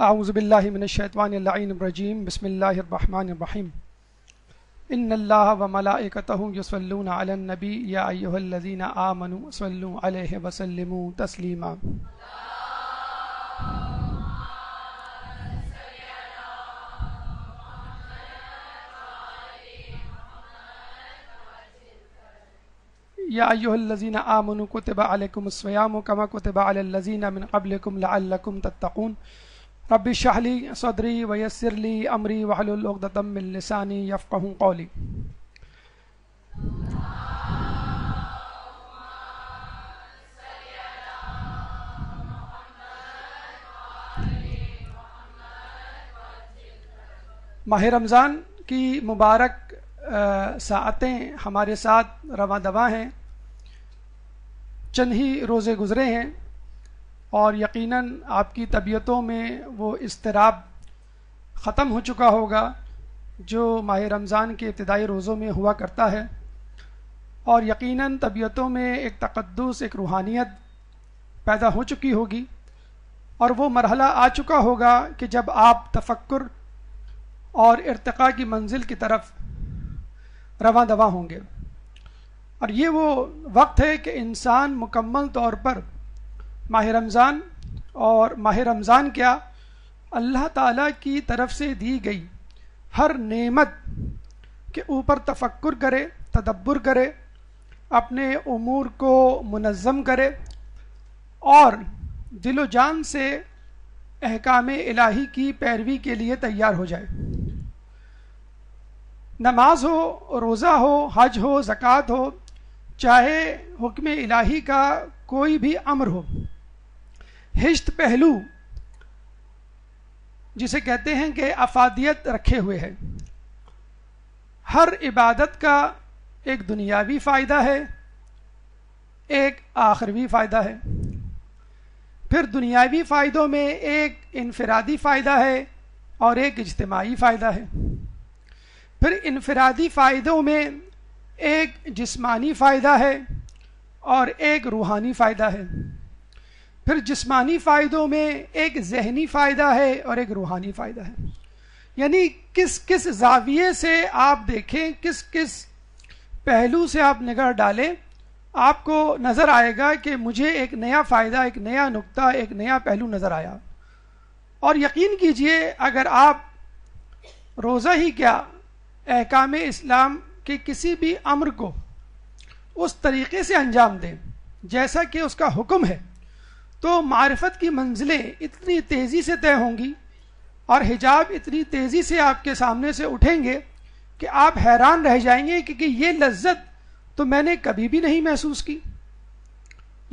أعوذ بالله من الشيطان اللعين الرجيم بسم الله الرحمن الرحيم إن الله وملائكته يصلون على النبي يا أيها الذين آمنوا صلوا عليه وسلموا تسليما يا أيها الذين آمنوا كتب عليكم الصيام كما كتب على الذين من قبلكم لعلكم تتقون रबी शाहली सदरी वयसरली अमरी वहलुलसानी यफ़क़ कौली माह रमज़ान की मुबारक सातें हमारे साथ रवा दवा हैं चंद ही रोज़े गुज़रे हैं और यकीनन आपकी तबीयतों में वो इसतराब ख़त्म हो चुका होगा जो माह रमज़ान के इब्तदाई रोज़ों में हुआ करता है और यकीनन तबीयतों में एक तकदस एक रूहानियत पैदा हो चुकी होगी और वो मरहला आ चुका होगा कि जब आप तफक्र और इरतका की मंजिल की तरफ रवा दवा होंगे और ये वो वक्त है कि इंसान मुकम्मल तौर पर माह रमज़ान और माह रमज़ान क्या अल्लाह ताला की तरफ से दी गई हर नेमत के ऊपर तफक्र करे तदब्बर करे अपने अमूर को मनज़म करे और दिलो जान से अहकाम इलाही की पैरवी के लिए तैयार हो जाए नमाज हो रोज़ा हो हज हो ज़क़़त हो चाहे हुक्म इलाही का कोई भी अमर हो हिस्त पहलू जिसे कहते हैं कि अफादियत रखे हुए है हर इबादत का एक दुनियावी फ़ायदा है एक आखिरवी फ़ायदा है फिर दुनियावी फ़ायदों में एक इनफरादी फ़ायदा है और एक इज्तमाही फ़ायदा है फिर इनफरादी फ़ायदों में एक जिस्मानी फ़ायदा है और एक रूहानी फ़ायदा है फिर जिस्मानी फ़ायदों में एक जहनी फ़ायदा है और एक रूहानी फ़ायदा है यानी किस किस जाविये से आप देखें किस किस पहलू से आप निगाह डालें आपको नज़र आएगा कि मुझे एक नया फ़ायदा एक नया नुक्ता एक नया पहलू नज़र आया और यकीन कीजिए अगर आप रोज़ा ही क्या अहकाम इस्लाम के किसी भी अमर को उस तरीके से अंजाम दें जैसा कि उसका हुक्म है तो मारफ़त की मंजिलें इतनी तेजी से तय होंगी और हिजाब इतनी तेजी से आपके सामने से उठेंगे कि आप हैरान रह जाएंगे क्योंकि ये लज्जत तो मैंने कभी भी नहीं महसूस की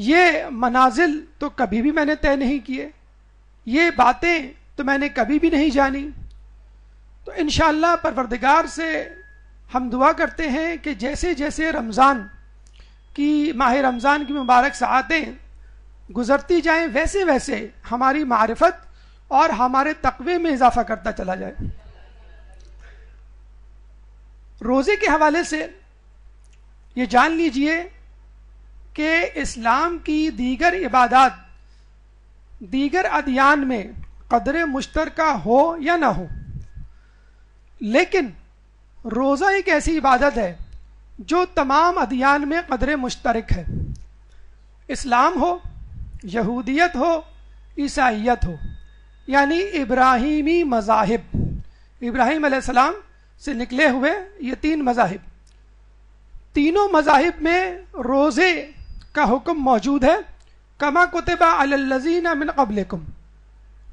ये मनाजिल तो कभी भी मैंने तय नहीं किए ये बातें तो मैंने कभी भी नहीं जानी तो इन परवरदिगार से हम दुआ करते हैं कि जैसे जैसे रमज़ान की माह रमज़ान की मुबारक सहातें गुजरती जाए वैसे वैसे हमारी मारफत और हमारे तकवे में इजाफा करता चला जाए रोज़े के हवाले से ये जान लीजिए कि इस्लाम की दीगर इबादत दीगर अदियान में कदर मुश्तर हो या ना हो लेकिन रोज़ा एक ऐसी इबादत है जो तमाम अदियान में कदर मुश्तरक है इस्लाम हो यहूदियत हो ईसाइत हो यानी इब्राहिमी मजाहिब इब्राहिम सलाम से निकले हुए ये तीन मजाहिब तीनों मजाहिब में रोज़े का हुक्म मौजूद है कमा कुतबा अलजीना मिन कबलकुम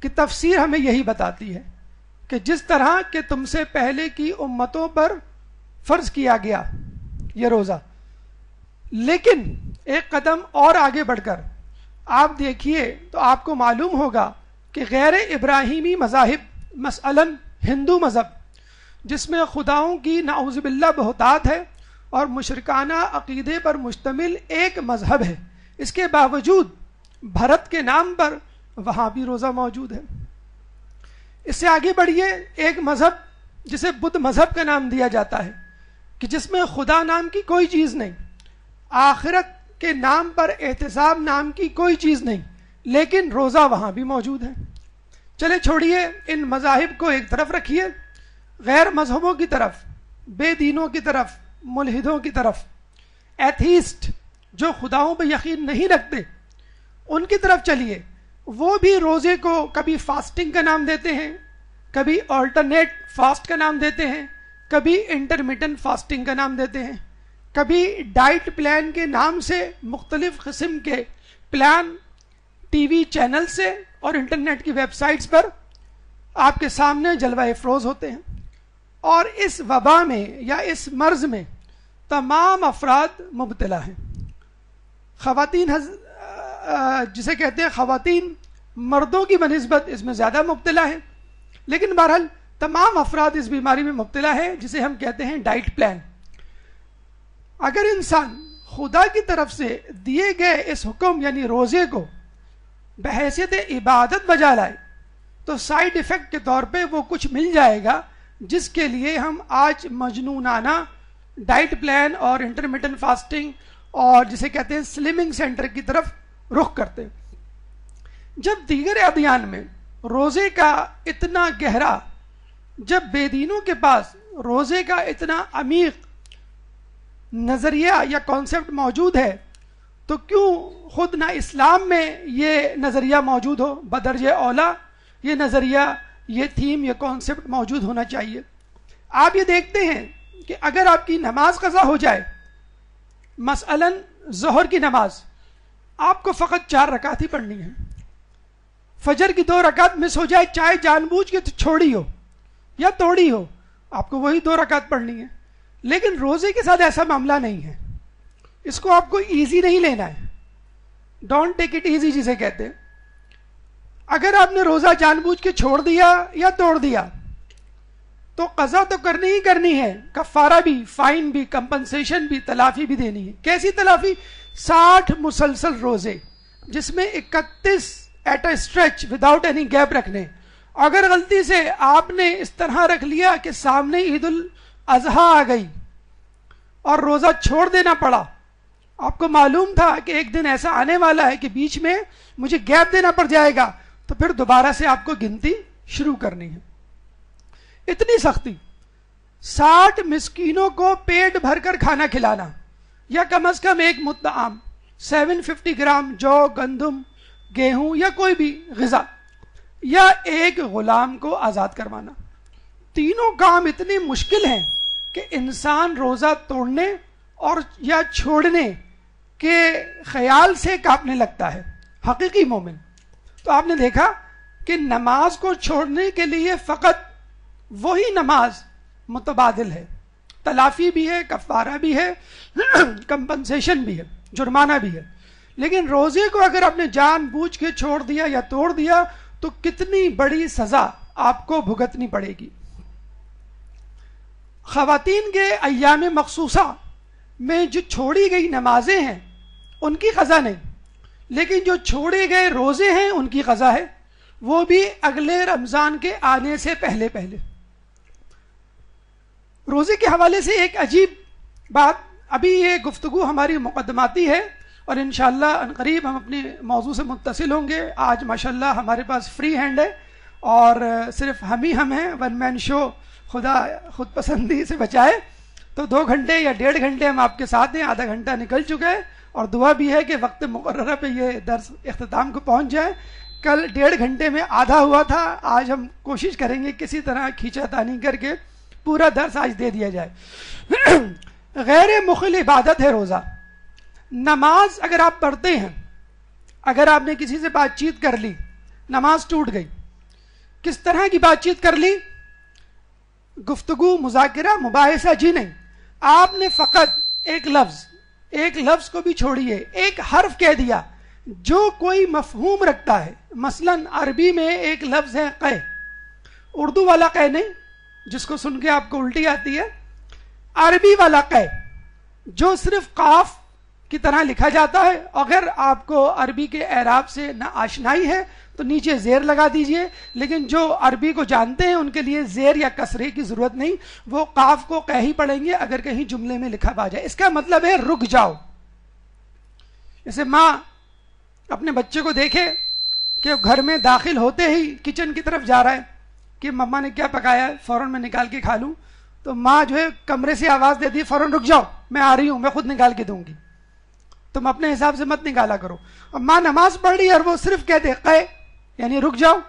की तफसीर हमें यही बताती है कि जिस तरह के तुमसे पहले की उम्मतों पर फ़र्ज किया गया ये रोज़ा लेकिन एक कदम और आगे बढ़कर आप देखिए तो आपको मालूम होगा कि गैर इब्राहिमी मजाहब मसलन हिंदू मज़हब जिसमें खुदाओं की नाउजबिल्ला बहतात है और मुशरकाना अकीदे पर मुश्तमिल एक मज़हब है इसके बावजूद भरत के नाम पर वहाँ भी रोज़ा मौजूद है इससे आगे बढ़िए एक मज़हब जिसे बुद्ध मज़हब का नाम दिया जाता है कि जिसमें खुदा नाम की कोई चीज़ नहीं आखिरत के नाम पर एहतसाब नाम की कोई चीज नहीं लेकिन रोजा वहां भी मौजूद है चले छोड़िए इन मजाहिब को एक तरफ रखिए गैर मजहबों की तरफ बेदीनों की तरफ मुलहिदों की तरफ एथीस्ट जो खुदाओं पर यकीन नहीं रखते उनकी तरफ चलिए वो भी रोज़े को कभी फास्टिंग का नाम देते हैं कभी ऑल्टरनेट फास्ट का नाम देते हैं कभी इंटरमीडियंट फास्टिंग का नाम देते हैं कभी डाइट प्लान के नाम से मुख्तलिफ किस्म के प्लान टीवी चैनल से और इंटरनेट की वेबसाइट्स पर आपके सामने जलवा अफरोज होते हैं और इस वबा में या इस मर्ज में तमाम अफराद मुबतला हैं खातन जिसे कहते हैं खातन मर्दों की बनस्बत इसमें ज़्यादा मुबतला है लेकिन बहरहाल तमाम अफराद इस बीमारी में मुबतला है जिसे हम कहते हैं डाइट प्लान अगर इंसान खुदा की तरफ से दिए गए इस हुक्म यानी रोज़े को बहसीत इबादत बजा लाए तो साइड इफ़ेक्ट के तौर पे वो कुछ मिल जाएगा जिसके लिए हम आज मजनूनाना डाइट प्लान और इंटरमीडियंट फास्टिंग और जिसे कहते हैं स्लिमिंग सेंटर की तरफ रुख करते हैं जब दीगर अभियान में रोज़े का इतना गहरा जब बेदीनों के पास रोज़े का इतना अमीक नज़रिया या कॉन्सेप्ट मौजूद है तो क्यों खुद ना इस्लाम में ये नज़रिया मौजूद हो बदरज ओला ये नज़रिया ये थीम ये कॉन्सेप्ट मौजूद होना चाहिए आप ये देखते हैं कि अगर आपकी नमाज कज़ा हो जाए मसलन जहर की नमाज आपको फ़कत चार रकात ही पढ़नी है फजर की दो रकात मिस हो जाए चाहे जानबूझ के तो छोड़ी हो या तोड़ी हो आपको वही दो रकात पढ़नी है लेकिन रोजे के साथ ऐसा मामला नहीं है इसको आपको इजी नहीं लेना है डोंट टेक इट इजी जिसे कहते हैं अगर आपने रोजा जानबूझ के छोड़ दिया या तोड़ दिया तो कजा तो करनी ही करनी है कफारा भी फाइन भी कंपनसेशन भी तलाफी भी देनी है कैसी तलाफी साठ मुसलसल रोजे जिसमें इकतीस at a stretch without any gap रखने अगर गलती से आपने इस तरह रख लिया कि सामने ईद उल अजहा आ गई और रोज़ा छोड़ देना पड़ा आपको मालूम था कि एक दिन ऐसा आने वाला है कि बीच में मुझे गैप देना पड़ जाएगा तो फिर दोबारा से आपको गिनती शुरू करनी है इतनी सख्ती साठ मिस्किनों को पेट भरकर खाना खिलाना या कम अज कम एक मुद्दा आम सेवन फिफ्टी ग्राम जौ गंदुम गेहूं या कोई भी गजा या एक गुलाम को आजाद करवाना तीनों काम इतने मुश्किल हैं कि इंसान रोजा तोड़ने और या छोड़ने के ख्याल से कांपने लगता है हकीकी मोमिन तो आपने देखा कि नमाज को छोड़ने के लिए फ़कत वही नमाज मुतबादल है तलाफी भी है कफारा भी है कंपनसेशन भी है जुर्माना भी है लेकिन रोजे को अगर आपने जान बूझ के छोड़ दिया या तोड़ दिया तो कितनी बड़ी सजा आपको भुगतनी पड़ेगी खातिन के अयाम मखसूसा में जो छोड़ी गई नमाजें हैं उनकी ख़ज़ा नहीं लेकिन जो छोड़े गए रोज़े हैं उनकी ख़ा है वो भी अगले रमज़ान के आने से पहले पहले रोज़े के हवाले से एक अजीब बात अभी ये गुफ्तु हमारी मुकदमाती है और इन शरीब हम अपने मौजू से मुतसिल होंगे आज माशाल्लाह हमारे पास फ्री हैंड है और सिर्फ हम ही हम हैं वन मैन शो खुदा खुद पसंदी से बचाए तो दो घंटे या डेढ़ घंटे हम आपके साथ हैं आधा घंटा निकल चुके हैं और दुआ भी है कि वक्त मुकर पे ये दर्स अख्ताम को पहुंच जाए कल डेढ़ घंटे में आधा हुआ था आज हम कोशिश करेंगे किसी तरह खींचा तानी करके पूरा दर्स आज दे दिया जाए गैर मुखल इबादत है रोज़ा नमाज अगर आप पढ़ते हैं अगर आपने किसी से बातचीत कर ली नमाज टूट गई किस तरह की बातचीत कर ली गुफ्तगु मुजाकरा मुबासा जी नहीं आपने फ़कत एक लफ्ज एक लफ्ज को भी छोड़िए एक हर्फ कह दिया जो कोई मफहूम रखता है मसलन अरबी में एक लफ्ज है कह उर्दू वाला कह नहीं जिसको सुन के आपको उल्टी आती है अरबी वाला कह जो सिर्फ काफ की तरह लिखा जाता है अगर आपको अरबी के एराब से ना आशनाई है तो नीचे जेर लगा दीजिए लेकिन जो अरबी को जानते हैं उनके लिए जेर या कसरे की जरूरत नहीं वो काफ को कह ही पड़ेंगे अगर कहीं जुमले में लिखा पा जाए इसका मतलब है रुक जाओ जैसे माँ अपने बच्चे को देखे कि घर में दाखिल होते ही किचन की तरफ जा रहा है कि मम्मा ने क्या पकाया है फौरन मैं निकाल के खा लूँ तो माँ जो है कमरे से आवाज़ दे दी फौरन रुक जाओ मैं आ रही हूँ मैं खुद निकाल के दूंगी तुम अपने हिसाब से मत निकाला करो अब माँ नमाज पढ़ रही है और वो सिर्फ कह दे कह यानी रुक जाओ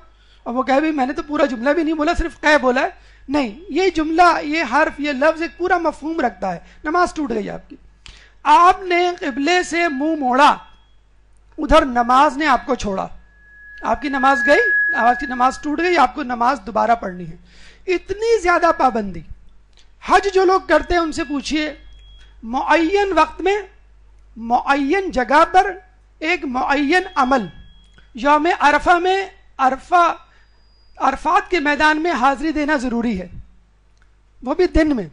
और वो कह भी मैंने तो पूरा जुमला भी नहीं बोला सिर्फ कह बोला है नहीं ये जुमला ये हर्फ ये लफ्ज एक पूरा मफहूम रखता है नमाज टूट गई आपकी आपने किबले से मुंह मोड़ा उधर नमाज ने आपको छोड़ा आपकी नमाज गई आपकी नमाज टूट गई आपको नमाज दोबारा पढ़नी है इतनी ज्यादा पाबंदी हज जो लोग करते हैं उनसे पूछिए मुन वक्त में मुन जगह पर एक मुन अमल योम अरफा में अरफा अरफात के मैदान में हाजिरी देना ज़रूरी है वो भी दिन में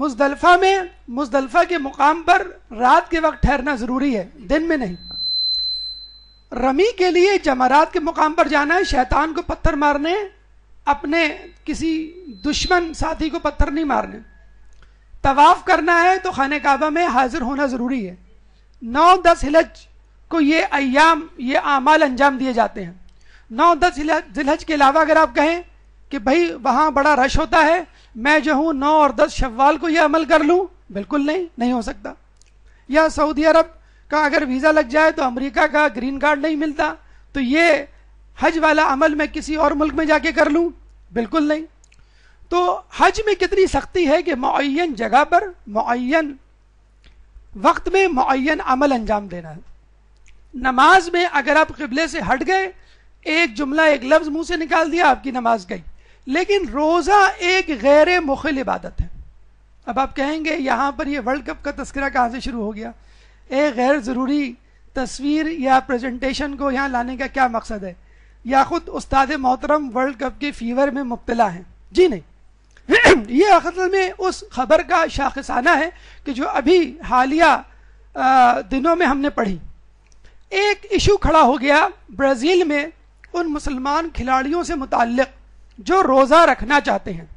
मुजदलफ़ा में मुजदलफ़ा के मुकाम पर रात के वक्त ठहरना ज़रूरी है दिन में नहीं रमी के लिए जमारात के मुकाम पर जाना है शैतान को पत्थर मारने अपने किसी दुश्मन साथी को पत्थर नहीं मारने तवाफ़ करना है तो खाने काबा में हाजिर होना ज़रूरी है नौ दस हिलज को ये अयाम ये आमाल अंजाम दिए जाते हैं नौ दस जिलहज के अलावा अगर आप कहें कि भाई वहाँ बड़ा रश होता है मैं जो हूँ नौ और दस शव्वाल को यह अमल कर लूँ बिल्कुल नहीं नहीं हो सकता या सऊदी अरब का अगर वीज़ा लग जाए तो अमेरिका का ग्रीन कार्ड नहीं मिलता तो ये हज वाला अमल मैं किसी और मुल्क में जाके कर लूँ बिल्कुल नहीं तो हज में कितनी सख्ती है कि मुन जगह पर मुन वक्त में मुन अमल अंजाम देना है नमाज में अगर आप किबले से हट गए एक जुमला एक लफ्ज मुंह से निकाल दिया आपकी नमाज गई लेकिन रोजा एक गैर मुखिल इबादत है अब आप कहेंगे यहां पर ये वर्ल्ड कप का तस्करा कहां से शुरू हो गया एक गैर ज़रूरी तस्वीर या प्रेजेंटेशन को यहाँ लाने का क्या मकसद है या खुद उस्ताद मोहतरम वर्ल्ड कप के फीवर में मुबतला है जी नहीं ये असल में उस खबर का शाखसाना है कि जो अभी हालिया दिनों में हमने पढ़ी एक इशू खड़ा हो गया ब्राज़ील में उन मुसलमान खिलाड़ियों से मुतल जो रोज़ा रखना चाहते हैं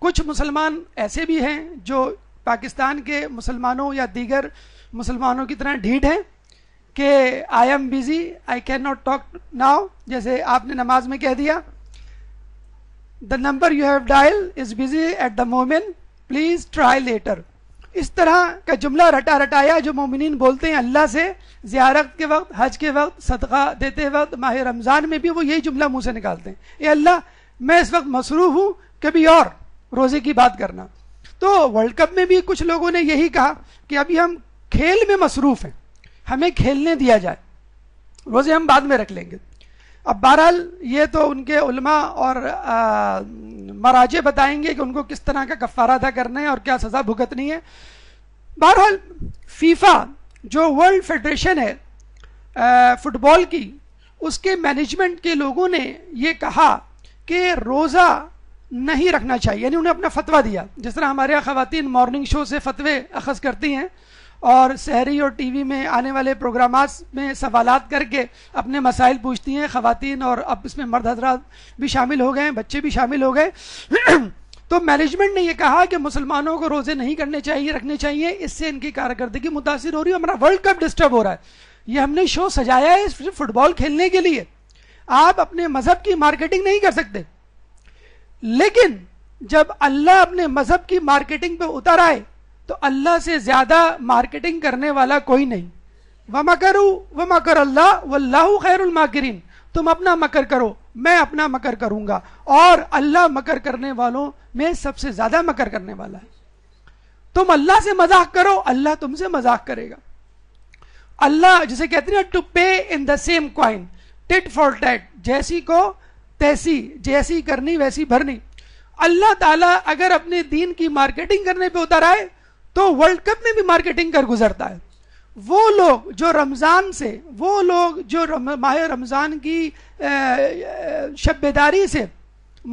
कुछ मुसलमान ऐसे भी हैं जो पाकिस्तान के मुसलमानों या दीगर मुसलमानों की तरह ढीठ हैं कि I am busy I cannot talk now जैसे आपने नमाज में कह दिया the number you have dial is busy at the moment please try later इस तरह का जुमला रटा रटाया जो मोमिन बोलते हैं अल्लाह से जियारत के वक्त हज के वक्त सदका देते वक्त माह रमज़ान में भी वो यही जुमला मुंह से निकालते हैं ये अल्लाह मैं इस वक्त मसरूफ़ हूँ कभी और रोज़े की बात करना तो वर्ल्ड कप में भी कुछ लोगों ने यही कहा कि अभी हम खेल में मसरूफ़ हैं हमें खेलने दिया जाए रोज़े हम बाद में रख लेंगे अब बहरहाल ये तो उनके उलमा और मराजे बताएंगे कि उनको किस तरह का गफ्फारा अदा करना है और क्या सज़ा भुगतनी है बहरहाल फीफा जो वर्ल्ड फेडरेशन है फुटबॉल की उसके मैनेजमेंट के लोगों ने ये कहा कि रोज़ा नहीं रखना चाहिए यानी उन्हें अपना फतवा दिया जिस तरह हमारे यहाँ मॉर्निंग शो से फतवे अखज़ करती हैं और शहरी और टीवी में आने वाले प्रोग्राम में सवाल करके अपने मसाइल पूछती हैं खातन और अब इसमें मर्द हजरा भी शामिल हो गए हैं बच्चे भी शामिल हो गए तो मैनेजमेंट ने यह कहा कि मुसलमानों को रोजे नहीं करने चाहिए रखने चाहिए इससे इनकी कारकर्दगी मुतासर हो रही है हमारा वर्ल्ड कप डिस्टर्ब हो रहा है ये हमने शो सजाया है फुटबॉल खेलने के लिए आप अपने मजहब की मार्केटिंग नहीं कर सकते लेकिन जब अल्लाह अपने मजहब की मार्केटिंग पे उतर आए तो अल्लाह से ज्यादा मार्केटिंग करने वाला कोई नहीं व मकरू व मकर अल्लाह वल्लाहू खैरुल तुम अपना मकर करो मैं अपना मकर करूंगा और अल्लाह मकर करने वालों में सबसे ज्यादा मकर करने वाला है तुम अल्लाह से मजाक करो अल्लाह तुमसे मजाक करेगा अल्लाह जिसे कहते हैं to pay in the same coin tit for tat जैसी को तैसी जैसी करनी वैसी भरनी अल्लाह ताला अगर अपने दीन की मार्केटिंग करने पे उतर आए तो वर्ल्ड कप में भी मार्केटिंग कर गुजरता है वो लोग जो रमज़ान से वो लोग जो रम, माह रमज़ान की शब से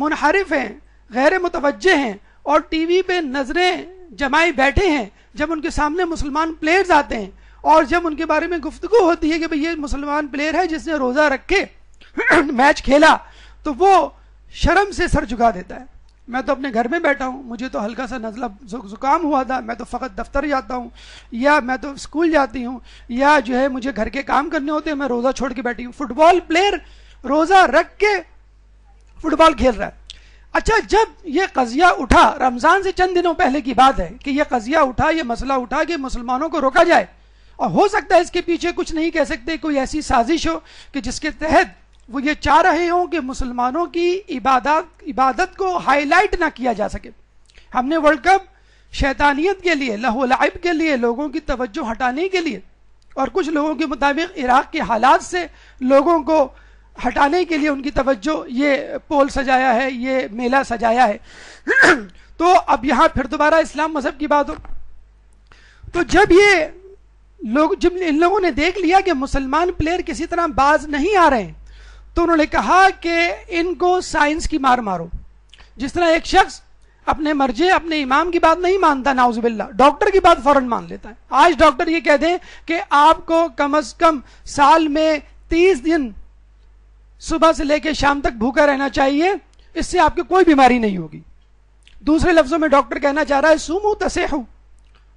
मुनहरफ हैं गैर मुतवजह हैं और टीवी पे नज़रें जमाए बैठे हैं जब उनके सामने मुसलमान प्लेयर्स आते हैं और जब उनके बारे में गुफ्तु होती है कि भाई ये मुसलमान प्लेयर है जिसने रोज़ा रखे मैच खेला तो वो शर्म से सर झुका देता है मैं तो अपने घर में बैठा हूँ मुझे तो हल्का सा नज़ला ज़ुकाम हुआ था मैं तो फ़कत दफ्तर जाता हूँ या मैं तो स्कूल जाती हूँ या जो है मुझे घर के काम करने होते हैं मैं रोज़ा छोड़ के बैठी हूँ फुटबॉल प्लेयर रोज़ा रख के फुटबॉल खेल रहा है अच्छा जब यह कजिया उठा रमज़ान से चंद दिनों पहले की बात है कि यह कजिया उठा यह मसला उठा कि मुसलमानों को रोका जाए और हो सकता है इसके पीछे कुछ नहीं कह सकते कोई ऐसी साजिश हो कि जिसके तहत वो ये चाह रहे हों कि मुसलमानों की इबादत इबादत को हाईलाइट ना किया जा सके हमने वर्ल्ड कप शैतानियत के लिए लहोलाइब के लिए लोगों की तवज्जो हटाने के लिए और कुछ लोगों के मुताबिक इराक के हालात से लोगों को हटाने के लिए उनकी तवज्जो ये पोल सजाया है ये मेला सजाया है तो अब यहाँ फिर दोबारा इस्लाम मजहब की बात हो तो जब ये लोग जब इन लोगों ने देख लिया कि मुसलमान प्लेयर किसी तरह बाज नहीं आ रहे हैं तो उन्होंने कहा कि इनको साइंस की मार मारो जिस तरह एक शख्स अपने मर्जे अपने इमाम की बात नहीं मानता नाउजबिल्ला डॉक्टर की बात फौरन मान लेता है आज डॉक्टर ये कह दें कि आपको कम अज कम साल में तीस दिन सुबह से लेकर शाम तक भूखा रहना चाहिए इससे आपकी कोई बीमारी नहीं होगी दूसरे लफ्जों में डॉक्टर कहना चाह रहा है सुमू तसेहू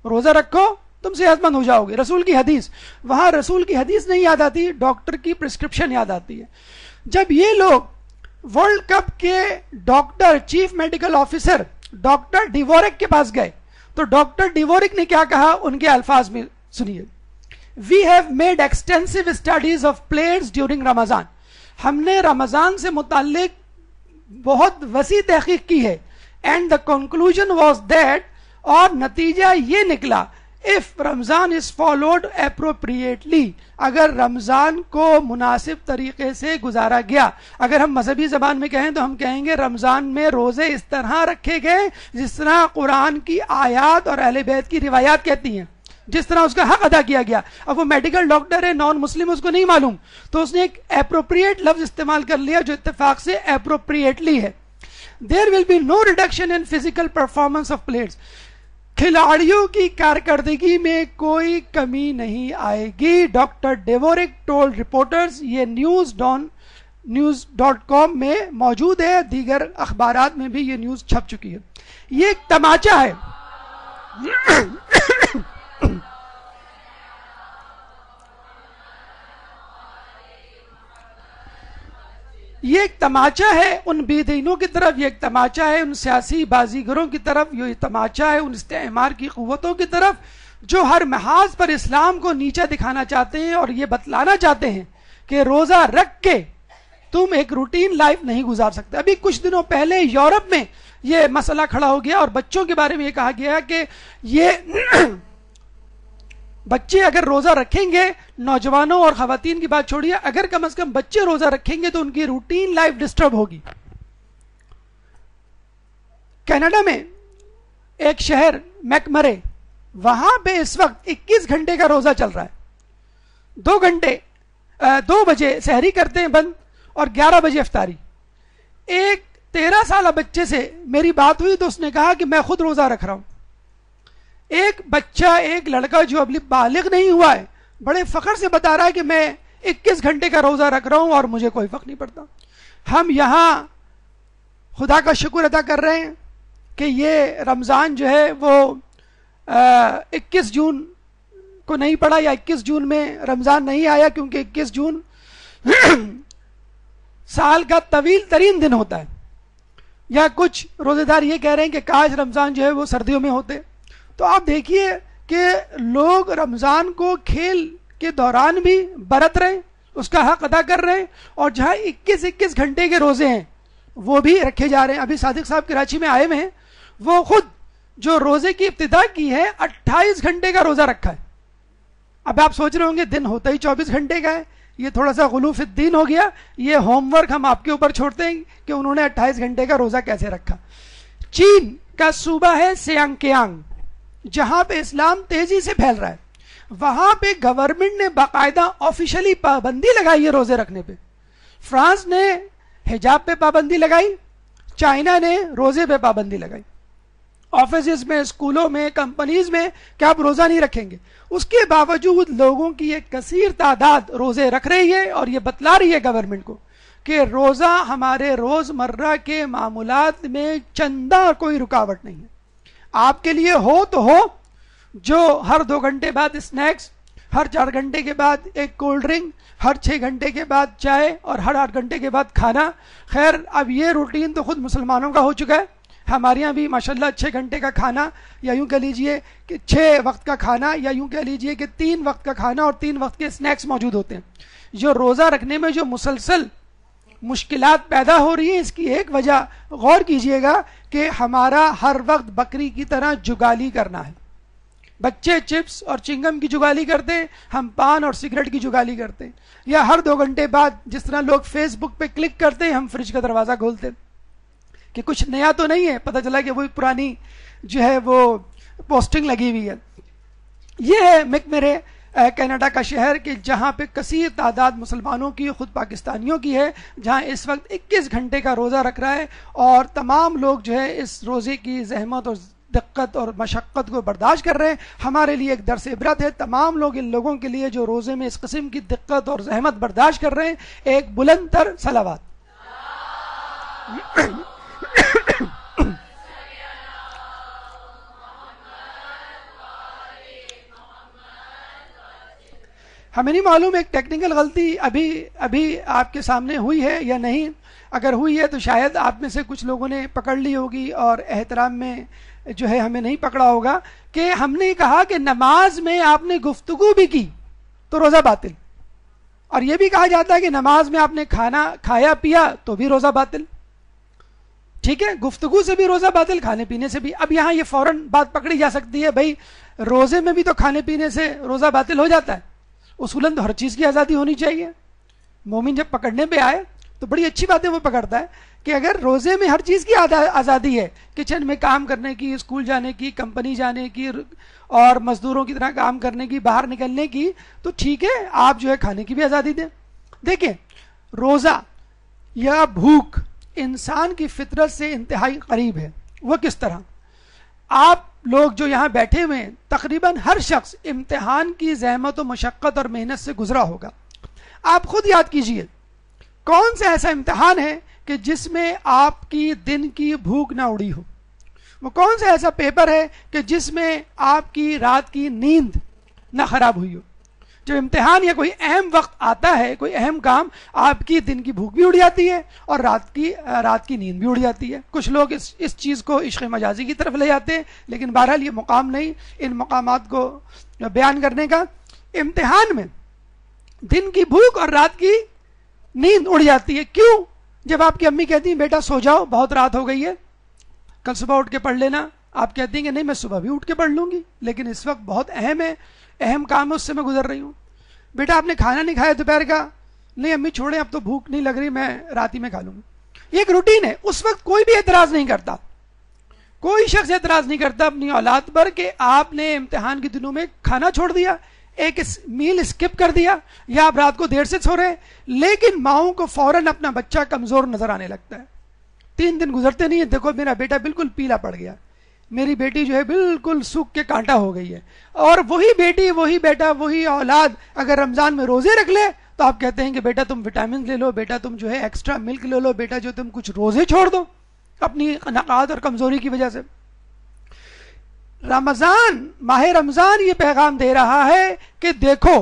रोजा रखो तुम सेहतमंद हो जाओगे रसूल की हदीस वहां रसूल की हदीस नहीं याद आती डॉक्टर की प्रिस्क्रिप्शन याद आती है जब ये लोग वर्ल्ड कप के doctor chief medical officer doctor Dvorak के पास गए तो डॉक्टर डिवोरिक ने क्या कहा उनके अल्फाज में सुनिए we have made extensive studies of players during Ramzan हमने रमजान से मुतालिक बहुत वसी तहकीक की है and the conclusion was that और नतीजा ये निकला if Ramzan is followed appropriately अगर रमजान को मुनासिब तरीके से गुजारा गया अगर हम मजहबी जबान में कहें तो हम कहेंगे रमजान में रोजे इस तरह रखे गए जिस तरह कुरान की आयात और अहले बैत की रिवायात कहती हैं जिस तरह उसका हक अदा किया गया अब वो मेडिकल डॉक्टर है नॉन मुस्लिम उसको नहीं मालूम तो उसने एक अप्रोप्रिएट लफ्ज इस्तेमाल कर लिया जो इतफाक से अप्रोप्रिएटली है there will be no reduction in physical performance of players खिलाड़ियों की कारकर्दगी में कोई कमी नहीं आएगी डॉक्टर डेवोरिक टोल रिपोर्टर्स ये news Dawn news dot com में मौजूद है दीगर अखबार में भी ये न्यूज छप चुकी है ये एक तमाचा है ये एक तमाचा है उन बेदीनों की तरफ ये एक तमाचा है उन सियासी बाजीगरों की तरफ ये तमाचा है उन इस्तेमार की क़वतों की तरफ जो हर महाज पर इस्लाम को नीचा दिखाना चाहते हैं और ये बतलाना चाहते हैं कि रोज़ा रख के तुम एक रूटीन लाइफ नहीं गुजार सकते अभी कुछ दिनों पहले यूरोप में ये मसला खड़ा हो गया और बच्चों के बारे में ये कहा गया कि ये बच्चे अगर रोजा रखेंगे नौजवानों और खातन की बात छोड़िए अगर कम अज कम बच्चे रोजा रखेंगे तो उनकी रूटीन लाइफ डिस्टर्ब होगी कनाडा में एक शहर मैकमरे वहां पे इस वक्त 21 घंटे का रोजा चल रहा है दो घंटे दो बजे सहरी करते हैं बंद और 11 बजे अफ्तारी एक तेरह साल बच्चे से मेरी बात हुई तो उसने कहा कि मैं खुद रोजा रख रहा हूं एक बच्चा एक लड़का जो अभी बालिग नहीं हुआ है बड़े फखर से बता रहा है कि मैं 21 घंटे का रोज़ा रख रहा हूं और मुझे कोई फ़र्क नहीं पड़ता हम यहां खुदा का शुक्र अदा कर रहे हैं कि ये रमज़ान जो है वो इक्कीस जून को नहीं पड़ा या इक्कीस जून में रमज़ान नहीं आया क्योंकि इक्कीस जून साल का तवील तरीन दिन होता है या कुछ रोज़ेदार ये कह रहे हैं कि काश रमज़ान जो है वो सर्दियों में होते तो आप देखिए कि लोग रमज़ान को खेल के दौरान भी बरत रहे उसका हक अदा कर रहे हैं और जहाँ इक्कीस इक्कीस घंटे के रोज़े हैं वो भी रखे जा रहे हैं अभी सादिक साहब कराची में आए हुए हैं वो खुद जो रोज़े की इब्तदा की है अट्ठाईस घंटे का रोज़ा रखा है अब आप सोच रहे होंगे दिन होता ही चौबीस घंटे का है ये थोड़ा सा गलूफिद्दीन हो गया ये होमवर्क हम आपके ऊपर छोड़ते हैं कि उन्होंने 28 घंटे का रोज़ा कैसे रखा चीन का सूबा है सियांग जहां पे इस्लाम तेजी से फैल रहा है वहां पे गवर्नमेंट ने बाकायदा ऑफिशियली पाबंदी लगाई है रोजे रखने पे फ्रांस ने हिजाब पे पाबंदी लगाई चाइना ने रोजे पे पाबंदी लगाई ऑफिस में स्कूलों में कंपनीज में क्या आप रोजा नहीं रखेंगे उसके बावजूद लोगों की एक कसीर तादाद रोजे रख रही है और ये बतला रही है गवर्नमेंट को कि रोजा हमारे रोजमर्रा के मामूलात में चंदा कोई रुकावट नहीं है आपके लिए हो तो हो जो हर दो घंटे बाद स्नैक्स हर चार घंटे के बाद एक कोल्ड ड्रिंक हर छः घंटे के बाद चाय और हर आठ घंटे के बाद खाना खैर अब ये रूटीन तो खुद मुसलमानों का हो चुका है हमारे यहाँ भी माशाल्लाह छः घंटे का खाना या यूँ कह लीजिए कि छः वक्त का खाना या यूँ कह लीजिए कि तीन वक्त का खाना और तीन वक्त के स्नैक्स मौजूद होते हैं जो रोज़ा रखने में जो मुसलसल मुश्किल पैदा हो रही है इसकी एक वजह गौर कीजिएगा कि हमारा हर वक्त बकरी की तरह जुगाली करना है बच्चे चिप्स और चिंगम की जुगाली करते हैं हम पान और सिगरेट की जुगाली करते हैं या हर दो घंटे बाद जिस तरह लोग फेसबुक पे क्लिक करते हैं हम फ्रिज का दरवाज़ा खोलते हैं कि कुछ नया तो नहीं है पता चला कि वो पुरानी जो है वो पोस्टिंग लगी हुई है ये है मेरे कनाडा का शहर कि जहाँ पे कसीर तादाद मुसलमानों की ख़ुद पाकिस्तानियों की है जहाँ इस वक्त 21 घंटे का रोज़ा रख रहा है और तमाम लोग जो है इस रोज़े की जहमत और दिक्कत और मशक्क़त को बर्दाश्त कर रहे हैं हमारे लिए एक दरस इबरत है तमाम लोग इन लोगों के लिए जो रोज़े में इस कस्म की दिक्कत और जहमत बर्दाश्त कर रहे हैं एक बुलंद तर सलावाद हमें नहीं मालूम एक टेक्निकल गलती अभी अभी आपके सामने हुई है या नहीं अगर हुई है तो शायद आप में से कुछ लोगों ने पकड़ ली होगी और एहतराम में जो है हमें नहीं पकड़ा होगा कि हमने कहा कि नमाज में आपने गुफ्तगु भी की तो रोज़ा बातिल और यह भी कहा जाता है कि नमाज में आपने खाना खाया पिया तो भी रोज़ा बातिल ठीक है गुफ्तगु से भी रोज़ा बातिल खाने पीने से भी अब यहाँ ये फौरन बात पकड़ी जा सकती है भाई रोज़े में भी तो खाने पीने से रोज़ा बातिल हो जाता है उसूलन तो हर चीज़ की आज़ादी होनी चाहिए मोमिन जब पकड़ने पे आए तो बड़ी अच्छी बात है वो पकड़ता है कि अगर रोज़े में हर चीज़ की आज़ादी है किचन में काम करने की स्कूल जाने की कंपनी जाने की और मज़दूरों की तरह काम करने की बाहर निकलने की तो ठीक है आप जो है खाने की भी आज़ादी दें देखिए रोज़ा या भूख इंसान की फितरत से इंतहाई करीब है वह किस तरह आप लोग जो यहाँ बैठे हुए हैं तकरीबन हर शख्स इम्तहान की जहमत और मशक्क़त और मेहनत से गुजरा होगा आप खुद याद कीजिए कौन सा ऐसा इम्तहान है कि जिसमें आपकी दिन की भूख ना उड़ी हो वो कौन सा ऐसा पेपर है कि जिसमें आपकी रात की नींद ना खराब हुई हो जब इम्तिहान या कोई अहम वक्त आता है कोई अहम काम आपकी दिन की भूख भी उड़ जाती है और रात की रात की नींद भी उड़ जाती है कुछ लोग इस इस चीज़ को इश्क मजाजी की तरफ ले जाते हैं लेकिन बहरहाल ये मुकाम नहीं इन मकाम को बयान करने का इम्तिहान में दिन की भूख और रात की नींद उड़ जाती है क्यों जब आपकी अम्मी कहती हैं बेटा सो जाओ बहुत रात हो गई है कल सुबह उठ के पढ़ लेना आप कहती हैं कि नहीं मैं सुबह भी उठ के पढ़ लूँगी लेकिन इस वक्त बहुत अहम है अहम काम है उससे मैं गुजर रही हूँ बेटा आपने खाना नहीं खाया दोपहर का नहीं अम्मी छोड़े अब तो भूख नहीं लग रही मैं रात ही में खा लूंगी एक रूटीन है उस वक्त कोई भी एतराज नहीं करता कोई शख्स एतराज नहीं करता अपनी औलाद पर कि आपने इम्तिहान के दिनों में खाना छोड़ दिया एक मील स्किप कर दिया या आप रात को देर से सो रहे लेकिन माओ को फौरन अपना बच्चा कमजोर नजर आने लगता है तीन दिन गुजरते नहीं है देखो मेरा बेटा बिल्कुल पीला पड़ गया मेरी बेटी जो है बिल्कुल सुख के कांटा हो गई है और वही बेटी वही बेटा वही औलाद अगर रमजान में रोजे रख ले तो आप कहते हैं कि बेटा तुम विटामिन ले लो बेटा तुम जो है एक्स्ट्रा मिल्क ले लो बेटा जो तुम कुछ रोजे छोड़ दो अपनी नकात और कमजोरी की वजह से रमजान माह रमजान ये पैगाम दे रहा है कि देखो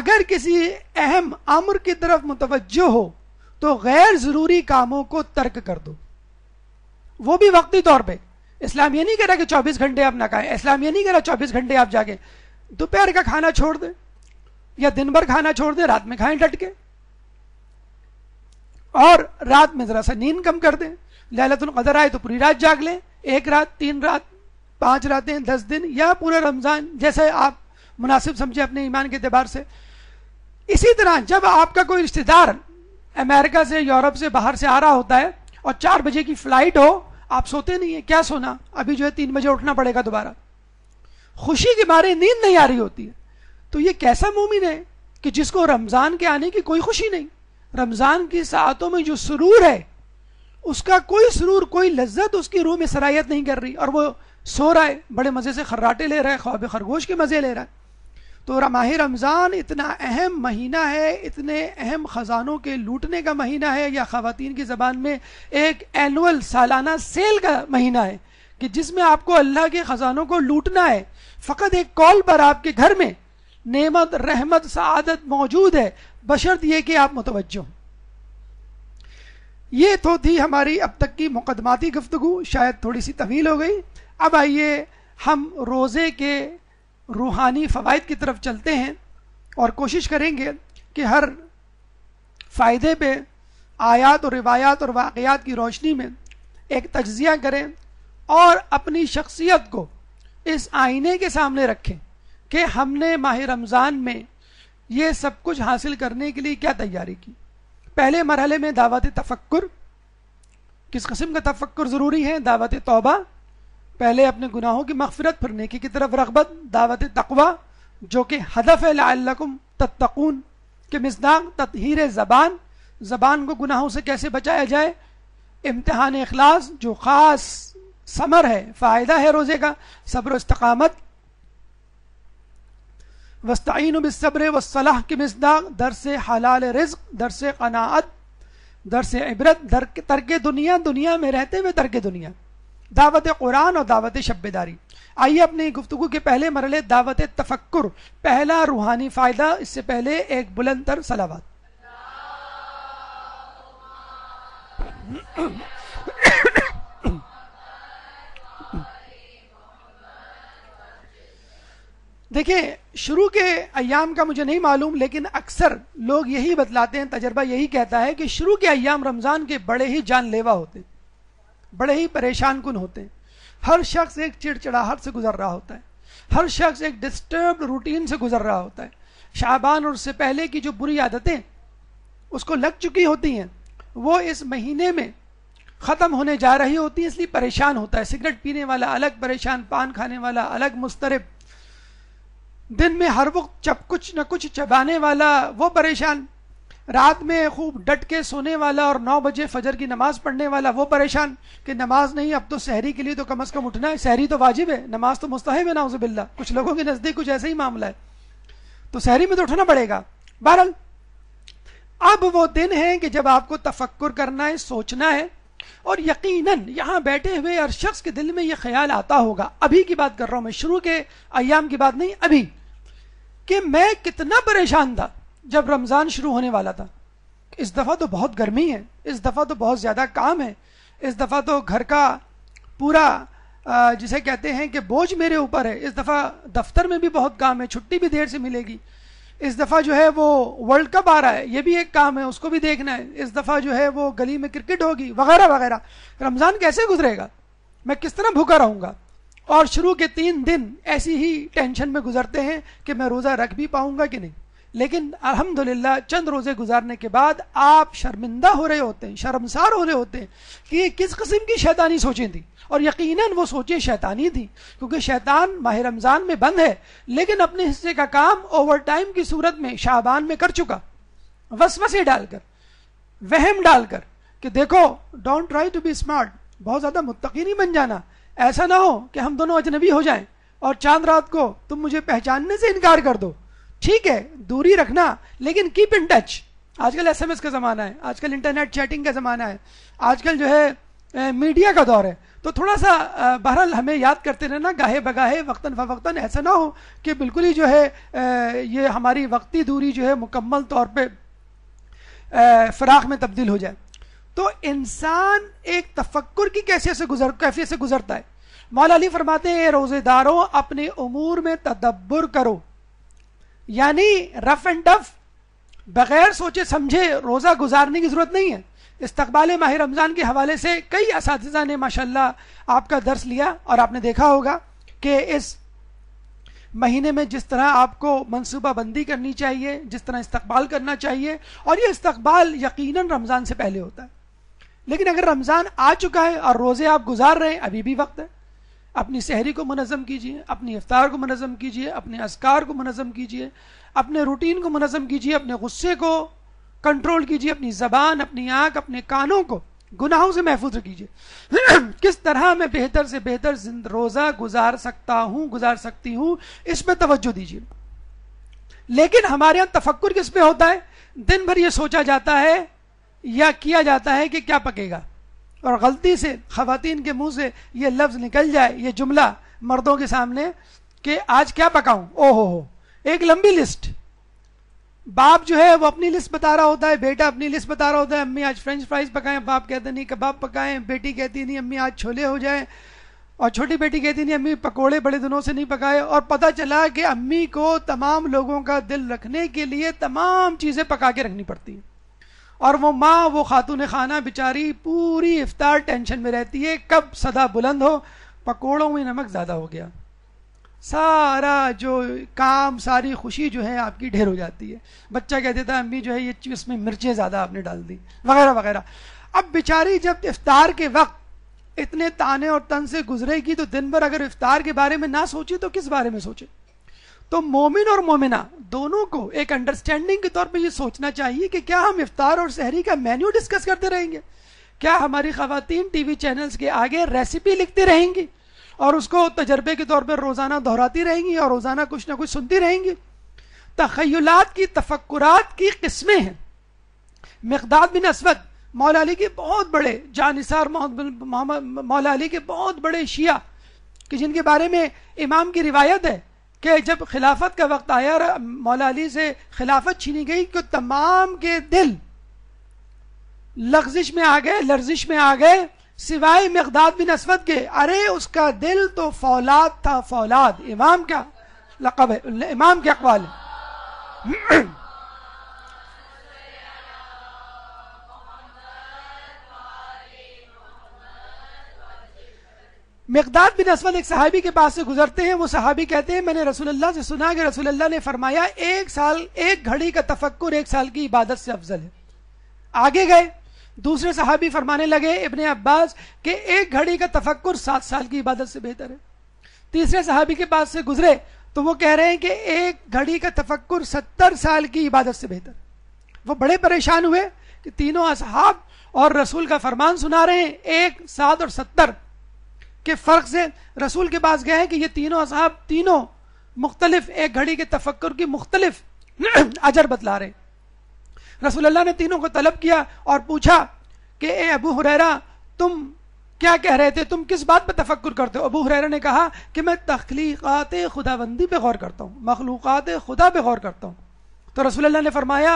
अगर किसी अहम अमर की तरफ मुतवजो हो तो गैर जरूरी कामों को तर्क कर दो वो भी वक्ती तौर पर इस्लाम ये नहीं कह रहा कि 24 घंटे आप ना खाएं इस्लाम ये नहीं कह रहा 24 घंटे आप जागे दोपहर का खाना छोड़ दें या दिन भर खाना छोड़ दें रात में खाएं डट के और रात में जरा सा नींद कम कर दें लहलतुल कदर आए तो पूरी रात जाग लें एक रात तीन रात पांच रातें दस दिन या पूरा रमजान जैसे आप मुनासिब समझे अपने ईमान के अतबार से इसी तरह जब आपका कोई रिश्तेदार अमेरिका से यूरोप से बाहर से आ रहा होता है और चार बजे की फ्लाइट हो आप सोते नहीं है क्या सोना अभी जो है तीन बजे उठना पड़ेगा दोबारा खुशी के मारे नींद नहीं आ रही होती है तो ये कैसा मोमिन है कि जिसको रमजान के आने की कोई खुशी नहीं रमजान की सातों में जो सुरूर है उसका कोई सुरूर कोई लज्जत उसकी रूह में सराहियत नहीं कर रही और वो सो रहा है बड़े मजे से खर्राटे ले रहा है ख्वाब खरगोश के मजे ले रहा है तो माह रमज़ान इतना अहम महीना है इतने अहम ख़जानों के लूटने का महीना है या ख़वान की ज़बान में एक एनुअल सालाना सेल का महीना है कि जिसमें आपको अल्लाह के ख़जानों को लूटना है फ़कत एक कॉल पर आपके घर में नेमत रहमत सआदत मौजूद है बशर्त यह कि आप मुतवज ये तो थी हमारी अब तक की मुकदमाती गुफ्तु शायद थोड़ी सी तवील हो गई अब आइए हम रोज़े के रूहानी फ़वाद की तरफ चलते हैं और कोशिश करेंगे कि हर फ़ायदे पे आयात और रिवायात और वाक़ात की रोशनी में एक तजिया करें और अपनी शख्सियत को इस आईने के सामने रखें कि हमने माह रमज़ान में ये सब कुछ हासिल करने के लिए क्या तैयारी की पहले मरहले में दावत तफक्र किस कस्म का तफक्र ज़रूरी है दावत तोबा पहले अपने गुनाहों की मफफरत फिर नेकी की तरफ रगबत दावत तकवा जो कि हदफ लाकुम तत्तकून के मजदाक ततहीर जबान जबान को गुनाहों से कैसे बचाया जाए इम्तहान अखलास जो ख़ास समर है फ़ायदा है रोज़े का सब्र इस्तकामत वस्तीन बब्र वसलाह के मजदाक दर से हलाल रिज दर से कनात दर से इबरत दर तरक दुनिया दुनिया में रहते हुए तरक दुनिया दावत कुरान और दावत शब्बेदारी आइए अपनी गुफ्तु के पहले मरले दावत तफक्र पहला रूहानी फायदा इससे पहले एक बुलंदर सलावाद देखिये शुरू के अयाम का मुझे नहीं मालूम लेकिन अक्सर लोग यही बतलाते हैं तजर्बा यही कहता है कि शुरू के अयाम रमज़ान के बड़े ही जानलेवा होते हैं बड़े ही परेशान कुन होते हैं हर शख्स एक चिड़चिड़ाहट से गुजर रहा होता है हर शख्स एक डिस्टर्ब रूटीन से गुजर रहा होता है शाबान और उससे पहले की जो बुरी आदतें उसको लग चुकी होती हैं वो इस महीने में ख़त्म होने जा रही होती है इसलिए परेशान होता है सिगरेट पीने वाला अलग परेशान पान खाने वाला अलग मुस्तरब दिन में हर वक्त चब कुछ न कुछ चबाने वाला वो परेशान रात में खूब डट के सोने वाला और नौ बजे फजर की नमाज पढ़ने वाला वो परेशान कि नमाज नहीं अब तो शहरी के लिए तो कम अज कम उठना है शहरी तो वाजिब है नमाज तो मुस्ताहिब है उजबिल्ला कुछ लोगों के नजदीक कुछ ऐसा ही मामला है तो शहरी में तो उठना पड़ेगा बहरल अब वो दिन है कि जब आपको तफक्कुर करना है सोचना है और यकीनन यहां बैठे हुए हर शख्स के दिल में ये ख्याल आता होगा अभी की बात कर रहा हूं मैं शुरू के अयाम की बात नहीं अभी कि मैं कितना परेशान था जब रमज़ान शुरू होने वाला था इस दफ़ा तो बहुत गर्मी है इस दफ़ा तो बहुत ज़्यादा काम है इस दफ़ा तो घर का पूरा जिसे कहते हैं कि बोझ मेरे ऊपर है इस दफ़ा दफ्तर में भी बहुत काम है छुट्टी भी देर से मिलेगी इस दफ़ा जो है वो वर्ल्ड कप आ रहा है ये भी एक काम है उसको भी देखना है इस दफ़ा जो है वो गली में क्रिकेट होगी वगैरह वगैरह रमज़ान कैसे गुजरेगा मैं किस तरह भूखा रहूँगा और शुरू के तीन दिन ऐसी ही टेंशन में गुजरते हैं कि मैं रोज़ा रख भी पाऊँगा कि नहीं लेकिन अल्हम्दुलिल्लाह चंद रोजे गुजारने के बाद आप शर्मिंदा हो रहे होते हैं शर्मसार हो रहे होते हैं कि ये किस किस्म की शैतानी सोचें थी और यकीनन वो सोचें शैतानी थी क्योंकि शैतान माह रमज़ान में बंद है लेकिन अपने हिस्से का काम ओवर टाइम की सूरत में शाहबान में कर चुका वसवसे डालकर वहम डालकर कि देखो don't try to be smart बहुत ज़्यादा मुतकी नहीं बन जाना ऐसा ना हो कि हम दोनों अजनबी हो जाएं और चांद रात को तुम मुझे पहचानने से इनकार कर दो ठीक है दूरी रखना लेकिन कीप इन टच आजकल एसएमएस का जमाना है आजकल इंटरनेट चैटिंग का जमाना है आजकल जो है ए, मीडिया का दौर है तो थोड़ा सा बहरहाल हमें याद करते रहना गाहे बगाहे वक्तन फवक्तन ऐसा ना हो कि बिल्कुल ही जो है ए, ये हमारी वक्ती दूरी जो है मुकम्मल तौर पर फराख में तब्दील हो जाए तो इंसान एक तफक्र की कैसे से गुजर कैफियत से गुजरता है मौला अली फरमाते हैं रोजेदारों अपने उमूर में तदब्बर करो यानी रफ एंड टफ बगैर सोचे समझे रोज़ा गुजारने की ज़रूरत नहीं है इस्तबाल माह रमज़ान के हवाले से कई इस ने माशाल्लाह आपका दर्श लिया और आपने देखा होगा कि इस महीने में जिस तरह आपको मनसूबा बंदी करनी चाहिए जिस तरह इस्तकबाल करना चाहिए और ये इस्तकबाल यकीनन रमज़ान से पहले होता है लेकिन अगर रमज़ान आ चुका है और रोज़े आप गुजार रहे हैं अभी भी वक्त है अपनी शहरी को मनज़म कीजिए अपनी अफ्तार को मनज़म कीजिए अपने असकार को मनज़म कीजिए अपने रूटीन को मनज़म कीजिए अपने गुस्से को कंट्रोल कीजिए अपनी ज़बान अपनी आँख अपने कानों को गुनाहों से महफूज कीजिए किस तरह मैं बेहतर से बेहतर रोज़ा गुजार सकता हूँ गुजार सकती हूँ इस पर तवज्जो दीजिए लेकिन हमारे यहाँ तफक्र किस पे होता है दिन भर ये सोचा जाता है या किया जाता है कि क्या पकेगा और गलती से खातन के मुंह से ये लफ्ज निकल जाए ये जुमला मर्दों के सामने कि आज क्या पकाऊं ओहो हो एक लंबी लिस्ट बाप जो है वो अपनी लिस्ट बता रहा होता है बेटा अपनी लिस्ट बता रहा होता है अम्मी आज फ्रेंच फ्राइज पकाएं बाप कहते नहीं कबाब पकाएं बेटी कहती नहीं अम्मी आज छोले हो जाए और छोटी बेटी कहती नहीं अम्मी पकोड़े बड़े दिनों से नहीं पकाए और पता चला कि अम्मी को तमाम लोगों का दिल रखने के लिए तमाम चीज़ें पका के रखनी पड़ती हैं और वो माँ वो खातून खाना बेचारी पूरी इफ्तार टेंशन में रहती है कब सदा बुलंद हो पकोड़ों में नमक ज़्यादा हो गया सारा जो काम सारी खुशी जो है आपकी ढेर हो जाती है बच्चा कहते है अम्मी जो है ये इसमें मिर्चें ज़्यादा आपने डाल दी वगैरह वगैरह अब बेचारी जब इफ्तार के वक्त इतने ताने और तन से गुजरेगी तो दिन भर अगर इफ्तार के बारे में ना सोचे तो किस बारे में सोचे तो मोमिन और मोमिना दोनों को एक अंडरस्टैंडिंग के तौर पे ये सोचना चाहिए कि क्या हम इफ्तार और शहरी का मेन्यू डिस्कस करते रहेंगे क्या हमारी खातन टीवी चैनल्स के आगे रेसिपी लिखती रहेंगी और उसको तजर्बे के तौर पर रोज़ाना दोहराती रहेंगी और रोज़ाना कुछ ना कुछ सुनती रहेंगी तखयलात की तफक्रात की किस्में हैं मकदाद बिन असवद मौलाली के बहुत बड़े जानसार मौला के बहुत बड़े शिया कि जिनके बारे में इमाम की रिवायत है कि जब खिलाफत का वक्त आया और मौला अली से खिलाफत छीनी गई तो तमाम के दिल लग्जिश में आ गए लर्जिश में आ गए सिवाय मकदाद बिन असवद के अरे उसका दिल तो फौलाद था फौलाद इमाम का लकब है इमाम के अकवाल है मकदाद बिन असवद एक सहाबी के पास से गुजरते हैं वो सहाबी कहते हैं मैंने रसूलुल्लाह से सुना कि रसूलुल्लाह ने फरमाया एक साल एक घड़ी का तफक्कुर एक साल की इबादत से अफजल है आगे गए दूसरे सहाबी फरमाने लगे इबन अब्बास के एक घड़ी का तफक्कुर सात साल की इबादत से बेहतर है तीसरे सहाबी के पास से गुजरे तो वो कह रहे हैं कि एक घड़ी का तफक्कुर सत्तर साल की इबादत से बेहतर वो बड़े परेशान हुए कि तीनों असहाब और रसूल का फरमान सुना रहे हैं एक सात और सत्तर के फ़र्क से रसूल के पास गए हैं कि ये तीनों असहाब तीनों मुख्तलिफ एक घड़ी के तफक्कर की मुख्तलिफ अजर बतला रहे रसूल अल्लाह ने तीनों को तलब किया और पूछा कि ए अबू हुरैरा तुम क्या कह रहे थे तुम किस बात पर तफक्र करते हो अबू हुरैरा ने कहा कि मैं तख्लीक़ात खुदाबंदी पर गौर करता हूँ मखलूक़ात खुदा पर गौर करता हूँ तो रसूल अल्लाह ने फरमाया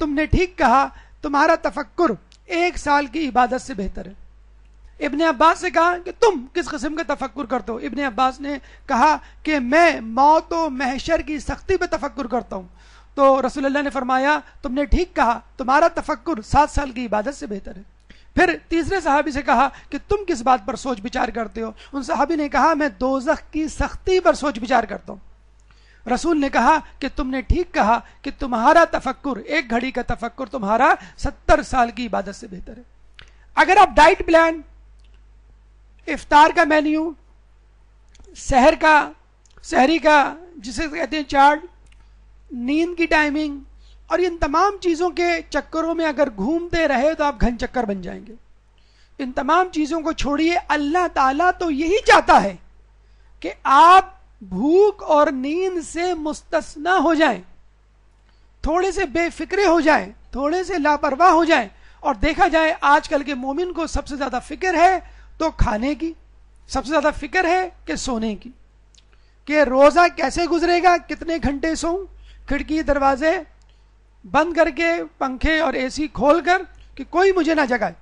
तुमने ठीक कहा तुम्हारा तफक्र एक साल की इबादत से बेहतर है इबन अब्बास से कहा कि तुम किस किस्म का तफक्र करते हो इबन अब्बास ने कहा कि मैं मौत व महशर की सख्ती पर तफक्र करता हूँ तो रसूलुल्लाह ने फरमाया तुमने ठीक कहा तुम्हारा तफक्र सात साल की इबादत से बेहतर है फिर तीसरे सहाबी से कहा कि तुम किस बात पर सोच विचार करते हो उन सहाबी ने कहा मैं दोजख की सख्ती पर सोच विचार करता हूँ रसूल ने कहा कि तुमने ठीक कहा कि तुम्हारा तफक्र एक घड़ी का तफक्र तुम्हारा सत्तर साल की इबादत से बेहतर है अगर आप डाइट प्लान इफ्तार का मेन्यू शहर का शहरी का जिसे कहते हैं चार्ट नींद की टाइमिंग और इन तमाम चीज़ों के चक्करों में अगर घूमते रहे तो आप घन चक्कर बन जाएंगे इन तमाम चीज़ों को छोड़िए अल्लाह ताला तो यही चाहता है कि आप भूख और नींद से मुस्तना हो जाएं, थोड़े से बेफिक्रे हो जाएं, थोड़े से लापरवाह हो जाएं और देखा जाए आजकल के मोमिन को सबसे ज़्यादा फिक्र है तो खाने की सबसे ज्यादा फिक्र है कि सोने की कि रोजा कैसे गुजरेगा कितने घंटे सोऊं खिड़की दरवाजे बंद करके पंखे और एसी खोलकर कि कोई मुझे ना जगाए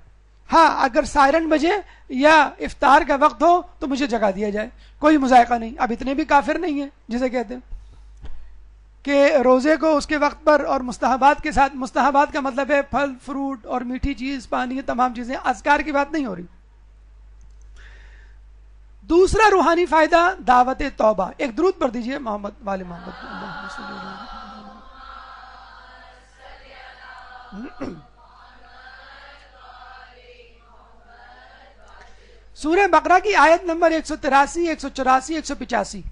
हाँ अगर सायरन बजे या इफ्तार का वक्त हो तो मुझे जगा दिया जाए कोई मुजायका नहीं अब इतने भी काफिर नहीं है जिसे कहते हैं कि रोज़े को उसके वक्त पर और मुस्तहबात के साथ मुस्तहबात का मतलब है फल फ्रूट और मीठी चीज़ पानी तमाम चीज़ें असकार की बात नहीं हो रही दूसरा रूहानी फायदा दावत तौबा एक द्रुत पर दीजिए मोहम्मद वाले मोहम्मद सूर्य बकरा की आयत नंबर एक सौ तिरासी एक सौ चौरासी एक सौ पिचासी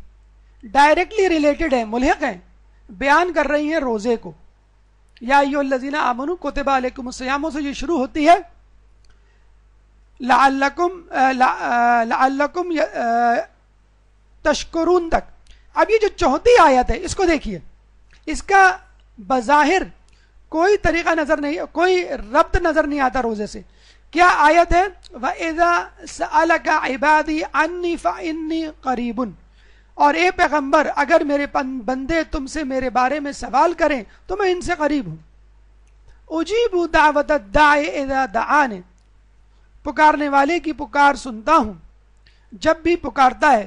डायरेक्टली रिलेटेड है मुलहक है बयान कर रही है रोजे को या यो लजीना आमनु कोतबा अलैकुम से ये शुरू होती है लाकुम लाकुम तश्करून तक अब ये जो चौथी आयत है इसको देखिए इसका बज़ाहिर कोई तरीका नज़र नहीं कोई रब्त नज़र नहीं आता रोज़े से क्या आयत है वज़ा का इबादी अन्नी फ़ाइन्नी करीबन और ए पैगंबर अगर मेरे बंदे तुमसे मेरे बारे में सवाल करें तो मैं इनसे करीब हूँ उजीबू दावत दाए दा दाने पुकारने वाले की पुकार सुनता हूं जब भी पुकारता है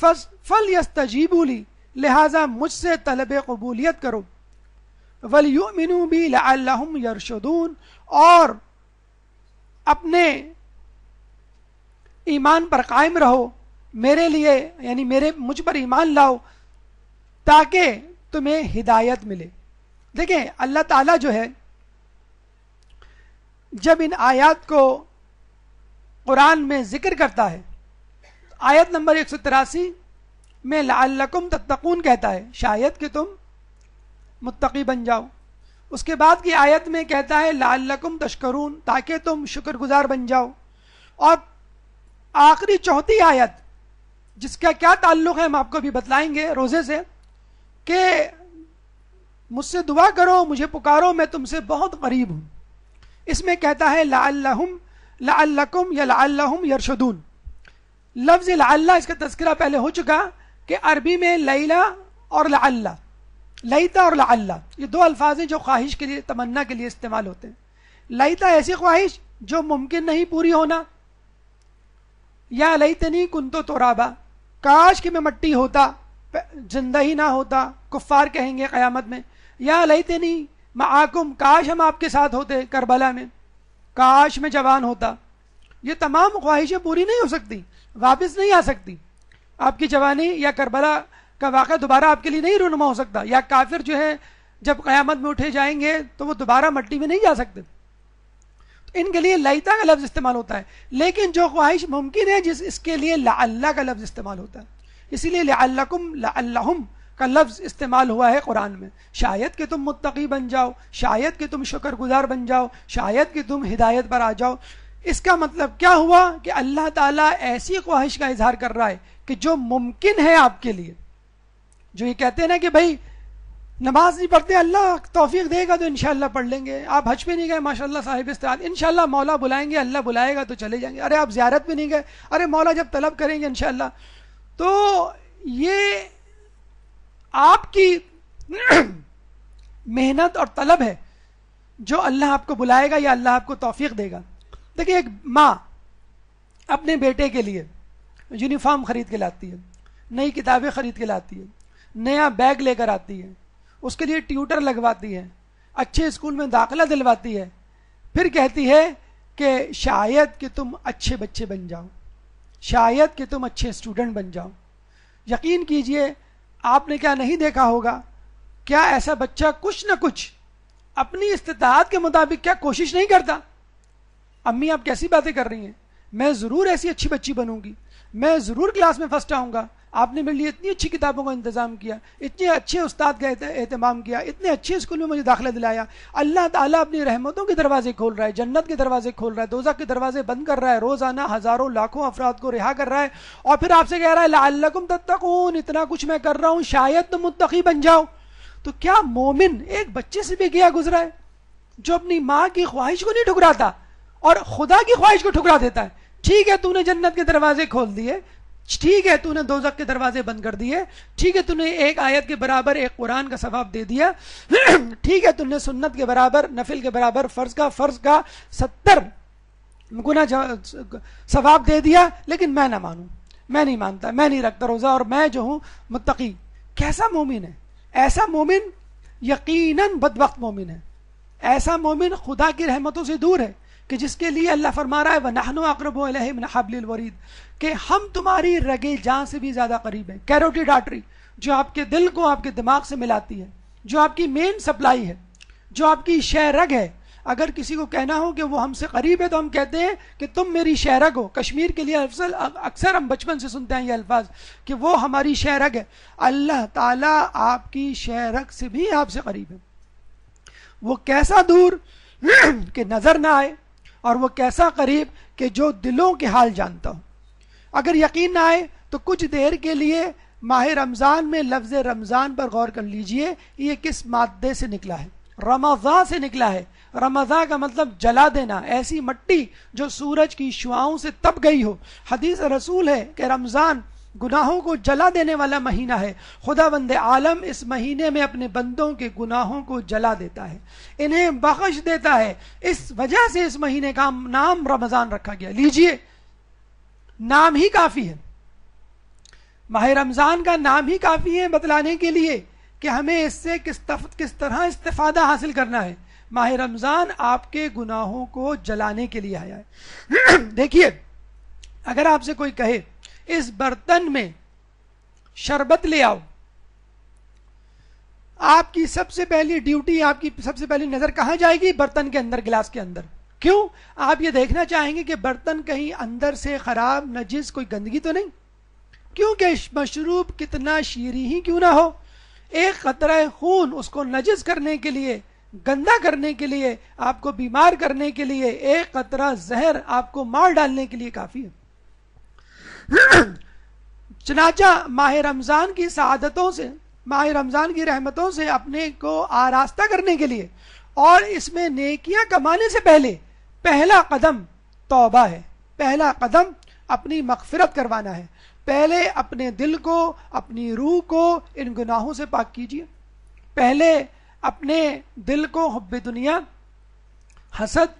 फस फल यस्तजीबूली लिहाजा मुझसे तलब कबूलियत करो वलियो मिनू भी लाम यरशदून और अपने ईमान पर कायम रहो मेरे लिए यानी मेरे मुझ पर ईमान लाओ ताकि तुम्हें हिदायत मिले देखें अल्लाह ताला जो है जब इन आयात को कुरान में जिक्र करता है आयत नंबर एक सौ तिरासी में लाकुम तत्तकून कहता है शायद कि तुम मुत्तकी बन जाओ उसके बाद की आयत में कहता है लाकुम तश्करून ताकि तुम शुक्रगुजार बन जाओ और आखिरी चौथी आयत जिसका क्या ताल्लुक है हम आपको भी बतलाएंगे रोज़े से कि मुझसे दुआ करो मुझे पुकारो मैं तुमसे बहुत करीब हूँ इसमें कहता है लाल लकुम या लाम यरशदून लफ्ज ला इसका तस्करा पहले हो चुका कि अरबी में लैला और ला लईता और ला ये दो अल्फाज हैं जो ख्वाहिश के लिए तमन्ना के लिए इस्तेमाल होते हैं लईता ऐसी ख्वाहिश जो मुमकिन नहीं पूरी होना या लईतनी कुंतो तोराबा काश कि मैं मट्टी होता जिंदा ही ना होता कुफार कहेंगे क़यामत में या लईतनी मैं आकुम काश हम आपके साथ होते करबला में काश में जवान होता ये तमाम ख्वाहिशें पूरी नहीं हो सकती वापस नहीं आ सकती आपकी जवानी या करबला का वाक़ दोबारा आपके लिए नहीं रुनमा हो सकता या काफिर जो है जब क़यामत में उठे जाएंगे तो वो दोबारा मट्टी में नहीं जा सकते तो इनके लिए लईता का लफ्ज़ इस्तेमाल होता है लेकिन जो ख्वाहिश मुमकिन है जिस इसके लिए ला का लफ्ज़ इस्तेमाल होता है इसीलिए लाकुम लाहम का लफ्ज इस्तेमाल हुआ है कुरान में शायद कि तुम मुत्तकी बन जाओ शायद कि तुम शुक्रगुजार बन जाओ शायद कि तुम हिदायत पर आ जाओ इसका मतलब क्या हुआ कि अल्लाह ताला ऐसी ख्वाहिश का इजहार कर रहा है कि जो मुमकिन है आपके लिए जो ये कहते हैं ना कि भाई नमाज नहीं पढ़ते अल्लाह तोफीक देगा तो इनशाला पढ़ लेंगे आप हज पे नहीं गए माशाल्लाह साहिब इस्तेद इनशाला मौला बुलाएंगे अल्लाह बुलाएगा तो चले जाएंगे अरे आप ज्यारत भी नहीं गए अरे मौला जब तलब करेंगे इनशाला तो ये आपकी मेहनत और तलब है जो अल्लाह आपको बुलाएगा या अल्लाह आपको तोफीक देगा देखिए एक माँ अपने बेटे के लिए यूनिफॉर्म खरीद के लाती है नई किताबें खरीद के लाती है नया बैग लेकर आती है उसके लिए ट्यूटर लगवाती है अच्छे स्कूल में दाखिला दिलवाती है फिर कहती है कि शायद कि तुम अच्छे बच्चे बन जाओ शायद कि तुम अच्छे स्टूडेंट बन जाओ यकीन कीजिए आपने क्या नहीं देखा होगा क्या ऐसा बच्चा कुछ ना कुछ अपनी इस्तात के मुताबिक क्या कोशिश नहीं करता अम्मी आप कैसी बातें कर रही हैं मैं जरूर ऐसी अच्छी बच्ची बनूंगी मैं जरूर क्लास में फर्स्ट आऊंगा आपने मेरे लिए इतनी अच्छी किताबों का इंतज़ाम किया इतने अच्छे उस्ताद का अहतमाम किया इतने अच्छे स्कूल में मुझे दाखिला दिलाया अल्लाह ताला अपनी रहमतों के दरवाजे खोल रहा है जन्नत के दरवाजे खोल रहा है दोजा के दरवाजे बंद कर रहा है रोज़ाना हज़ारों लाखों अफराद को रिहा कर रहा है और फिर आपसे कह रहा है लाकुम तत्तकून इतना कुछ मैं कर रहा हूँ शायद तुम मुतकी बन जाओ तो क्या मोमिन एक बच्चे से भी गया गुजरा है जो अपनी माँ की ख्वाहिश को नहीं ठुकराता और खुदा की ख्वाहिश को ठुकरा देता है ठीक है तूने जन्नत के दरवाजे खोल दिए ठीक है तूने दो के दरवाजे बंद कर दिए ठीक है तूने एक आयत के बराबर एक कुरान का सवाब दे दिया ठीक है तूने सुन्नत के बराबर नफिल के बराबर फर्ज का फर्ज का सत्तर गुना सवाब दे दिया लेकिन मैं ना मानू मैं नहीं मानता मैं नहीं रखता रोजा और मैं जो हूं मुतकी कैसा मोमिन है ऐसा मोमिन यकीनन बदबक मोमिन है ऐसा मोमिन खुदा की रहमतों से दूर है कि जिसके लिए अल्लाह फरमा रहा है वनाहनो अक्रब हबलीवरीद कि हम तुम्हारी रगे जहाँ से भी ज़्यादा करीब है कैरोटिड आर्टरी जो आपके दिल को आपके दिमाग से मिलाती है जो आपकी मेन सप्लाई है जो आपकी शहरग है अगर किसी को कहना हो कि वो हमसे करीब है तो हम कहते हैं कि तुम मेरी शहरग हो कश्मीर के लिए अफसल अक्सर हम बचपन से सुनते हैं ये अल्फाज कि वो हमारी शहरग है अल्लाह ताला आपकी शहरग से भी आपसे करीब है वो कैसा दूर कि नज़र ना आए और वो कैसा करीब कि जो दिलों के हाल जानता हूँ अगर यकीन ना आए तो कुछ देर के लिए माह रमज़ान में लफ्ज़ रमज़ान पर गौर कर लीजिए ये किस मादे से निकला है रमज़ा से निकला है रमज़ा का मतलब जला देना ऐसी मट्टी जो सूरज की शुआओं से तप गई हो हदीस रसूल है कि रमज़ान गुनाहों को जला देने वाला महीना है खुदा बंद आलम इस महीने में अपने बंदों के गुनाहों को जला देता है इन्हें बख्श देता है इस वजह से इस महीने का नाम रमजान रखा गया लीजिए नाम ही काफी है माह रमजान का नाम ही काफी है बतलाने के लिए कि हमें इससे किस तफ, किस तरह इस्तेफादा हासिल करना है माह रमजान आपके गुनाहों को जलाने के लिए आया है देखिए अगर आपसे कोई कहे इस बर्तन में शरबत ले आओ आपकी सबसे पहली ड्यूटी आपकी सबसे पहली नजर कहां जाएगी बर्तन के अंदर गिलास के अंदर क्यों आप ये देखना चाहेंगे कि बर्तन कहीं अंदर से खराब नजिस कोई गंदगी तो नहीं क्योंकि मशरूब कितना शीरी ही क्यों ना हो एक खतरा खून उसको नजिस करने के लिए गंदा करने के लिए आपको बीमार करने के लिए एक खतरा जहर आपको मार डालने के लिए काफी है चनाचा माह रमज़ान की शहादतों से माह रमज़ान की रहमतों से अपने को आरास्ता करने के लिए और इसमें नेकियां कमाने से पहले पहला कदम तौबा है पहला कदम अपनी मकफिरत करवाना है पहले अपने दिल को अपनी रूह को इन गुनाहों से पाक कीजिए पहले अपने दिल को हब्ब दुनिया हसद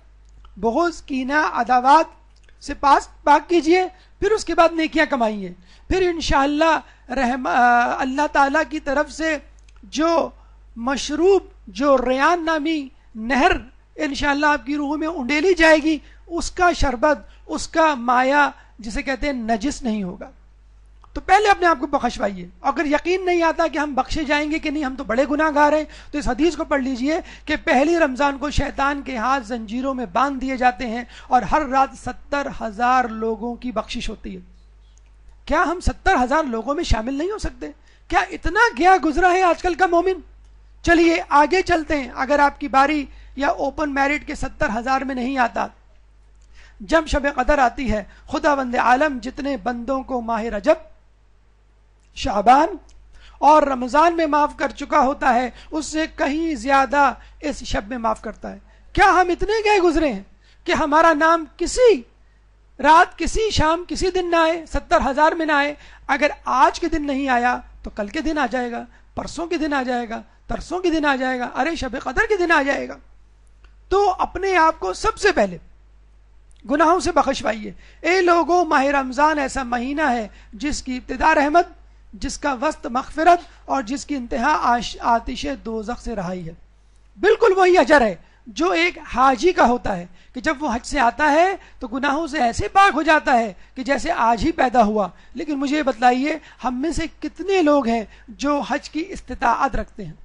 बहुत कीना अदावत से पास पाक कीजिए फिर उसके बाद नेकियां कमाई हैं फिर इन रहम अल्लाह ताला की तरफ से जो मशरूब जो रेन नामी नहर इन आपकी रूह में उंडेली जाएगी उसका शरबत उसका माया जिसे कहते हैं नजिस नहीं होगा तो पहले अपने आप को बख्शवाइए अगर यकीन नहीं आता कि हम बख्शे जाएंगे कि नहीं हम तो बड़े गुनाहगार हैं तो इस हदीस को पढ़ लीजिए कि पहली रमज़ान को शैतान के हाथ जंजीरों में बांध दिए जाते हैं और हर रात सत्तर हज़ार लोगों की बख्शिश होती है क्या हम सत्तर हज़ार लोगों में शामिल नहीं हो सकते क्या इतना गया गुजरा है आजकल का मोमिन चलिए आगे चलते हैं अगर आपकी बारी या ओपन मैरिट के सत्तर हज़ार में नहीं आता जब शब कदर आती है खुदा बंद आलम जितने बंदों को माहिर रजब शाबान और रमजान में माफ कर चुका होता है उससे कहीं ज्यादा इस शब में माफ करता है क्या हम इतने गए गुजरे हैं कि हमारा नाम किसी रात किसी शाम किसी दिन ना आए सत्तर हजार में ना आए अगर आज के दिन नहीं आया तो कल के दिन आ जाएगा परसों के दिन आ जाएगा तरसों के दिन आ जाएगा अरे शब कदर के दिन आ जाएगा तो अपने आप को सबसे पहले गुनाहों से बखशवाइए ए लोगों माह रमज़ान ऐसा महीना है जिसकी इब्तदा रहमत जिसका वस्त मखफरत और जिसकी इंतहा आतिश दो से रहाई है बिल्कुल वही अजर है जो एक हाजी का होता है कि जब वो हज से आता है तो गुनाहों से ऐसे पाक हो जाता है कि जैसे आज ही पैदा हुआ लेकिन मुझे बतलाइए हम में से कितने लोग हैं जो हज की इस्तात रखते हैं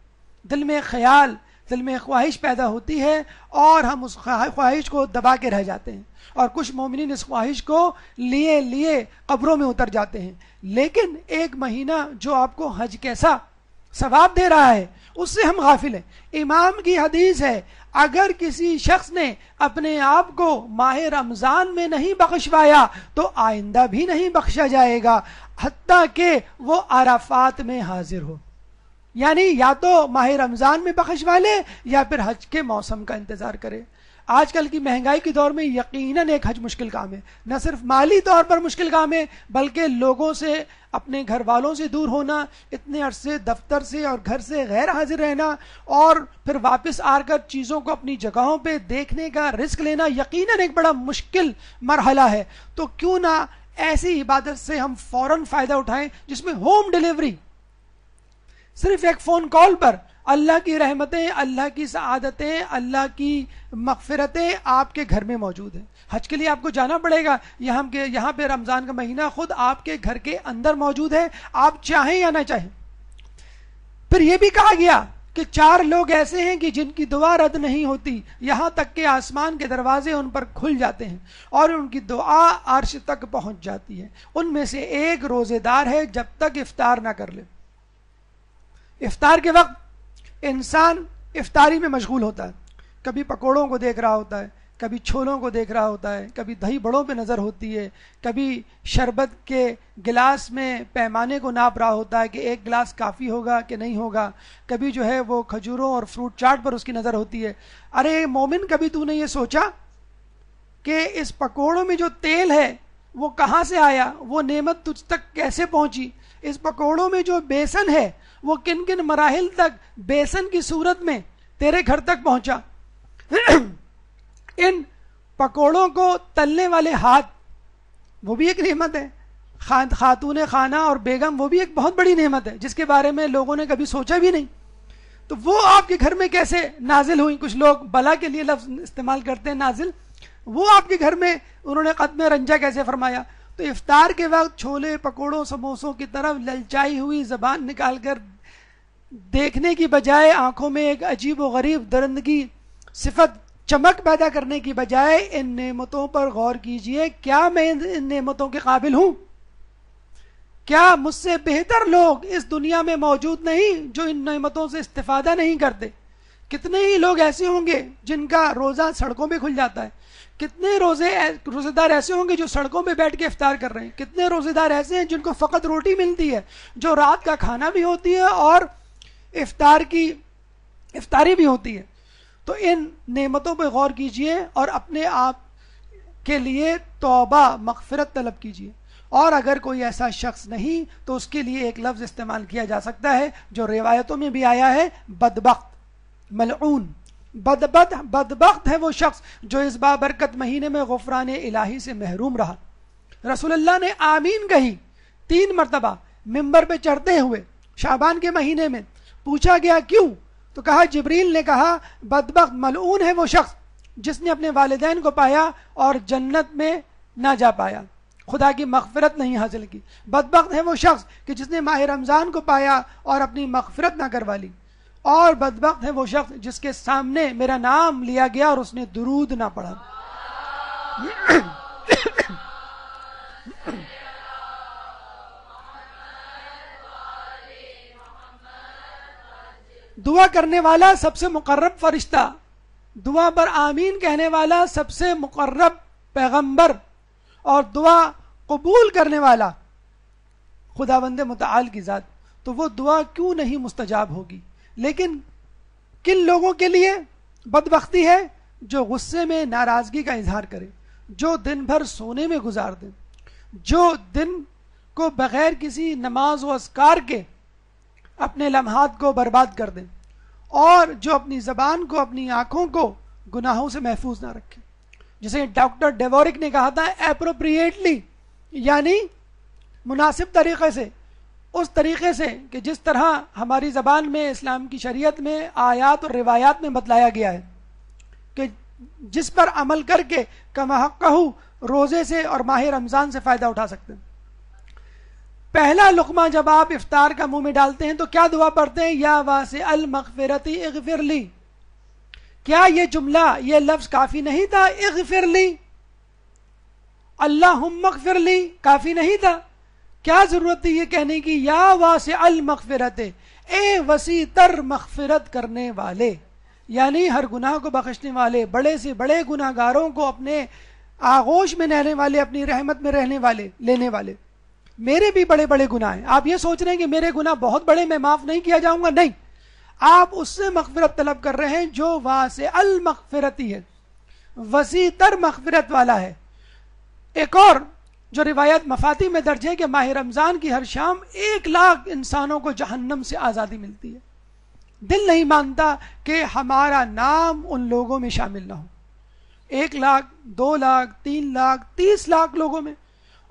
दिल में ख्याल दिल में ख्वाहिश पैदा होती है और हम उस ख्वाहिश को दबा के रह जाते हैं और कुछ मोमिन इस ख्वाहिश को लिए लिए कब्रों में उतर जाते हैं लेकिन एक महीना जो आपको हज कैसा सवाब दे रहा है उससे हम गाफिल हैं इमाम की हदीस है अगर किसी शख्स ने अपने आप को माह रमज़ान में नहीं बख्शवाया तो आइंदा भी नहीं बख्शा जाएगा हती के वो अराफात में हाजिर हो यानी या तो माह रमजान में बख्श वाले या फिर हज के मौसम का इंतजार करे आजकल की महंगाई के दौर में यकीनन एक हज मुश्किल काम है न सिर्फ माली तौर पर मुश्किल काम है बल्कि लोगों से अपने घर वालों से दूर होना इतने अरसे दफ्तर से और घर से गैर हाजिर रहना और फिर वापस आकर चीज़ों को अपनी जगहों पे देखने का रिस्क लेना यकीनन एक बड़ा मुश्किल मरहला है तो क्यों ना ऐसी इबादत से हम फौरन फ़ायदा उठाएं जिसमें होम डिलीवरी सिर्फ एक फोन कॉल पर अल्लाह की रहमतें अल्लाह की सआदतें अल्लाह की मगफरतें आपके घर में मौजूद हैं हज के लिए आपको जाना पड़ेगा यहाँ के यहाँ पे रमज़ान का महीना खुद आपके घर के अंदर मौजूद है आप चाहें या ना चाहें फिर यह भी कहा गया कि चार लोग ऐसे हैं कि जिनकी दुआ रद्द नहीं होती यहाँ तक के आसमान के दरवाजे उन पर खुल जाते हैं और उनकी दुआ अर्श तक पहुँच जाती है उनमें से एक रोज़ेदार है जब तक इफ्तार ना कर ले इफ्तार के वक्त इंसान इफ्तारी में मशगूल होता है कभी पकौड़ों को देख रहा होता है कभी छोलों को देख रहा होता है कभी दही बड़ों पे नज़र होती है कभी शरबत के गिलास में पैमाने को नाप रहा होता है कि एक गिलास काफ़ी होगा कि नहीं होगा कभी जो है वो खजूरों और फ्रूट चाट पर उसकी नज़र होती है अरे मोमिन कभी तूने ये सोचा कि इस पकौड़ों में जो तेल है वो कहाँ से आया वो नेमत तुझ तक कैसे पहुँची इस पकोड़ों में जो बेसन है वो किन किन मराहल तक बेसन की सूरत में तेरे घर तक पहुंचा इन पकोड़ों को तलने वाले हाथ वो भी एक नेमत है खान खातून खाना और बेगम वो भी एक बहुत बड़ी नेमत है जिसके बारे में लोगों ने कभी सोचा भी नहीं तो वो आपके घर में कैसे नाजिल हुई कुछ लोग बला के लिए लफ्ज इस्तेमाल करते हैं नाजिल वो आपके घर में उन्होंने कदम रंजा कैसे फरमाया तो इफ्तार के वक्त छोले पकोड़ों समोसों की तरफ ललचाई हुई जबान निकालकर देखने की बजाय आंखों में एक अजीब व गरीब दरंदगी सिफत चमक पैदा करने की बजाय इन नेमतों पर गौर कीजिए क्या मैं इन नेमतों के काबिल हूं क्या मुझसे बेहतर लोग इस दुनिया में मौजूद नहीं जो इन नेमतों से इस्तेफादा नहीं करते कितने ही लोग ऐसे होंगे जिनका रोजा सड़कों में खुल जाता है कितने रोजे रोजेदार ऐसे होंगे जो सड़कों पे बैठ के इफ्तार कर रहे हैं कितने रोजेदार ऐसे हैं जिनको फ़कत रोटी मिलती है जो रात का खाना भी होती है और इफ्तार की इफ्तारी भी होती है तो इन नेमतों पर गौर कीजिए और अपने आप के लिए तोबा मगफरत तलब कीजिए और अगर कोई ऐसा शख्स नहीं तो उसके लिए एक लफ्ज़ इस्तेमाल किया जा सकता है जो रिवायतों में भी आया है बदबक मलऊन बदबद बदबخت है वो शख्स जो इस बाबरकत महीने में गुफरान इलाही से महरूम रहा रसूलुल्लाह ने आमीन कही तीन मरतबा मिंबर पे चढ़ते हुए शाबान के महीने में पूछा गया क्यों तो कहा जबरील ने कहा बदबक मलून है वो शख्स जिसने अपने वालदेन को पाया और जन्नत में ना जा पाया खुदा की मगफरत नहीं हासिल की बदबक है वो शख्स कि जिसने माह रमज़ान को पाया और अपनी मगफरत ना करवा ली और बदबक है वो शख्स जिसके सामने मेरा नाम लिया गया और उसने दुरूद ना पढ़ा दुआ करने वाला सबसे मुकर्रब फरिश्ता दुआ पर आमीन कहने वाला सबसे मुकर्रब पैगंबर और दुआ कबूल करने वाला खुदा बंद मुताल की ज़ात तो वो दुआ क्यों नहीं मुस्तजाब होगी लेकिन किन लोगों के लिए बदबख्ती है जो गुस्से में नाराजगी का इजहार करे जो दिन भर सोने में गुजार दें जो दिन को बगैर किसी नमाज व असकार के अपने लम्हात को बर्बाद कर दें और जो अपनी ज़बान को अपनी आंखों को गुनाहों से महफूज ना रखें जैसे डॉक्टर डेवोरिक ने कहा था अप्रोप्रिएटली यानी मुनासिब तरीक़े से उस तरीके से कि जिस तरह हमारी ज़बान में इस्लाम की शरीयत में आयात और रिवायात में बतलाया गया है कि जिस पर अमल करके कमहकहू रोज़े से और माह रमज़ान से फ़ायदा उठा सकते हैं पहला लुकमा जब आप इफ्तार का मुंह में डालते हैं तो क्या दुआ पढ़ते हैं या वासे अल मगफिरती ली क्या ये जुमला ये लफ्ज़ काफ़ी नहीं था ली अल्लाह ली काफ़ी नहीं था क्या जरूरत थी ये कहने की या वास अल मगफिरत ए वसी तर मगफिरत करने वाले यानी हर गुनाह को बख्शने वाले बड़े से बड़े गुनागारों को अपने आगोश में रहने वाले अपनी रहमत में रहने वाले लेने वाले मेरे भी बड़े बड़े गुनाह हैं आप ये सोच रहे हैं कि मेरे गुनाह बहुत बड़े मैं माफ नहीं किया जाऊंगा नहीं आप उससे मगफिरत तलब कर रहे हैं जो वास अल मगफिरती है वसी तर मगफिरत वाला है एक और जो रिवायत मफाती में दर्ज है कि माह रमज़ान की हर शाम एक लाख इंसानों को जहन्नम से आज़ादी मिलती है दिल नहीं मानता कि हमारा नाम उन लोगों में शामिल ना हो एक लाख दो लाख तीन लाख तीस लाख लोगों में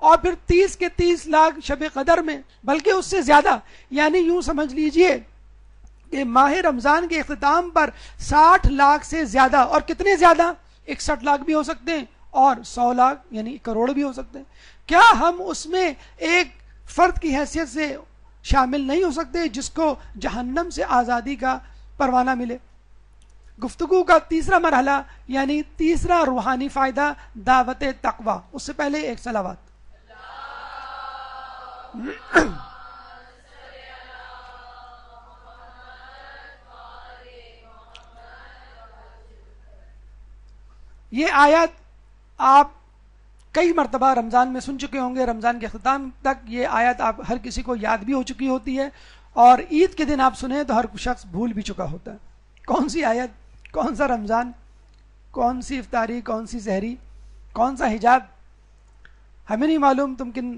और फिर तीस के तीस लाख शब कदर में बल्कि उससे ज़्यादा यानी यूं समझ लीजिए कि माह रमज़ान के अख्ताम पर साठ लाख से ज़्यादा और कितने ज़्यादा इकसठ लाख भी हो सकते हैं और सौ लाख यानी करोड़ भी हो सकते हैं क्या हम उसमें एक फर्द की हैसियत से शामिल नहीं हो सकते जिसको जहन्नम से आज़ादी का परवाना मिले गुफ्तगु का तीसरा मरहला यानी तीसरा रूहानी फ़ायदा दावत तकवा उससे पहले एक सलावात ये आयत आप कई मरतबा रमज़ान में सुन चुके होंगे रमज़ान के अख्ताम तक ये आयत आप हर किसी को याद भी हो चुकी होती है और ईद के दिन आप सुने तो हर शख्स भूल भी चुका होता है कौन सी आयत कौन सा रमज़ान कौन सी इफ्तारी कौन सी जहरी कौन सा हिजाब हमें नहीं मालूम तुम किन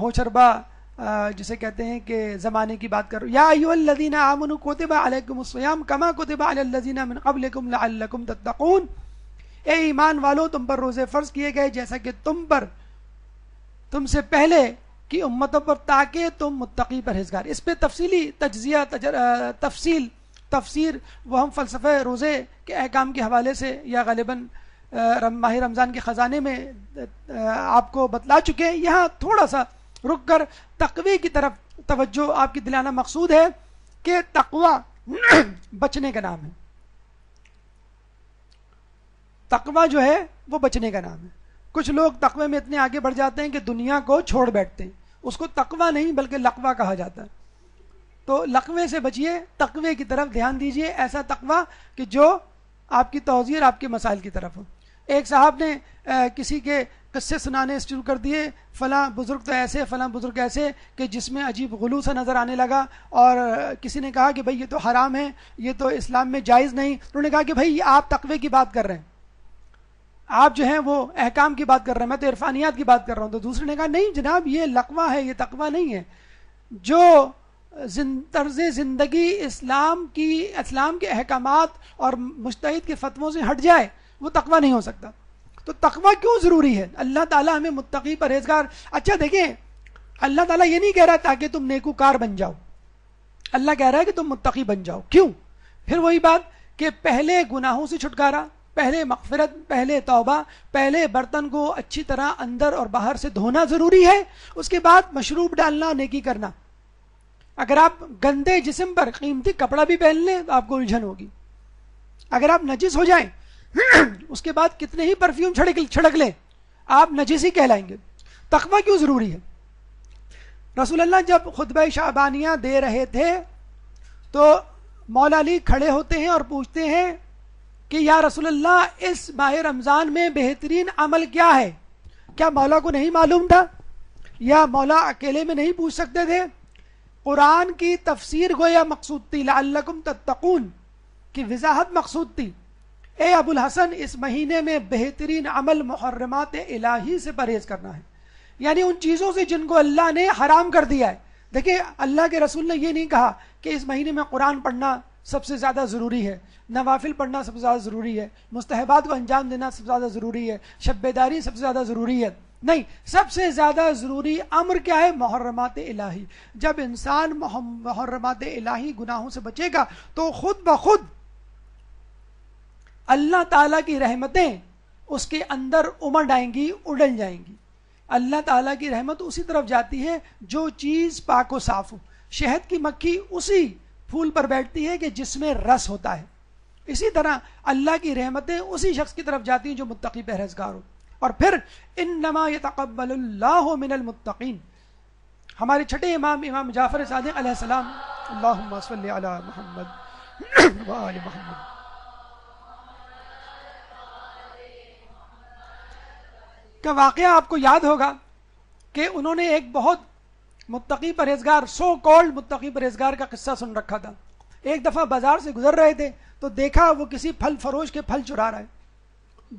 होशरबा जिसे कहते हैं कि ज़माने की बात करो या अयोल्लदीना आमन कोतबा कमा कोतबा मिन कबलकुम लअल्लकुम तत्तकून ए ईमान वालों तुम पर रोजे फर्ज किए गए जैसा कि तुम पर तुमसे पहले की उम्मतों पर ताकि तुम मुतकी परहेजगार इस पर तफसीली तजिया तफसील तफसीर वह हम फलसफे रोज़े के अहकाम के हवाले से या गलिबा रम, माह रमज़ान के ख़जाने में आपको बतला चुके हैं यहाँ थोड़ा सा रुक कर तकवे की तरफ तवज्जो आपकी दिलाना मकसूद है कि तकवा बचने का नाम है तकवा जो है वो बचने का नाम है कुछ लोग तकवे में इतने आगे बढ़ जाते हैं कि दुनिया को छोड़ बैठते हैं उसको तकवा नहीं बल्कि लकवा कहा जाता है तो लकवे से बचिए तकवे की तरफ ध्यान दीजिए ऐसा तकवा कि जो आपकी तोजीर आपके मसाइल की तरफ हो एक साहब ने आ, किसी के किस्से सुनाने शुरू कर दिए फलां बुज़ुर्ग तो ऐसे फलां बुज़ुर्ग ऐसे कि जिसमें अजीब गलू सा नज़र आने लगा और किसी ने कहा कि भाई ये तो हराम है ये तो इस्लाम में जायज़ नहीं उन्होंने कहा कि भाई आप तकवे की बात कर रहे हैं आप जो है वो अहकाम की बात कर रहे हैं मैं तो इरफानियात की बात कर रहा हूँ तो दूसरे ने कहा नहीं जनाब ये लकवा है ये तकवा नहीं है जो तर्ज ज़िंदगी इस्लाम की इस्लाम के अहकाम और मुश्तद के फतवों से हट जाए वो तकवा नहीं हो सकता तो तकवा क्यों ज़रूरी है अल्लाह ताला हमें मुतकी परहेजगार अच्छा देखें अल्लाह ताला ये नहीं कह रहा ताकि तुम नेकूकार बन जाओ अल्लाह कह रहा है कि तुम मुतकी बन जाओ क्यों फिर वही बात कि पहले गुनाहों से छुटकारा पहले मफ़रत पहले तौबा पहले बर्तन को अच्छी तरह अंदर और बाहर से धोना जरूरी है उसके बाद मशरूब डालना नेकी करना अगर आप गंदे जिसम पर कीमती कपड़ा भी पहन लें तो आपको उलझन होगी अगर आप नजिस हो जाएं उसके बाद कितने ही परफ्यूम छिड़क छड़क लें आप नजिस ही कहलाएंगे तकवा क्यों ज़रूरी है रसूलुल्लाह जब खुतब शाबानिया दे रहे थे तो मौलाली खड़े होते हैं और पूछते हैं कि या रसूलुल्लाह इस माह रमज़ान में बेहतरीन अमल क्या है क्या मौला को नहीं मालूम था या मौला अकेले में नहीं पूछ सकते थे कुरान की तफसीर गोया मकसूद थी लाकुम तत्तकून की वजाहत मकसूद थी ए अबुल हसन इस महीने में बेहतरीन अमल मुहर्रमात इलाही से परहेज करना है यानी उन चीज़ों से जिनको अल्लाह ने हराम कर दिया है देखिए अल्लाह के रसूल ने यह नहीं कहा कि इस महीने में कुरान पढ़ना सबसे ज़्यादा ज़रूरी है नवाफिल पढ़ना सबसे ज़्यादा ज़रूरी है मुस्तहबात को अंजाम देना सबसे ज़्यादा ज़रूरी है शब्बेदारी सबसे ज़्यादा ज़रूरी है नहीं सबसे ज़्यादा ज़रूरी अमर क्या है मुहर्रमात इलाही जब इंसान मुहर्रमात इलाही गुनाहों से बचेगा तो खुद ब खुद अल्लाह ताला की रहमतें उसके अंदर उमड़ आएंगी उड़ल जाएंगी अल्लाह ताला की रहमत उसी तरफ जाती है जो चीज़ पाक व साफ हो शहद की मक्खी उसी फूल पर बैठती है कि जिसमें रस होता है इसी तरह अल्लाह की रहमतें उसी शख्स की तरफ जाती हैं जो मुतकी बहरजगार हो और फिर इन नमा ये तकबल्ला मिनलमतिन हमारे छठे इमाम इमाम जाफर सदक़्लाम मोहम्मद मोहम्मद का वाक़ आपको याद होगा कि उन्होंने एक बहुत मुतकी परहेजगार सो कॉल्ड मुतकी परहेजगार का किस्सा सुन रखा था एक दफा बाजार से गुजर रहे थे तो देखा वो किसी फल फरोश के फल चुरा रहा है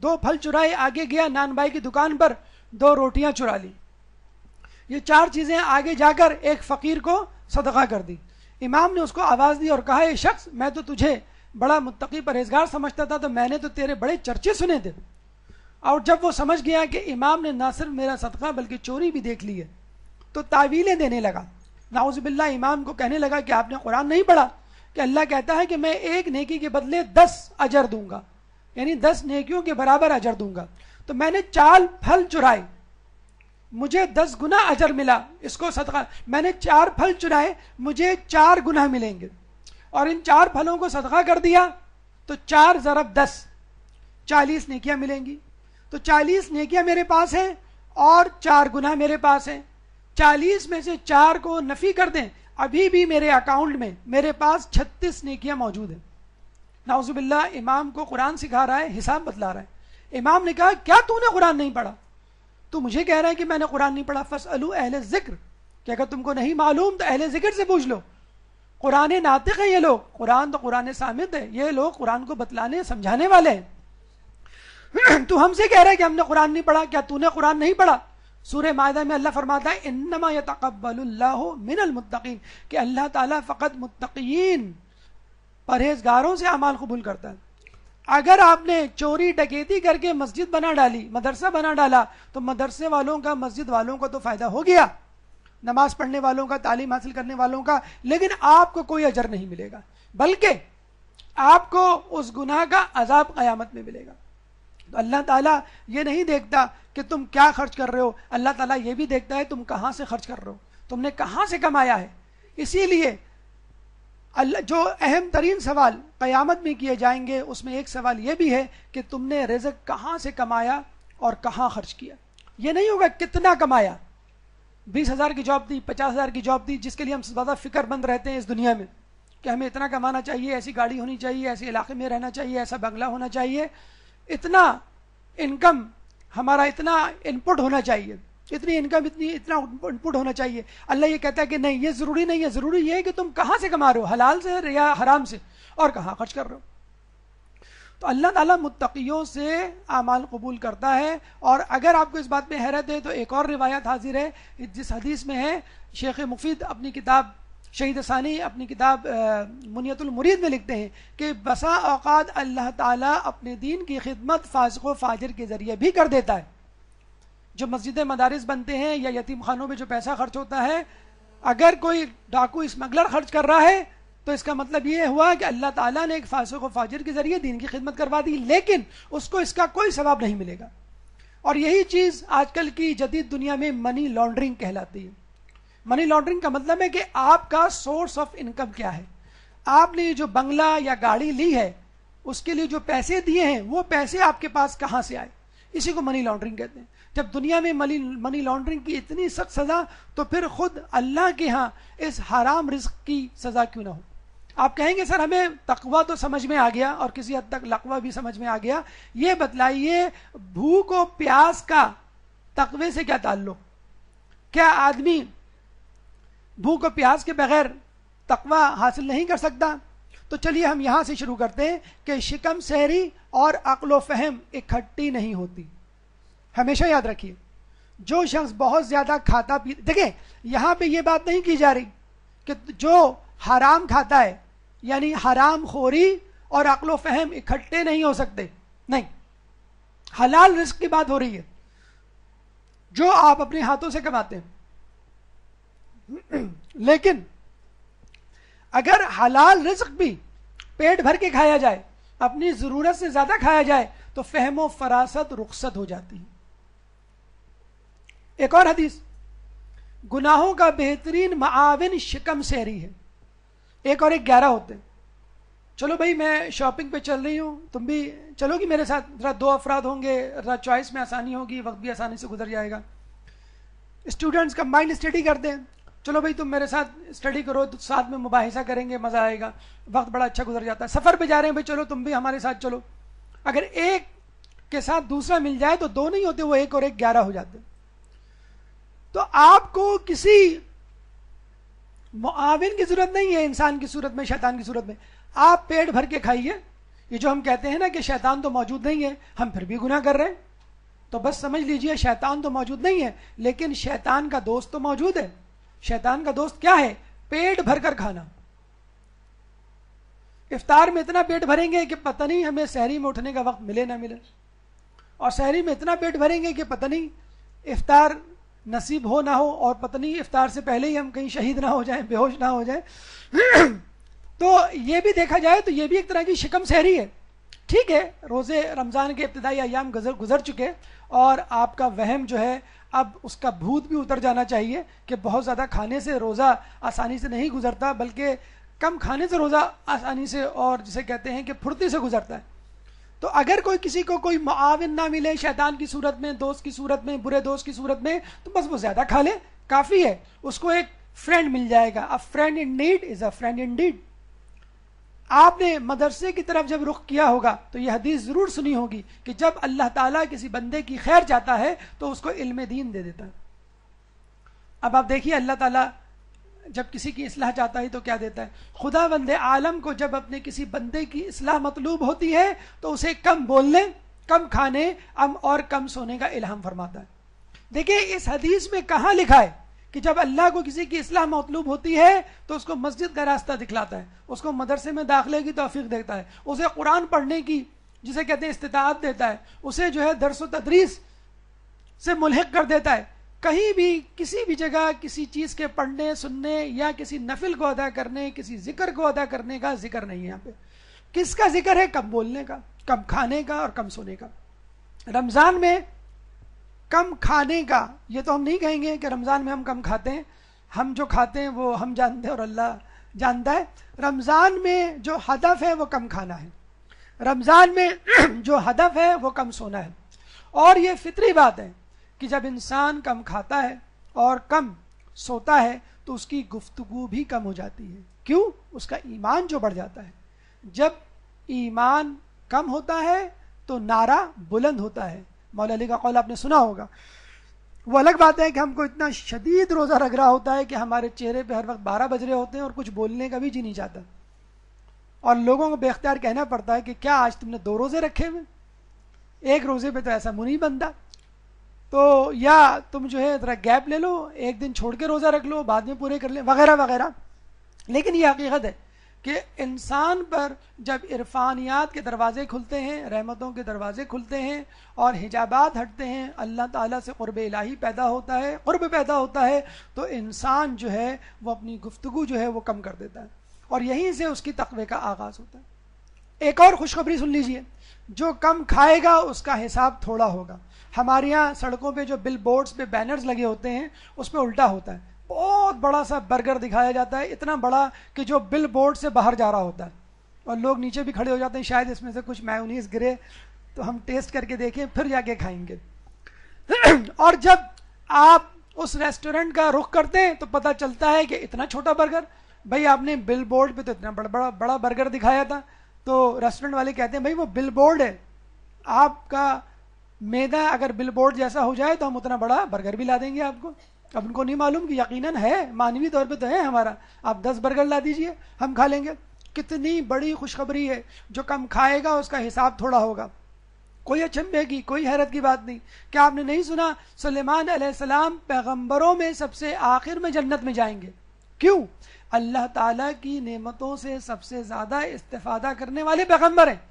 दो फल चुराए आगे गया नान भाई की दुकान पर दो रोटियां चुरा ली ये चार चीजें आगे जाकर एक फकीर को सदका कर दी इमाम ने उसको आवाज दी और कहा ये शख्स मैं तो तुझे बड़ा मुतकी परहेजगार समझता था तो मैंने तो तेरे बड़े चर्चे सुने थे और जब वो समझ गया कि इमाम ने ना सिर्फ मेरा सदका बल्कि चोरी भी देख ली है तो तावीलें देने लगा नाउजबिल्ला इमाम को कहने लगा कि आपने कुरान नहीं पढ़ा कि अल्लाह कहता है कि मैं एक नेकी के बदले दस अजर दूंगा यानी दस नेकियों के बराबर अजर दूंगा तो मैंने चार फल चुराए मुझे दस गुना अजर मिला इसको सदका मैंने चार फल चुराए मुझे चार गुना मिलेंगे और इन चार फलों को सदका कर दिया तो चार जरब दस चालीस नेकियां मिलेंगी तो चालीस नेकियां मेरे पास हैं और चार गुना मेरे पास हैं चालीस में से चार को नफी कर दें अभी भी मेरे अकाउंट में मेरे पास छत्तीस नेकियां मौजूद है नाउजुबिल्ला इमाम को कुरान सिखा रहा है हिसाब बतला रहा है इमाम ने कहा क्या तूने कुरान नहीं पढ़ा तो मुझे कह रहा है कि मैंने कुरान नहीं पढ़ा फस अलू अहले जिक्र कि अगर तुमको नहीं मालूम तो अहले जिक्र से पूछ लो कुरान नातिक है ये लोग कुरान तो कुरान सामित है ये लोग कुरान को बतलाने समझाने वाले हैं तू तो हमसे कह रहा है कि हमने कुरान नहीं पढ़ा क्या तूने कुरान नहीं पढ़ा सूर्य मायदा में अल्लाह फरमाता है इन्नमा यतकबल्लाह मिनल मुतकीन कि अल्लाह ताला फ़कत मुतकीन परहेजगारों से अमाल कबूल करता है अगर आपने चोरी डकैती करके मस्जिद बना डाली मदरसा बना डाला तो मदरसे वालों का मस्जिद वालों का तो फ़ायदा हो गया नमाज पढ़ने वालों का तालीम हासिल करने वालों का लेकिन आपको कोई अजर नहीं मिलेगा बल्कि आपको उस गुनाह का अजाब क़यामत में मिलेगा तो अल्लाह ताला ये नहीं देखता कि तुम क्या खर्च कर रहे हो अल्लाह ताला ये भी देखता है तुम कहाँ से खर्च कर रहे हो तुमने कहाँ से कमाया है इसीलिए अल्लाह जो अहम तरीन सवाल क़यामत में किए जाएंगे उसमें एक सवाल ये भी है कि तुमने रिजक कहाँ से कमाया और कहाँ खर्च किया ये नहीं होगा कितना कमाया बीस हज़ार की जॉब दी पचास हज़ार की जॉब दी जिसके लिए हम ज़्यादा फिक्रमंद रहते हैं इस दुनिया में कि हमें इतना कमाना चाहिए ऐसी गाड़ी होनी चाहिए ऐसे इलाके में रहना चाहिए ऐसा बंगला होना चाहिए इतना इनकम हमारा इतना इनपुट होना चाहिए इतनी इनकम इतनी इतना इनपुट होना चाहिए अल्लाह ये कहता है कि नहीं ये जरूरी नहीं है जरूरी ये है कि तुम कहाँ से कमा रहे हो हलाल से या हराम से और कहाँ खर्च कर रहे हो तो अल्लाह ताला मुत्तकियों से अमाल कबूल करता है और अगर आपको इस बात में हैरत है तो एक और रिवायत हाजिर है जिस हदीस में है शेख मुफीद अपनी किताब शहीद सानी अपनी किताब मुनियतुल मुरीद में लिखते हैं कि बसा औकात अल्लाह ताला अपने दीन की खिदमत व फाजिर के ज़रिए भी कर देता है जो मस्जिद मदारस बनते हैं या यतीम खानों में जो पैसा खर्च होता है अगर कोई डाकू स्मगलर खर्च कर रहा है तो इसका मतलब ये हुआ कि अल्लाह ताला ने एक फासो व फाजिर के ज़रिए दीन की खिदमत करवा दी लेकिन उसको इसका कोई सवाब नहीं मिलेगा और यही चीज़ आजकल की जदीद दुनिया में मनी लॉन्ड्रिंग कहलाती है मनी लॉन्ड्रिंग का मतलब है कि आपका सोर्स ऑफ इनकम क्या है आपने जो बंगला या गाड़ी ली है उसके लिए जो पैसे दिए हैं वो पैसे आपके पास कहां से आए इसी को मनी लॉन्ड्रिंग कहते हैं जब दुनिया में मनी मनी लॉन्ड्रिंग की इतनी सख्त सजा तो फिर खुद अल्लाह के यहाँ इस हराम रिस्क की सजा क्यों ना हो आप कहेंगे सर हमें तकवा तो समझ में आ गया और किसी हद तक लकवा भी समझ में आ गया ये बतलाइए भूख और प्यास का तकवे से क्या ताल्लुक क्या आदमी भूख और प्यास के बगैर तकवा हासिल नहीं कर सकता तो चलिए हम यहां से शुरू करते हैं कि शिकम सहरी और अकलो फहम इकट्ठी नहीं होती हमेशा याद रखिए जो शख्स बहुत ज्यादा खाता पी देखें यहां पे ये बात नहीं की जा रही कि जो हराम खाता है यानी हराम खोरी और अकलो फहम इकट्ठे नहीं हो सकते नहीं हलाल रिस्क की बात हो रही है जो आप अपने हाथों से कमाते हैं लेकिन अगर हलाल रिस्क भी पेट भर के खाया जाए अपनी जरूरत से ज्यादा खाया जाए तो फहमो फरासत रुखसत हो जाती है एक और हदीस गुनाहों का बेहतरीन माविन शिकम सहरी है एक और एक ग्यारह होते हैं चलो भाई मैं शॉपिंग पे चल रही हूँ तुम भी चलोगी मेरे साथ जरा दो अफराद होंगे जरा चॉइस में आसानी होगी वक्त भी आसानी से गुजर जाएगा स्टूडेंट्स का माइंड स्टडी करते हैं चलो भाई तुम मेरे साथ स्टडी करो तो साथ में मुबाहिसा करेंगे मजा आएगा वक्त बड़ा अच्छा गुजर जाता है सफर पे जा रहे हैं भाई चलो तुम भी हमारे साथ चलो अगर एक के साथ दूसरा मिल जाए तो दो नहीं होते वो एक और एक ग्यारह हो जाते तो आपको किसी मुआविन की जरूरत नहीं है इंसान की सूरत में शैतान की सूरत में आप पेट भर के खाइए ये जो हम कहते हैं ना कि शैतान तो मौजूद नहीं है हम फिर भी गुनाह कर रहे हैं तो बस समझ लीजिए शैतान तो मौजूद नहीं है लेकिन शैतान का दोस्त तो मौजूद है शैतान का दोस्त क्या है पेट भरकर खाना इफ्तार में इतना पेट भरेंगे कि पता नहीं हमें शहरी में उठने का वक्त मिले ना मिले और शहरी में इतना पेट भरेंगे कि पता नहीं इफ्तार नसीब हो ना हो और पता नहीं इफ्तार से पहले ही हम कहीं शहीद ना हो जाए बेहोश ना हो जाए तो ये भी देखा जाए तो ये भी एक तरह की शिकम शहरी है ठीक है रोज़े रमज़ान के इब्तदाई अयाम गुजर चुके और आपका वहम जो है अब उसका भूत भी उतर जाना चाहिए कि बहुत ज़्यादा खाने से रोज़ा आसानी से नहीं गुजरता बल्कि कम खाने से रोज़ा आसानी से और जिसे कहते हैं कि फुर्ती से गुजरता है तो अगर कोई किसी को कोई मुआविन ना मिले शैतान की सूरत में दोस्त की सूरत में बुरे दोस्त की सूरत में तो बस वो ज़्यादा खा ले काफ़ी है उसको एक फ्रेंड मिल जाएगा a friend in need is a friend indeed आपने मदरसे की तरफ जब रुख किया होगा तो यह हदीस जरूर सुनी होगी कि जब अल्लाह ताला किसी बंदे की खैर जाता है तो उसको इल्म दीन दे देता है अब आप देखिए अल्लाह ताला जब किसी की असलाह चाहता है तो क्या देता है खुदा बंदे आलम को जब अपने किसी बंदे की असलाह मतलूब होती है तो उसे कम बोलने कम खाने अम और कम सोने का इल्हाम फरमाता है देखिए इस हदीस में कहा लिखा है कि जब अल्लाह को किसी की इसलाह मतलूब होती है तो उसको मस्जिद का रास्ता दिखलाता है उसको मदरसे में दाखिले की तोफीक देता है उसे कुरान पढ़ने की जिसे कहते हैं इस्तात देता है उसे जो है दरस तदरीस से मुलहक कर देता है कहीं भी किसी भी जगह किसी चीज़ के पढ़ने सुनने या किसी नफिल को अदा करने किसी जिक्र को अदा करने का जिक्र नहीं है यहाँ पे किसका जिक्र है कम बोलने का कम खाने का और कम सोने का रमज़ान में कम खाने का ये तो हम नहीं कहेंगे कि रमज़ान में हम कम खाते हैं हम जो खाते हैं वो हम जानते हैं और अल्लाह जानता है रमज़ान में जो हदफ है वो कम खाना है रमज़ान में जो हदफ है वो कम सोना है और ये फितरी बात है कि जब इंसान कम खाता है और कम सोता है तो उसकी गुफ्तगु भी कम हो जाती है क्यों उसका ईमान जो बढ़ जाता है जब ईमान कम होता है तो नारा बुलंद होता है मौला अली का कौल आपने सुना होगा वो अलग बात है कि हमको इतना शदीद रोज़ा रख रहा होता है कि हमारे चेहरे पे हर वक्त बारह बज रहे होते हैं और कुछ बोलने का भी जी नहीं जाता और लोगों को बेख्तियार कहना पड़ता है कि क्या आज तुमने दो रोज़े रखे हुए एक रोज़े पे तो ऐसा मुँह नहीं बनता तो या तुम जो है ज़रा गैप ले लो एक दिन छोड़ के रोज़ा रख लो बाद में पूरे कर लें वगैरह वगैरह लेकिन ये हकीकत है कि इंसान पर जब इरफानियात के दरवाज़े खुलते हैं रहमतों के दरवाज़े खुलते हैं और हिजाबात हटते हैं अल्लाह ताला से क़ुरब इलाही पैदा होता है क़ुरब पैदा होता है तो इंसान जो है वो अपनी गुफ्तु जो है वो कम कर देता है और यहीं से उसकी तकवे का आगाज़ होता है एक और खुशखबरी सुन लीजिए जो कम खाएगा उसका हिसाब थोड़ा होगा हमारे यहाँ सड़कों पे जो बिल बोर्ड्स पे बैनर्स लगे होते हैं उस पर उल्टा होता है बहुत बड़ा सा बर्गर दिखाया जाता है इतना बड़ा कि जो बिल बोर्ड से बाहर जा रहा होता है और लोग नीचे भी खड़े हो जाते हैं शायद इसमें से कुछ मैनीस गिरे तो हम टेस्ट करके देखें फिर जाके खाएंगे और जब आप उस रेस्टोरेंट का रुख करते हैं तो पता चलता है कि इतना छोटा बर्गर भाई आपने बिल बोर्ड पर तो इतना बड़ा बड़ा बड़ा बर्गर दिखाया था तो रेस्टोरेंट वाले कहते हैं भाई वो बिल बोर्ड है आपका मैदा अगर बिल बोर्ड जैसा हो जाए तो हम उतना बड़ा बर्गर भी ला देंगे आपको अब उनको नहीं मालूम कि यकीनन है मानवीय तौर पे तो है हमारा आप दस बर्गर ला दीजिए हम खा लेंगे कितनी बड़ी खुशखबरी है जो कम खाएगा उसका हिसाब थोड़ा होगा कोई अचंभे की कोई हैरत की बात नहीं क्या आपने नहीं सुना सलेमान पैगंबरों में सबसे आखिर में जन्नत में जाएंगे क्यों अल्लाह ताला की नेमतों से सबसे ज्यादा इस्तेफादा करने वाले पैगंबर हैं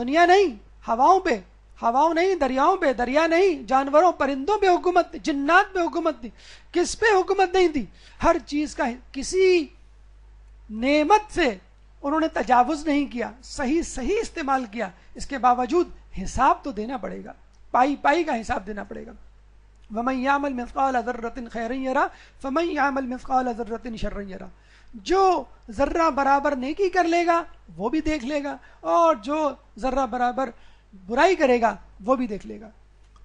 दुनिया नहीं हवाओं पे हवाओं नहीं दरियाओं पे दरिया नहीं जानवरों परिंदों पे हुकूमत जिन्नात पे हुकूमत दी किस पे हुकूमत नहीं दी हर चीज का किसी नेमत से उन्होंने तजावुज नहीं किया सही सही इस्तेमाल किया इसके बावजूद हिसाब तो देना पड़ेगा पाई पाई का हिसाब देना पड़ेगा वमैयामल मिसकाल जर्रतिन खैरन यरा फमैयामल मिसकाल जर्रतिन शर्रन यरा जो ज़र्रा बराबर नेकी कर लेगा वो भी देख लेगा और जो ज़र्रा बराबर बुराई करेगा वो भी देख लेगा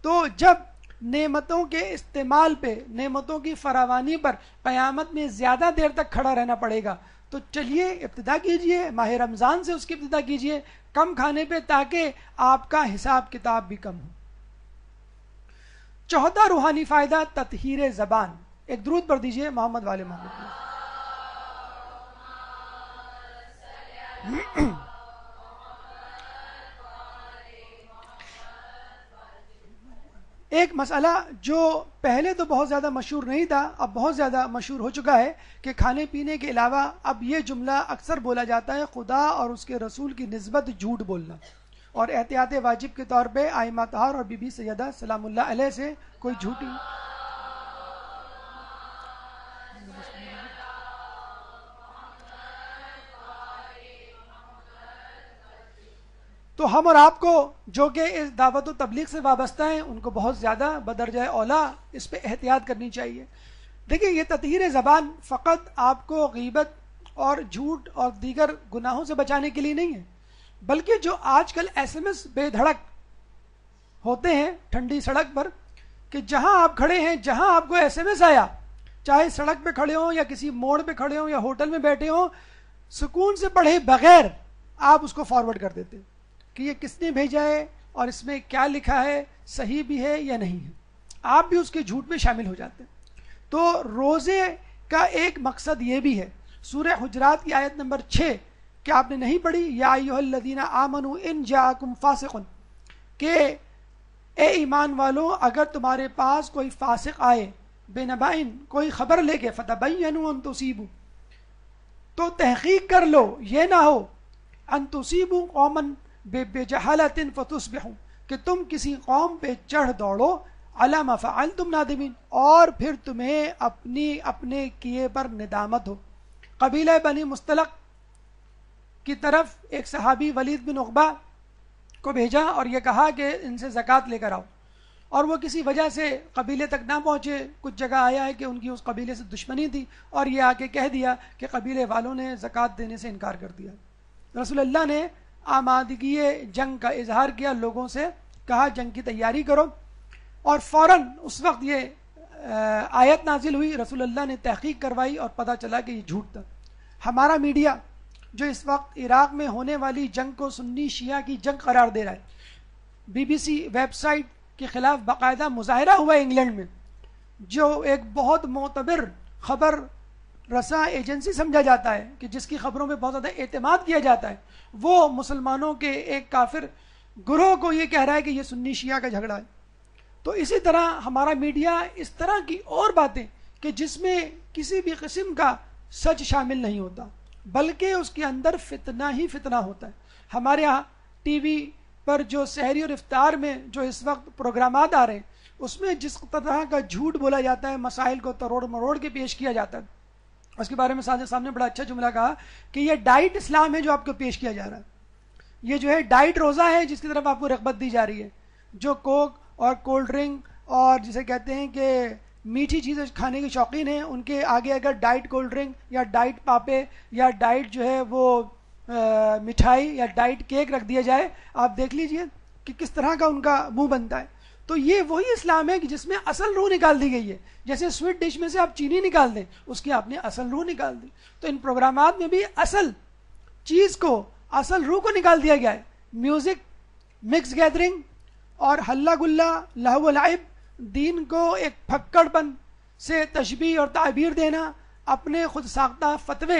तो जब नेमतों के इस्तेमाल पे नेमतों की फरावानी पर क़यामत में ज़्यादा देर तक खड़ा रहना पड़ेगा तो चलिए इब्तदा कीजिए माह रमज़ान से उसकी इब्तदा कीजिए कम खाने पे ताकि आपका हिसाब किताब भी कम हो चौथा रूहानी फ़ायदा ततहीर ज़बान एक द्रुत पर दीजिए मोहम्मद वाले मोहम्मद एक मसला जो पहले तो बहुत ज़्यादा मशहूर नहीं था अब बहुत ज़्यादा मशहूर हो चुका है कि खाने पीने के अलावा अब ये जुमला अक्सर बोला जाता है खुदा और उसके रसूल की नस्बत झूठ बोलना और एहतियात वाजिब के तौर पे आयमा तहार और बीबी सैदा सलामुल्ला से कोई झूठी तो हम और आपको जो कि इस दावत तबलीग से वाबस्ता हैं उनको बहुत ज़्यादा बदरजा ओला इस पर एहतियात करनी चाहिए देखिए ये ततहर ज़बान फ़कत आपको गीबत और झूठ और दीगर गुनाहों से बचाने के लिए नहीं है बल्कि जो आजकल एस एम एस बेधड़क होते हैं ठंडी सड़क पर कि जहां आप खड़े हैं जहां आपको एस एम एस आया चाहे सड़क पे खड़े हों या किसी मोड़ पे खड़े हों या होटल में बैठे हों सुकून से पढ़े बगैर आप उसको फॉरवर्ड कर देते हैं कि ये किसने भेजा है और इसमें क्या लिखा है सही भी है या नहीं है आप भी उसके झूठ में शामिल हो जाते हैं तो रोज़े का एक मकसद ये भी है सूर्य हजरात की आयत नंबर छः क्या आपने नहीं पढ़ी या लदीना आमनु इन जाकुम फासिकुन के ए ईमान वालों अगर तुम्हारे पास कोई फासिक आए बेनबाइन कोई खबर लेके फ़तबैन तोसीबू तो तहकीक कर लो ये ना हो अन तोसीबू कौमन बे बेजहालतिन फतुसबिहू कि तुम किसी कौम पर चढ़ दौड़ो अलामा फ़ाल तुम नादिमिन और फिर तुम्हें अपनी अपने किए पर निदामत हो कबीला बनी मुस्तलक की तरफ एक सहाबी वलीद बिन उकबा को भेजा और यह कहा कि इनसे ज़क़़त लेकर आओ और वह किसी वजह से कबीले तक ना पहुँचे कुछ जगह आया है कि उनकी उस कबीले से दुश्मनी थी और ये आके कह दिया कि कबीले वालों ने ज़क़़त देने से इनकार कर दिया रसोल्ला ने आमादगी जंग का इजहार किया लोगों से कहा जंग की तैयारी करो और फौरन उस वक्त ये आयत नाजिल हुई रसूल ने तहकीक करवाई और पता चला कि ये झूठ था हमारा मीडिया जो इस वक्त इराक में होने वाली जंग को सुन्नी शिया की जंग करार दे रहा है बीबीसी वेबसाइट के खिलाफ बाकायदा मुजाहरा हुआ इंग्लैंड में जो एक बहुत मोतबर खबर रसा एजेंसी समझा जाता है कि जिसकी खबरों में बहुत ज़्यादा एतमाद किया जाता है वो मुसलमानों के एक काफिर गुरोह को ये कह रहा है कि ये सुन्नी शिया का झगड़ा है तो इसी तरह हमारा मीडिया इस तरह की और बातें कि जिसमें किसी भी किस्म का सच शामिल नहीं होता बल्कि उसके अंदर फितना ही फितना होता है हमारे यहाँ वी पर जो शहरी और इफ्तार में जो इस वक्त प्रोग्राम आ रहे हैं उसमें जिस तरह का झूठ बोला जाता है मसाइल को तरोड़ मरोड़ के पेश किया जाता है उसके बारे में साझा साहब ने बड़ा अच्छा जुमला कहा कि यह डाइट इस्लाम है जो आपको पेश किया जा रहा है ये जो है डाइट रोज़ा है जिसकी तरफ आपको रगबत दी जा रही है जो कोक और कोल्ड ड्रिंक और जिसे कहते हैं कि मीठी चीज़ें खाने के शौकीन हैं उनके आगे अगर डाइट कोल्ड ड्रिंक या डाइट पापे या डाइट जो है वो आ, मिठाई या डाइट केक रख दिया जाए आप देख लीजिए कि किस तरह का उनका मुंह बनता है तो ये वही इस्लाम है कि जिसमें असल रूह निकाल दी गई है जैसे स्वीट डिश में से आप चीनी निकाल दें उसकी आपने असल रूह निकाल दी तो इन प्रोग्राम में भी असल चीज को असल रूह को निकाल दिया गया है म्यूजिक मिक्स गैदरिंग और हल्ला गुल्ला लहू लाइब दीन को एक फक्कड़पन से तशबी और ताबीर देना अपने खुद साख्ता फतवे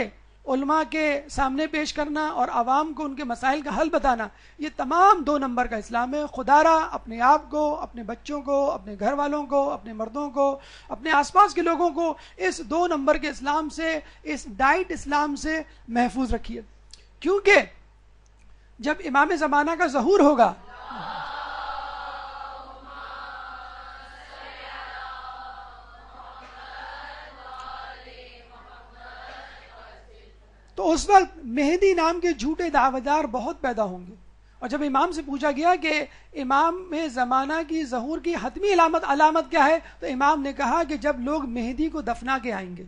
उलमा के सामने पेश करना और आवाम को उनके मसाइल का हल बताना ये तमाम दो नंबर का इस्लाम है खुदारा अपने आप को अपने बच्चों को अपने घर वालों को अपने मर्दों को अपने आसपास के लोगों को इस दो नंबर के इस्लाम से इस डाइट इस्लाम से महफूज रखिए क्योंकि जब इमाम ज़माना का जहूर होगा तो उस वक्त मेहंदी नाम के झूठे दावेदार बहुत पैदा होंगे और जब इमाम से पूछा गया कि इमाम में ज़माना की जहूर की हतमी अलामत अलामत क्या है तो इमाम ने कहा कि जब लोग मेहंदी को दफना के आएंगे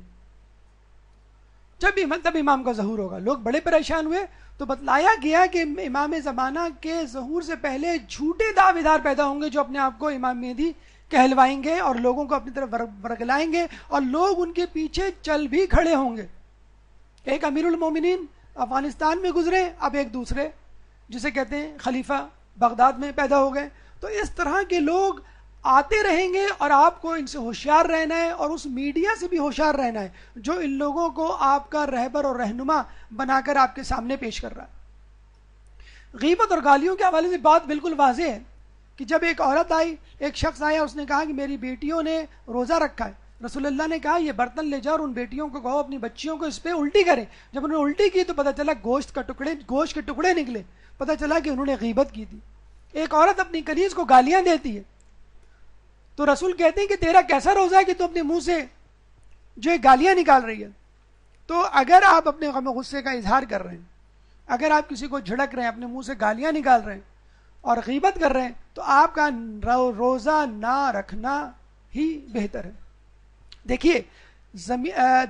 जब भी मतलब इमाम का जहूर होगा लोग बड़े परेशान हुए तो बतलाया गया कि इमाम ज़माना के जहूर से पहले झूठे दावेदार पैदा होंगे जो अपने आप को इमाम मेहदी कहलवाएंगे और लोगों को अपनी तरफ वर्गलाएंगे और लोग उनके पीछे चल भी खड़े होंगे एक अमीरुल मोमिनीन अफगानिस्तान में गुजरे अब एक दूसरे जिसे कहते हैं खलीफा बगदाद में पैदा हो गए तो इस तरह के लोग आते रहेंगे और आपको इनसे होशियार रहना है और उस मीडिया से भी होशियार रहना है जो इन लोगों को आपका रहबर और रहनुमा बनाकर आपके सामने पेश कर रहा है गीबत और गालियों के हवाले से बात बिल्कुल वाजह है कि जब एक औरत आई एक शख्स आया उसने कहा कि मेरी बेटियों ने रोज़ा रखा है रसुल्ला ने कहा ये बर्तन ले जाओ और उन बेटियों को कहो अपनी बच्चियों को इस पर उल्टी करें जब उन्होंने उल्टी की तो पता चला गोश्त का टुकड़े गोश्त के टुकड़े निकले पता चला कि उन्होंने गीबत की थी एक औरत अपनी कलीज को गालियां देती है तो रसूल कहते हैं कि तेरा कैसा रोजा है कि तू अपने मुंह से जो एक गालियां निकाल रही है तो अगर आप अपने गम गुस्से का इजहार कर रहे हैं अगर आप किसी को झड़क रहे हैं अपने मुंह से गालियां निकाल रहे हैं और गीबत कर रहे हैं तो आपका रोजा ना रखना ही बेहतर है देखिए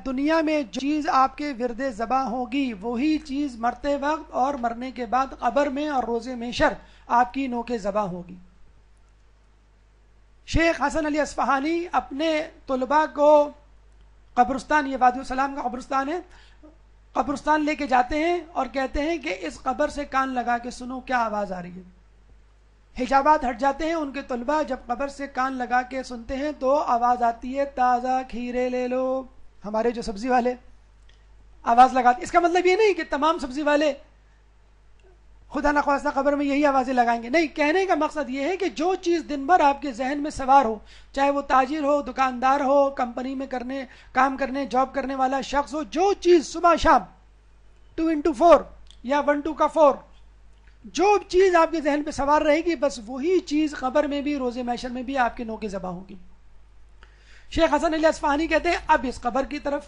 दुनिया में जो चीज़ आपके विरद जबा होगी वही चीज़ मरते वक्त और मरने के बाद कबर में और रोज़े मेशर आपकी नोक जबा होगी शेख हसन अली असफहानी अपने तलबा को कब्रस्तान ये वादी सलाम का कब्रस्तान है कब्रस्तान लेके जाते हैं और कहते हैं कि इस कब्र से कान लगा के सुनो क्या आवाज़ आ रही है हिजाबात हट जाते हैं उनके तलबा जब कबर से कान लगा के सुनते हैं तो आवाज़ आती है ताज़ा खीरे ले लो हमारे जो सब्जी वाले आवाज़ लगाते इसका मतलब ये नहीं कि तमाम सब्जी वाले खुदा न खास्ता खबर में यही आवाज़ें लगाएंगे नहीं कहने का मकसद ये है कि जो चीज़ दिन भर आपके जहन में सवार हो चाहे वो ताजिर हो दुकानदार हो कंपनी में करने काम करने जॉब करने वाला शख्स हो जो चीज़ सुबह शाम टू इंटू फोर या वन टू का फोर जो चीज आपके जहन पे सवार रहेगी बस वही चीज खबर में भी रोजे मैशर में भी आपके नोके जबा होगी शेख हसन असफानी कहते हैं अब इस खबर की तरफ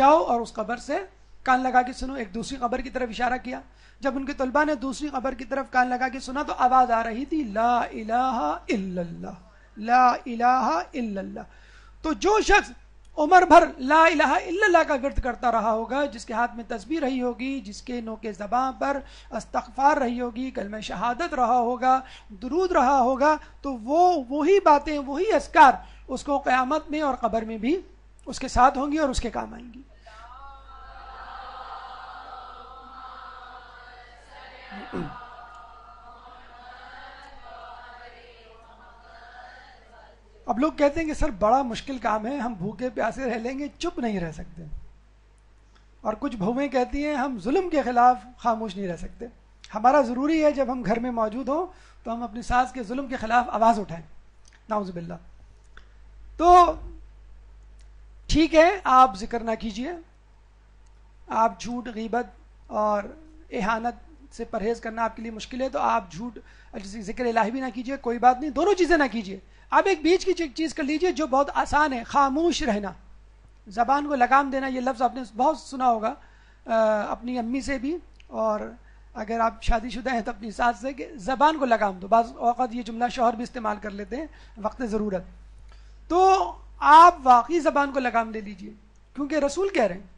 जाओ और उस खबर से कान लगा के सुनो एक दूसरी खबर की तरफ इशारा किया जब उनके तलबा ने दूसरी खबर की तरफ कान लगा के सुना तो आवाज आ रही थी ला इलाहा इल्लल्लाह ला इलाहा इल्लल्लाह तो जो शख्स उमर भर ला इलाहा इल्लल्लाह का विरत करता रहा होगा जिसके हाथ में तस्वीर रही होगी जिसके नो के ज़बाँ पर अस्तफार रही होगी कल में शहादत रहा होगा दरूद रहा होगा तो वो वही बातें वही असकार उसको क्यामत में और कब्र में भी उसके साथ होंगी और उसके काम आएंगी mm अब लोग कहते हैं कि सर बड़ा मुश्किल काम है हम भूखे प्यासे रह लेंगे चुप नहीं रह सकते और कुछ भूवें कहती हैं हम जुल्म के खिलाफ खामोश नहीं रह सकते हमारा ज़रूरी है जब हम घर में मौजूद हों तो हम अपनी सास के जुल्म के खिलाफ आवाज़ उठाएं नाउजबिल्ला तो ठीक है आप जिक्र ना कीजिए आप झूठ गीबत और एहानत से परहेज करना आपके लिए मुश्किल है तो आप झूठ जिक्र इलाही भी ना कीजिए कोई बात नहीं दोनों चीज़ें ना कीजिए आप एक बीच की चीज़ कर लीजिए जो बहुत आसान है खामोश रहना ज़बान को लगाम देना ये लफ्ज़ आपने बहुत सुना होगा आ, अपनी अम्मी से भी और अगर आप शादीशुदा हैं तो अपनी सास से कि ज़बान को लगाम दो बाज़ अवत ये जुमला शोहर भी इस्तेमाल कर लेते हैं वक्त ज़रूरत तो आप वाकई ज़बान को लगाम दे लीजिए क्योंकि रसूल कह रहे हैं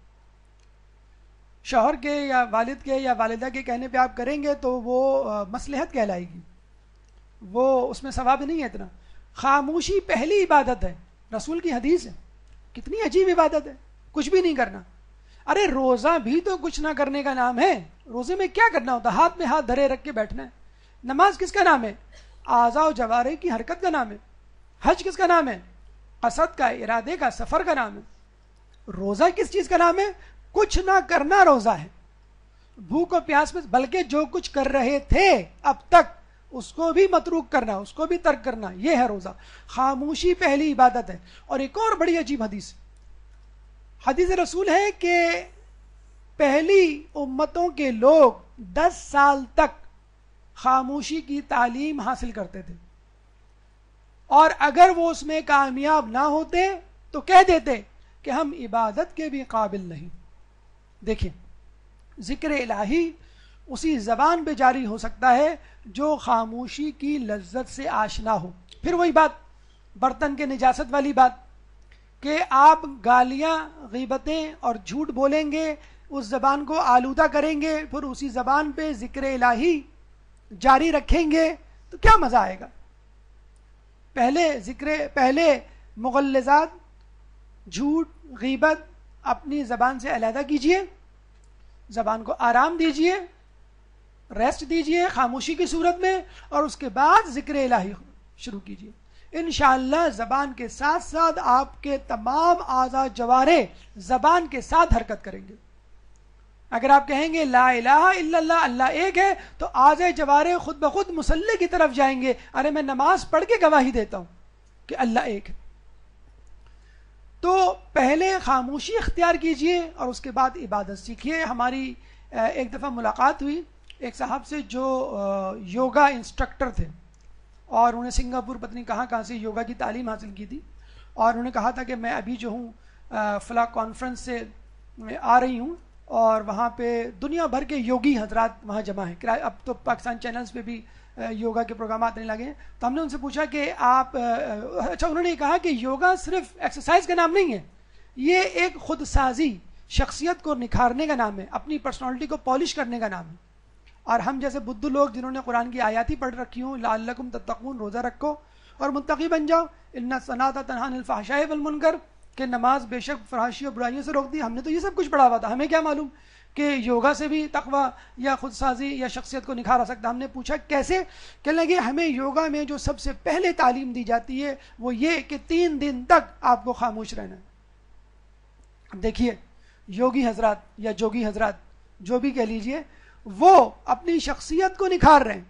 शोहर के या वालिद के या वालदा के कहने पे आप करेंगे तो वो मसलहत कहलाएगी वो उसमें सवाब नहीं है इतना खामोशी पहली इबादत है रसूल की हदीस है कितनी अजीब इबादत है कुछ भी नहीं करना अरे रोज़ा भी तो कुछ ना करने का नाम है रोज़े में क्या करना होता हाथ में हाथ धरे रख के बैठना है नमाज किसका नाम है आज़ा जवारे की हरकत का नाम है हज किसका नाम है कसद का इरादे का सफ़र का नाम है रोज़ा किस चीज़ का नाम है कुछ ना करना रोजा है भूख और प्यास में बल्कि जो कुछ कर रहे थे अब तक उसको भी मतरूक करना उसको भी तर्क करना यह है रोजा खामोशी पहली इबादत है और एक और बड़ी अजीब हदीस हदीस रसूल है कि पहली उम्मतों के लोग दस साल तक खामोशी की तालीम हासिल करते थे और अगर वो उसमें कामयाब ना होते तो कह देते कि हम इबादत के भी काबिल नहीं देखिए जिक्र इलाही उसी जबान पे जारी हो सकता है जो खामोशी की लज्जत से आशना हो फिर वही बात बर्तन के निजात वाली बात कि आप गालियां गीबतें और झूठ बोलेंगे उस जबान को आलूदा करेंगे फिर उसी जबान पे जिक्र इलाही जारी रखेंगे तो क्या मजा आएगा पहले जिक्र पहले मुगलजात झूठ गीबत अपनी जबान से अलहदा कीजिए जबान को आराम दीजिए रेस्ट दीजिए खामोशी की सूरत में और उसके बाद जिक्र इलाही शुरू कीजिए इन जबान के साथ साथ आपके तमाम आजा जवारे जबान के साथ हरकत करेंगे अगर आप कहेंगे ला इलाहा अल्लाह एक है तो आज जवारे खुद ब खुद मुसल्ले की तरफ जाएंगे अरे मैं नमाज पढ़ के गवाही देता हूं कि अल्लाह एक है तो पहले खामोशी अख्तियार कीजिए और उसके बाद इबादत सीखिए हमारी एक दफ़ा मुलाकात हुई एक साहब से जो योगा इंस्ट्रक्टर थे और उन्हें सिंगापुर पत्नी कहाँ कहाँ से योगा की तालीम हासिल की थी और उन्होंने कहा था कि मैं अभी जो हूँ फला कॉन्फ्रेंस से आ रही हूँ और वहाँ पे दुनिया भर के योगी हजरात वहाँ जमा हैं अब तो पाकिस्तान चैनल्स पे भी योगा के प्रोग्राम आने लगे तो हमने उनसे पूछा कि आप अच्छा उन्होंने कहा कि योगा सिर्फ एक्सरसाइज का नाम नहीं है ये एक खुद साजी शख्सियत को निखारने का नाम है अपनी पर्सनालिटी को पॉलिश करने का नाम है और हम जैसे बुद्ध लोग जिन्होंने कुरान की आयाती पढ़ रखी हूँ लालकुम तत्तकून रोज़ा रखो और मुंतकी बन जाओ इन्ना सनाता बलमुनकर के नमाज बेशक फराशी और बुराइयों से रोक दी हमने तो ये सब कुछ पढ़ा हुआ था हमें क्या मालूम कि योगा से भी तकवा या खुद साजी या शख्सियत को निखारा सकता हमने पूछा कैसे कहने लगे हमें योगा में जो सबसे पहले तालीम दी जाती है वो ये कि तीन दिन तक आपको खामोश रहना है देखिए योगी हजरात या जोगी हजरात जो भी कह लीजिए वो अपनी शख्सियत को निखार रहे हैं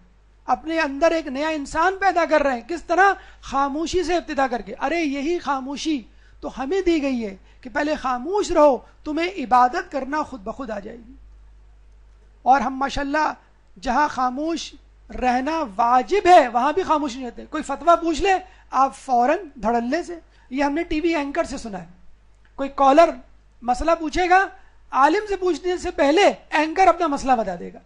अपने अंदर एक नया इंसान पैदा कर रहे हैं किस तरह खामोशी से इब्तदा करके अरे यही खामोशी तो हमें दी गई है कि पहले खामोश रहो तुम्हें इबादत करना खुद ब खुद आ जाएगी और हम माशा जहाँ खामोश रहना वाजिब है वहां भी खामोश नहीं रहते कोई फतवा पूछ ले आप फौरन धड़ल्ले से ये हमने टीवी एंकर से सुना है कोई कॉलर मसला पूछेगा आलिम से पूछने से पहले एंकर अपना मसला बता देगा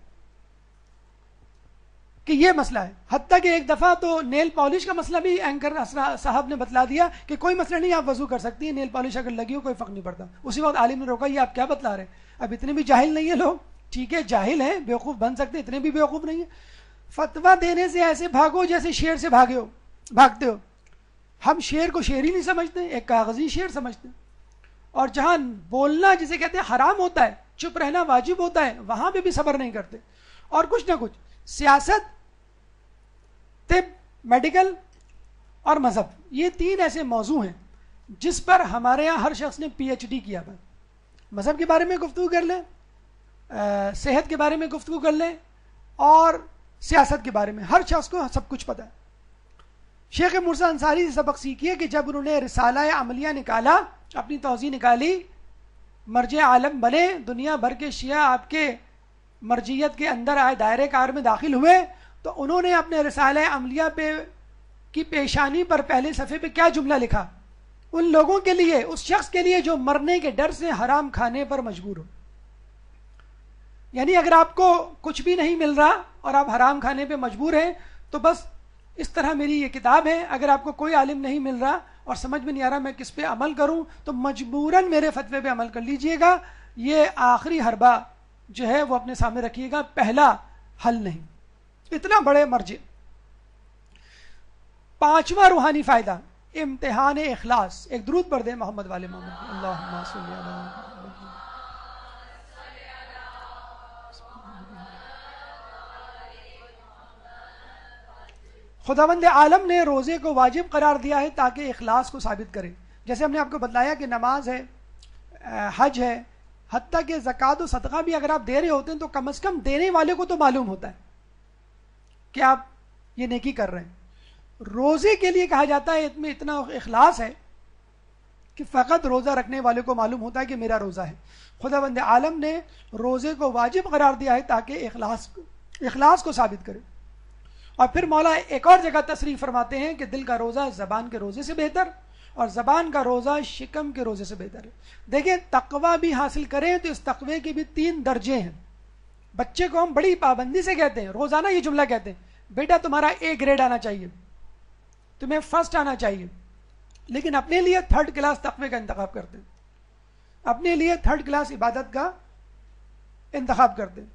कि ये मसला है हती कि एक दफ़ा तो नेल पॉलिश का मसला भी एंकर साहब ने बतला दिया कि कोई मसला नहीं आप वजू कर सकती है नेल पॉलिश अगर लगी हो कोई फ़र्क नहीं पड़ता उसी वक्त आलिम ने रोका ये आप क्या बतला रहे हैं अब इतने भी जाहिल नहीं है लोग ठीक है जाहिल हैं बेवकूफ़ बन सकते इतने भी बेवकूफ़ नहीं है फतवा देने से ऐसे भागो जैसे शेर से भागे हो भागते हो हम शेर को शेर ही नहीं समझते एक कागज़ी शेर समझते और जहाँ बोलना जिसे कहते हैं हराम होता है चुप रहना वाजिब होता है वहाँ पर भी सबर नहीं करते और कुछ ना कुछ सियासत तिब मेडिकल और मज़हब ये तीन ऐसे मौजू हैं जिस पर हमारे यहाँ हर शख्स ने पीएचडी किया था मज़हब के बारे में गुफ्तु कर लें सेहत के बारे में गुफ्तु कर लें और सियासत के बारे में हर शख्स को सब कुछ पता है शेख मुर्सा अंसारी से सबक सीखिए कि जब उन्होंने रिसाला अमलिया निकाला अपनी तोज़ी निकाली मर्ज आलम बने दुनिया भर के शिया आपके मर्जियत के अंदर आए दायरे कार में दाखिल हुए तो उन्होंने अपने रसाल अमलिया पे की पेशानी पर पहले सफ़े पे क्या जुमला लिखा उन लोगों के लिए उस शख्स के लिए जो मरने के डर से हराम खाने पर मजबूर हो यानी अगर आपको कुछ भी नहीं मिल रहा और आप हराम खाने पे मजबूर हैं तो बस इस तरह मेरी ये किताब है अगर आपको कोई आलिम नहीं मिल रहा और समझ में नहीं आ रहा मैं किस पे अमल करूं तो मजबूरन मेरे फतवे पे अमल कर लीजिएगा ये आखिरी हरबा जो है वो अपने सामने रखिएगा पहला हल नहीं इतना बड़े मर्जी पांचवा रूहानी फायदा इम्तिहान इखलास एक द्रुत पढ़ दे मोहम्मद वाले मोहम्मद खुदावंद आलम ने रोज़े को वाजिब करार दिया है ताकि इखलास को साबित करे जैसे हमने आपको बताया कि नमाज है हज है हती के जक़ात और सदका भी अगर आप दे रहे होते हैं तो कम अज कम देने वाले को तो मालूम होता है कि आप ये नेकी कर रहे हैं रोजे के लिए कहा जाता है इतने इतना इखलास है कि फ़कत रोज़ा रखने वाले को मालूम होता है कि मेरा रोज़ा है खुदा बंद आलम ने रोज़े को वाजिब करार दिया है ताकि अखलास अखलास को साबित करे और फिर मौला एक और जगह तशरीफ फरमाते हैं कि दिल का रोज़ा ज़बान के रोज़े से बेहतर और जबान का रोज़ा शिकम के रोज़े से बेहतर है देखिए तकवा भी हासिल करें तो इस तकवे के भी तीन दर्जे हैं बच्चे को हम बड़ी पाबंदी से कहते हैं रोज़ाना ये जुमला कहते हैं बेटा तुम्हारा ए ग्रेड आना चाहिए तुम्हें फर्स्ट आना चाहिए लेकिन अपने लिए थर्ड क्लास तकवे का इंतखा करते हैं अपने लिए थर्ड क्लास इबादत का इंतखब करते हैं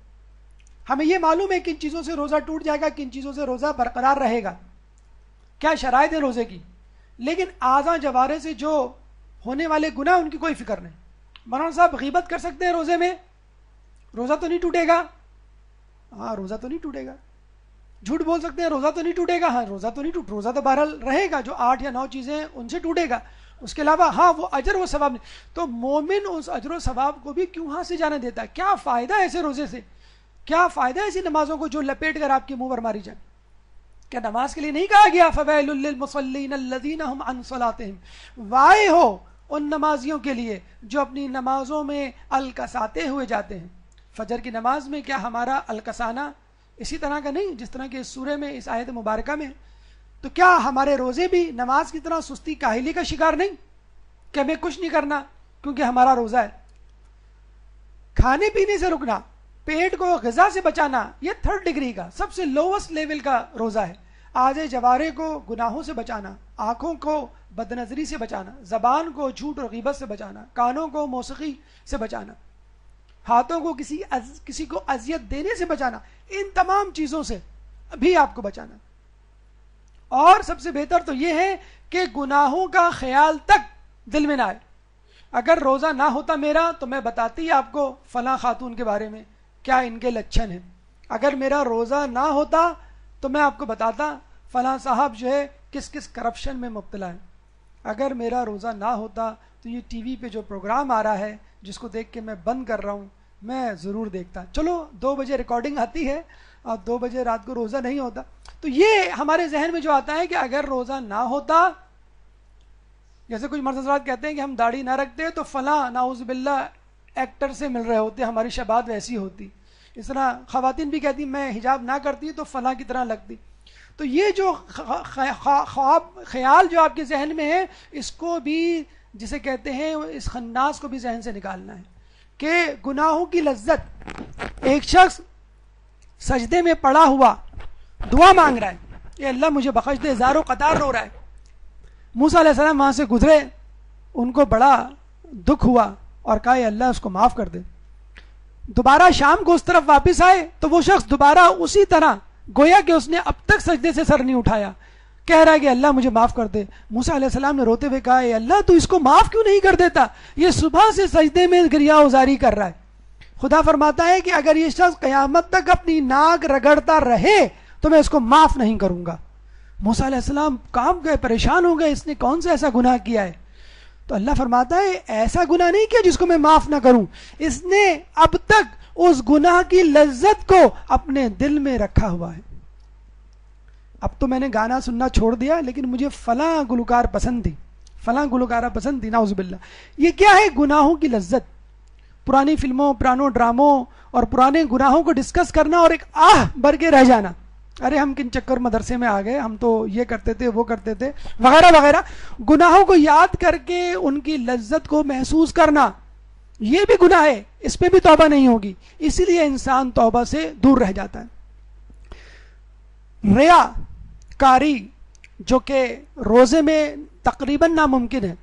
हमें यह मालूम है किन चीज़ों से रोज़ा टूट जाएगा किन चीज़ों से रोज़ा बरकरार रहेगा क्या शराय है रोज़े की लेकिन आजा जवारे से जो होने वाले गुना उनकी कोई फिक्र नहीं मरान साहब गीबत कर सकते हैं रोजे में रोजा तो नहीं टूटेगा हाँ रोजा तो नहीं टूटेगा झूठ बोल सकते हैं रोजा तो नहीं टूटेगा हाँ रोजा तो नहीं टूट रोजा तो बहरहाल रहेगा जो आठ या नौ चीजें हैं उनसे टूटेगा उसके अलावा हाँ वो अजर व सवाब नहीं तो मोमिन उस अजर व सवाब को भी क्यों हाथ से जाने देता है क्या फायदा है ऐसे रोजे से क्या फायदा है ऐसी नमाजों को जो लपेट कर आपके मुंह पर मारी जाए क्या नमाज के लिए नहीं कहा गया फवैलमसलाते वाय हो उन नमाजियों के लिए जो अपनी नमाजों में अलकसाते हुए जाते हैं फजर की नमाज में क्या हमारा अलकसाना इसी तरह का नहीं जिस तरह के इस सूर्य में इस आयत मुबारका में तो क्या हमारे रोजे भी नमाज की तरह सुस्ती काहली का शिकार नहीं क्या हमें कुछ नहीं करना क्योंकि हमारा रोजा है खाने पीने से रुकना पेट को गजा से बचाना ये थर्ड डिग्री का सबसे लोवेस्ट लेवल का रोजा है आज जवारे को गुनाहों से बचाना आंखों को बदनजरी से बचाना जबान को झूठ और गिबत से बचाना कानों को मौसी से बचाना हाथों को किसी अज, किसी को अजियत देने से बचाना इन तमाम चीजों से भी आपको बचाना और सबसे बेहतर तो यह है कि गुनाहों का ख्याल तक दिल में ना आए अगर रोजा ना होता मेरा तो मैं बताती आपको फला खातून के बारे में क्या इनके लक्षण हैं अगर मेरा रोज़ा ना होता तो मैं आपको बताता फला साहब जो है किस किस करप्शन में मुबतला है अगर मेरा रोज़ा ना होता तो ये टीवी पे जो प्रोग्राम आ रहा है जिसको देख के मैं बंद कर रहा हूँ मैं ज़रूर देखता चलो दो बजे रिकॉर्डिंग आती है और दो बजे रात को रोज़ा नहीं होता तो ये हमारे जहन में जो आता है कि अगर रोज़ा ना होता जैसे कुछ मरसरात कहते हैं कि हम दाढ़ी ना रखते तो फला नाउज बिल्ला एक्टर से मिल रहे होते हमारी शबाद वैसी होती इस तरह खातन भी कहती मैं हिजाब ना करती तो फला की तरह लगती तो ये जो ख्वाब ख्याल जो आपके जहन में है इसको भी जिसे कहते हैं इस खन्नास को भी जहन से निकालना है कि गुनाहों की लज्जत एक शख्स सजदे में पड़ा हुआ दुआ मांग रहा है ये अल्लाह मुझे बख्श दे हजारों कतार रो रहा है मूसा सलाम वहाँ से गुजरे उनको बड़ा दुख हुआ और कहा अल्लाह उसको माफ़ कर दे दोबारा शाम को उस तरफ वापस आए तो वो शख्स दोबारा उसी तरह गोया कि उसने अब तक सजदे से सर नहीं उठाया कह रहा है कि अल्लाह मुझे माफ कर दे मूसा सलाम ने रोते हुए कहा अल्लाह तू इसको माफ क्यों नहीं कर देता ये सुबह से सजदे में गिरिया उजारी कर रहा है खुदा फरमाता है कि अगर ये शख्स कयामत तक अपनी नाक रगड़ता रहे तो मैं इसको माफ नहीं करूंगा मूसा काम गए परेशान हो गए इसने कौन सा ऐसा गुनाह किया है तो अल्लाह फरमाता है ऐसा गुनाह नहीं किया जिसको मैं माफ ना करूं इसने अब तक उस गुनाह की लज्जत को अपने दिल में रखा हुआ है अब तो मैंने गाना सुनना छोड़ दिया लेकिन मुझे फला गुलकार पसंद थी फला गुलकारा पसंद थी नाउजबिल्ला ये क्या है गुनाहों की लज्जत पुरानी फिल्मों पुरानों ड्रामों और पुराने गुनाहों को डिस्कस करना और एक आह भर के रह जाना अरे हम किन चक्कर मदरसे में आ गए हम तो ये करते थे वो करते थे वगैरह वगैरह गुनाहों को याद करके उनकी लज्जत को महसूस करना ये भी गुनाह है इस पर भी तोबा नहीं होगी इसीलिए इंसान तोबा से दूर रह जाता है रया कारी जो कि रोजे में तकरीबन नामुमकिन है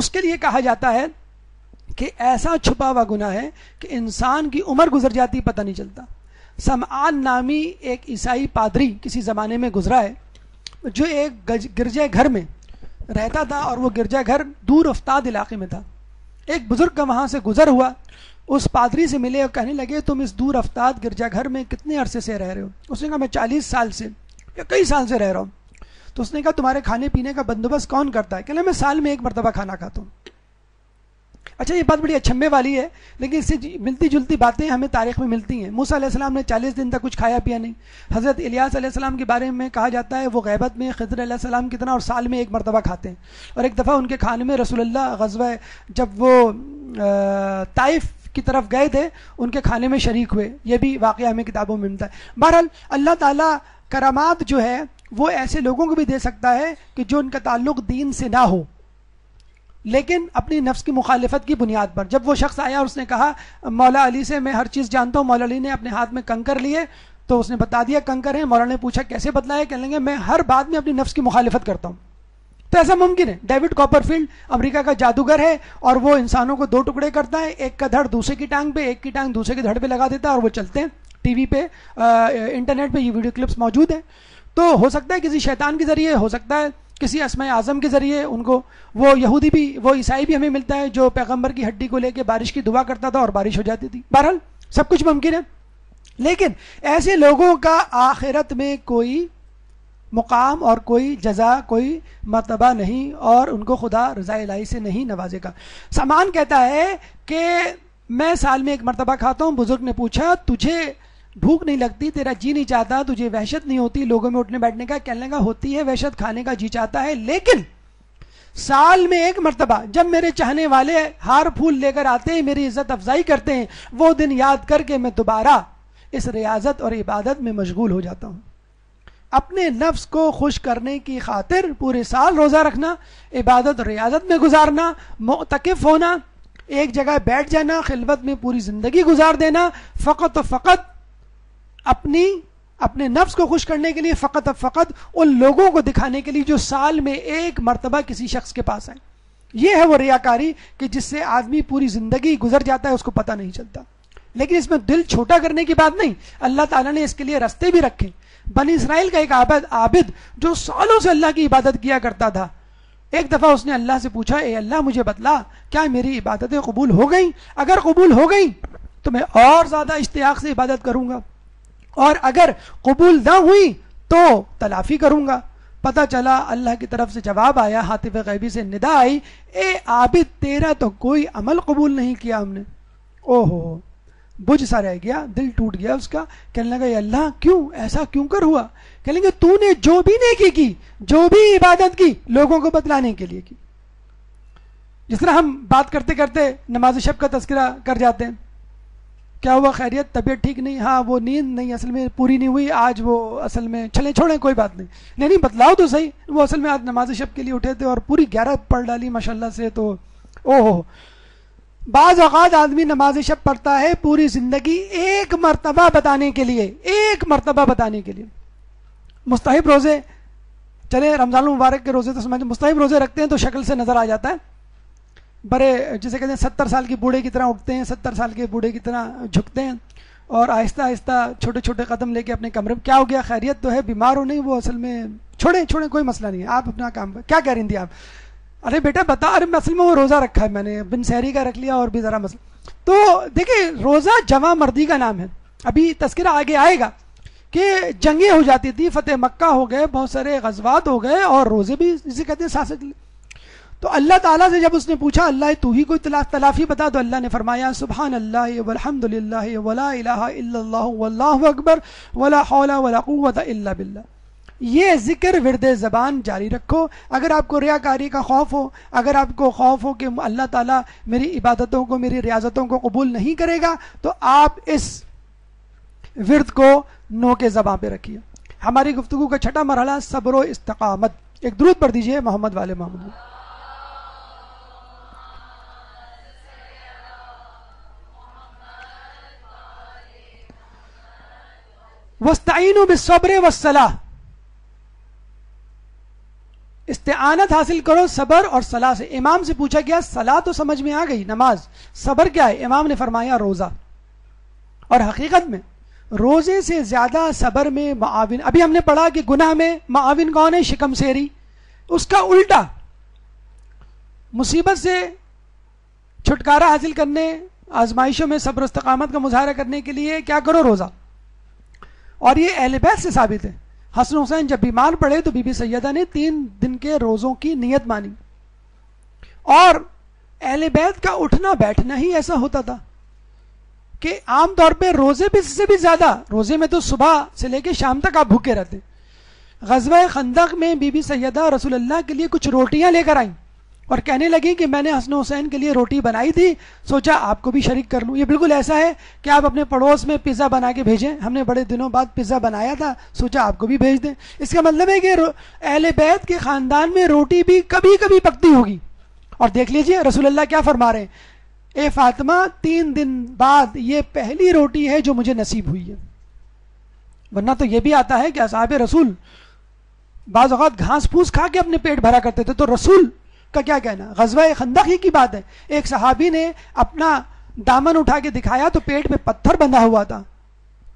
उसके लिए कहा जाता है कि ऐसा छुपा हुआ गुना है कि इंसान की उम्र गुजर जाती पता नहीं चलता समान नामी एक ईसाई पादरी किसी ज़माने में गुजरा है जो एक गिरजा घर में रहता था और वो गिरजा घर दूर अफ्ताद इलाके में था एक बुज़ुर्ग का वहाँ से गुजर हुआ उस पादरी से मिले और कहने लगे तुम इस दूर अफ्ताद घर में कितने अरसे से रह रहे हो उसने कहा मैं चालीस साल से या कई साल से रह रहा हूँ तो उसने कहा तुम्हारे खाने पीने का बंदोबस्त कौन करता है कहना मैं साल में एक मरतबा खाना खाता हूँ अच्छा ये बात बड़ी अछम्बे वाली है लेकिन इससे मिलती जुलती बातें हमें तारीख में मिलती हैं मूसा अलैहिस्सलाम ने चालीस दिन तक कुछ खाया पिया नहीं हज़रत इलियास अलैहिस्सलाम के बारे में कहा जाता है वो गैबत में खजर अलैहिस्सलाम कितना और साल में एक मरतबा खाते हैं और एक दफ़ा उनके खाने में रसोल्ला गजब जब वो ताइफ की तरफ गए थे उनके खाने में शरीक हुए ये भी वाक़ हमें किताबों में मिलता है बहरहाल अल्लाह ताला करामात जो है वो ऐसे लोगों को भी दे सकता है कि जो उनका ताल्लुक दीन से ना हो लेकिन अपनी नफ्स की मुखालफत की बुनियाद पर जब वो शख्स आया और उसने कहा मौला अली से मैं हर चीज़ जानता हूँ मौला अली ने अपने हाथ में कंकर लिए तो उसने बता दिया कंकर है मौलाना ने पूछा कैसे बतलाया कह लेंगे मैं हर बात में अपनी नफ्स की मुखालफत करता हूँ तो ऐसा मुमकिन है डेविड कॉपरफील्ड अमेरिका का जादूगर है और वो इंसानों को दो टुकड़े करता है एक का धड़ दूसरे की टांग पे एक की टांग दूसरे के धड़ पे लगा देता है और वो चलते हैं टीवी पे आ, इंटरनेट पे ये वीडियो क्लिप्स मौजूद हैं तो हो सकता है किसी शैतान के जरिए हो सकता है किसी असम आज़म के ज़रिए उनको वो यहूदी भी वो ईसाई भी हमें मिलता है जो पैगम्बर की हड्डी को लेके बारिश की दुआ करता था और बारिश हो जाती थी बहरहाल सब कुछ मुमकिन है लेकिन ऐसे लोगों का आखिरत में कोई मुकाम और कोई जजा कोई मतबा नहीं और उनको खुदा रज़ा लाई से नहीं नवाजेगा सामान कहता है कि मैं साल में एक मरतबा खाता हूँ बुज़ुर्ग ने पूछा तुझे भूख नहीं लगती तेरा जी नहीं चाहता तुझे वहशत नहीं होती लोगों में उठने बैठने का कहने का होती है वहशत खाने का जी चाहता है लेकिन साल में एक मरतबा जब मेरे चाहने वाले हार फूल लेकर आते हैं मेरी इज्जत अफजाई करते हैं वो दिन याद करके मैं दोबारा इस रियाजत और इबादत में मशगूल हो जाता हूँ अपने नफ्स को खुश करने की खातिर पूरे साल रोज़ा रखना इबादत और रियाजत में गुजारना मोतकफ होना एक जगह बैठ जाना खिलवत में पूरी ज़िंदगी गुजार देना फ़कत फ़कत अपनी अपने नफ्स को खुश करने के लिए फ़कत अब फ़कत उन लोगों को दिखाने के लिए जो साल में एक मरतबा किसी शख्स के पास आए यह है वो रियाकारी कि जिससे आदमी पूरी ज़िंदगी गुजर जाता है उसको पता नहीं चलता लेकिन इसमें दिल छोटा करने की बात नहीं अल्लाह ताला ने इसके लिए रास्ते भी रखे बन इसराइल का एक आबद आबिद जो सालों से अल्लाह की इबादत किया करता था एक दफ़ा उसने अल्लाह से पूछा ए अल्लाह मुझे बतला क्या मेरी इबादतें कबूल हो गई अगर कबूल हो गई तो मैं और ज़्यादा इश्तियाक से इबादत करूंगा और अगर कबूल ना हुई तो तलाफी करूंगा पता चला अल्लाह की तरफ से जवाब आया हातिफ गैबी से निदा आई ए आबिद तेरा तो कोई अमल कबूल नहीं किया हमने ओहो बुझ सा रह गया दिल टूट गया उसका कहने लगा अल्लाह क्यों ऐसा क्यों कर हुआ कहने लगे तूने जो भी नेकी की जो भी इबादत की लोगों को बतलाने के लिए की जिस तरह हम बात करते करते नमाज शब का तस्करा कर जाते हैं क्या हुआ खैरियत तबीयत ठीक नहीं हाँ वो नींद नहीं असल में पूरी नहीं हुई आज वो असल में चले छोड़ें कोई बात नहीं नहीं नहीं बदलाव तो सही वो असल में आज नमाज शब के लिए उठे थे और पूरी ग्यारह पढ़ डाली माशाला से तो ओहो बाज अवत आदमी नमाज शब पढ़ता है पूरी जिंदगी एक मरतबा बताने के लिए एक मरतबा बताने के लिए मुस्ताहिब रोज़े चले रमजान मुबारक के रोज़े तो समझ मुस्ताहिब रोज़े रखते हैं तो शक्ल से नज़र आ जाता है बड़े जिसे कहते हैं सत्तर साल की बूढ़े की तरह उठते हैं सत्तर साल के बूढ़े की तरह झुकते हैं और आहिस्ता आहिस्ता छोटे छोटे कदम लेके अपने कमरे में क्या हो गया खैरियत तो है बीमार हो नहीं वो असल में छोड़े छोड़े कोई मसला नहीं है आप अपना काम क्या कह रही थी आप अरे बेटा बता अरे असल में वो रोज़ा रखा है मैंने बिन सहरी का रख लिया और भी ज़रा मसला तो देखिए रोज़ा जमा मर्दी का नाम है अभी तस्करा आगे आएगा कि जंगें हो जाती थी फतेह मक्का हो गए बहुत सारे गजबात हो गए और रोज़े भी जिसे कहते हैं शासक तो अल्लाह ताला से जब उसने पूछा अल्लाह तू ही कोई तलाफ तलाफी बता तो अल्लाह ने फरमाया सुबहान अल्लाह वला अकबर वला हौला वला इल्ला ये जिक्र विरद ज़बान जारी रखो अगर आपको रियाकारी का खौफ हो अगर आपको खौफ हो कि अल्लाह ताला मेरी इबादतों को मेरी रियाजतों को कबूल नहीं करेगा तो आप इस विरद को नो के ज़बान पे रखिए हमारी गुफ्तु का छठा मरहला सब्र इस्तकामत एक द्रुत पर दीजिए मोहम्मद वाले मोहम्मद वस्ताइन बिसब्र वसलाह इस्तेआनत हासिल करो सबर और सलाह से इमाम से पूछा गया सलाह तो समझ में आ गई नमाज सबर क्या है इमाम ने फरमाया रोजा और हकीकत में रोजे से ज्यादा सबर में माविन अभी हमने पढ़ा कि गुनाह में माविन कौन है शिकम शेरी उसका उल्टा मुसीबत से छुटकारा हासिल करने आजमाइशों में सब्र इस्तकामत का मुजाहरा करने के लिए क्या करो रोजा और ये एहलबैत से साबित है हसन हुसैन जब बीमार पड़े तो बीबी सैदा ने तीन दिन के रोज़ों की नीयत मानी और अहल बैत का उठना बैठना ही ऐसा होता था कि आमतौर पर रोजे भी से भी ज्यादा रोजे में तो सुबह से लेकर शाम तक आप भूखे रहते गजब खंदक में बीबी सैदा रसूलुल्लाह के लिए कुछ रोटियां लेकर आई और कहने लगी कि मैंने हसन हुसैन के लिए रोटी बनाई थी सोचा आपको भी शरीक कर लूँ ये बिल्कुल ऐसा है कि आप अपने पड़ोस में पिज़्ज़ा बना के भेजें हमने बड़े दिनों बाद पिज़्ज़ा बनाया था सोचा आपको भी भेज दें इसका मतलब है कि अहल बैत के ख़ानदान में रोटी भी कभी कभी पकती होगी और देख लीजिए रसूलुल्लाह क्या फरमा रहे हैं ए फातिमा तीन दिन बाद ये पहली रोटी है जो मुझे नसीब हुई है वरना तो ये भी आता है कि असाब रसूल बाज़ात घास फूस खा के अपने पेट भरा करते थे तो रसूल का क्या कहना गजवा खंदक ही की बात है एक सहाबी ने अपना दामन उठा के दिखाया तो पेट में पत्थर बंधा हुआ था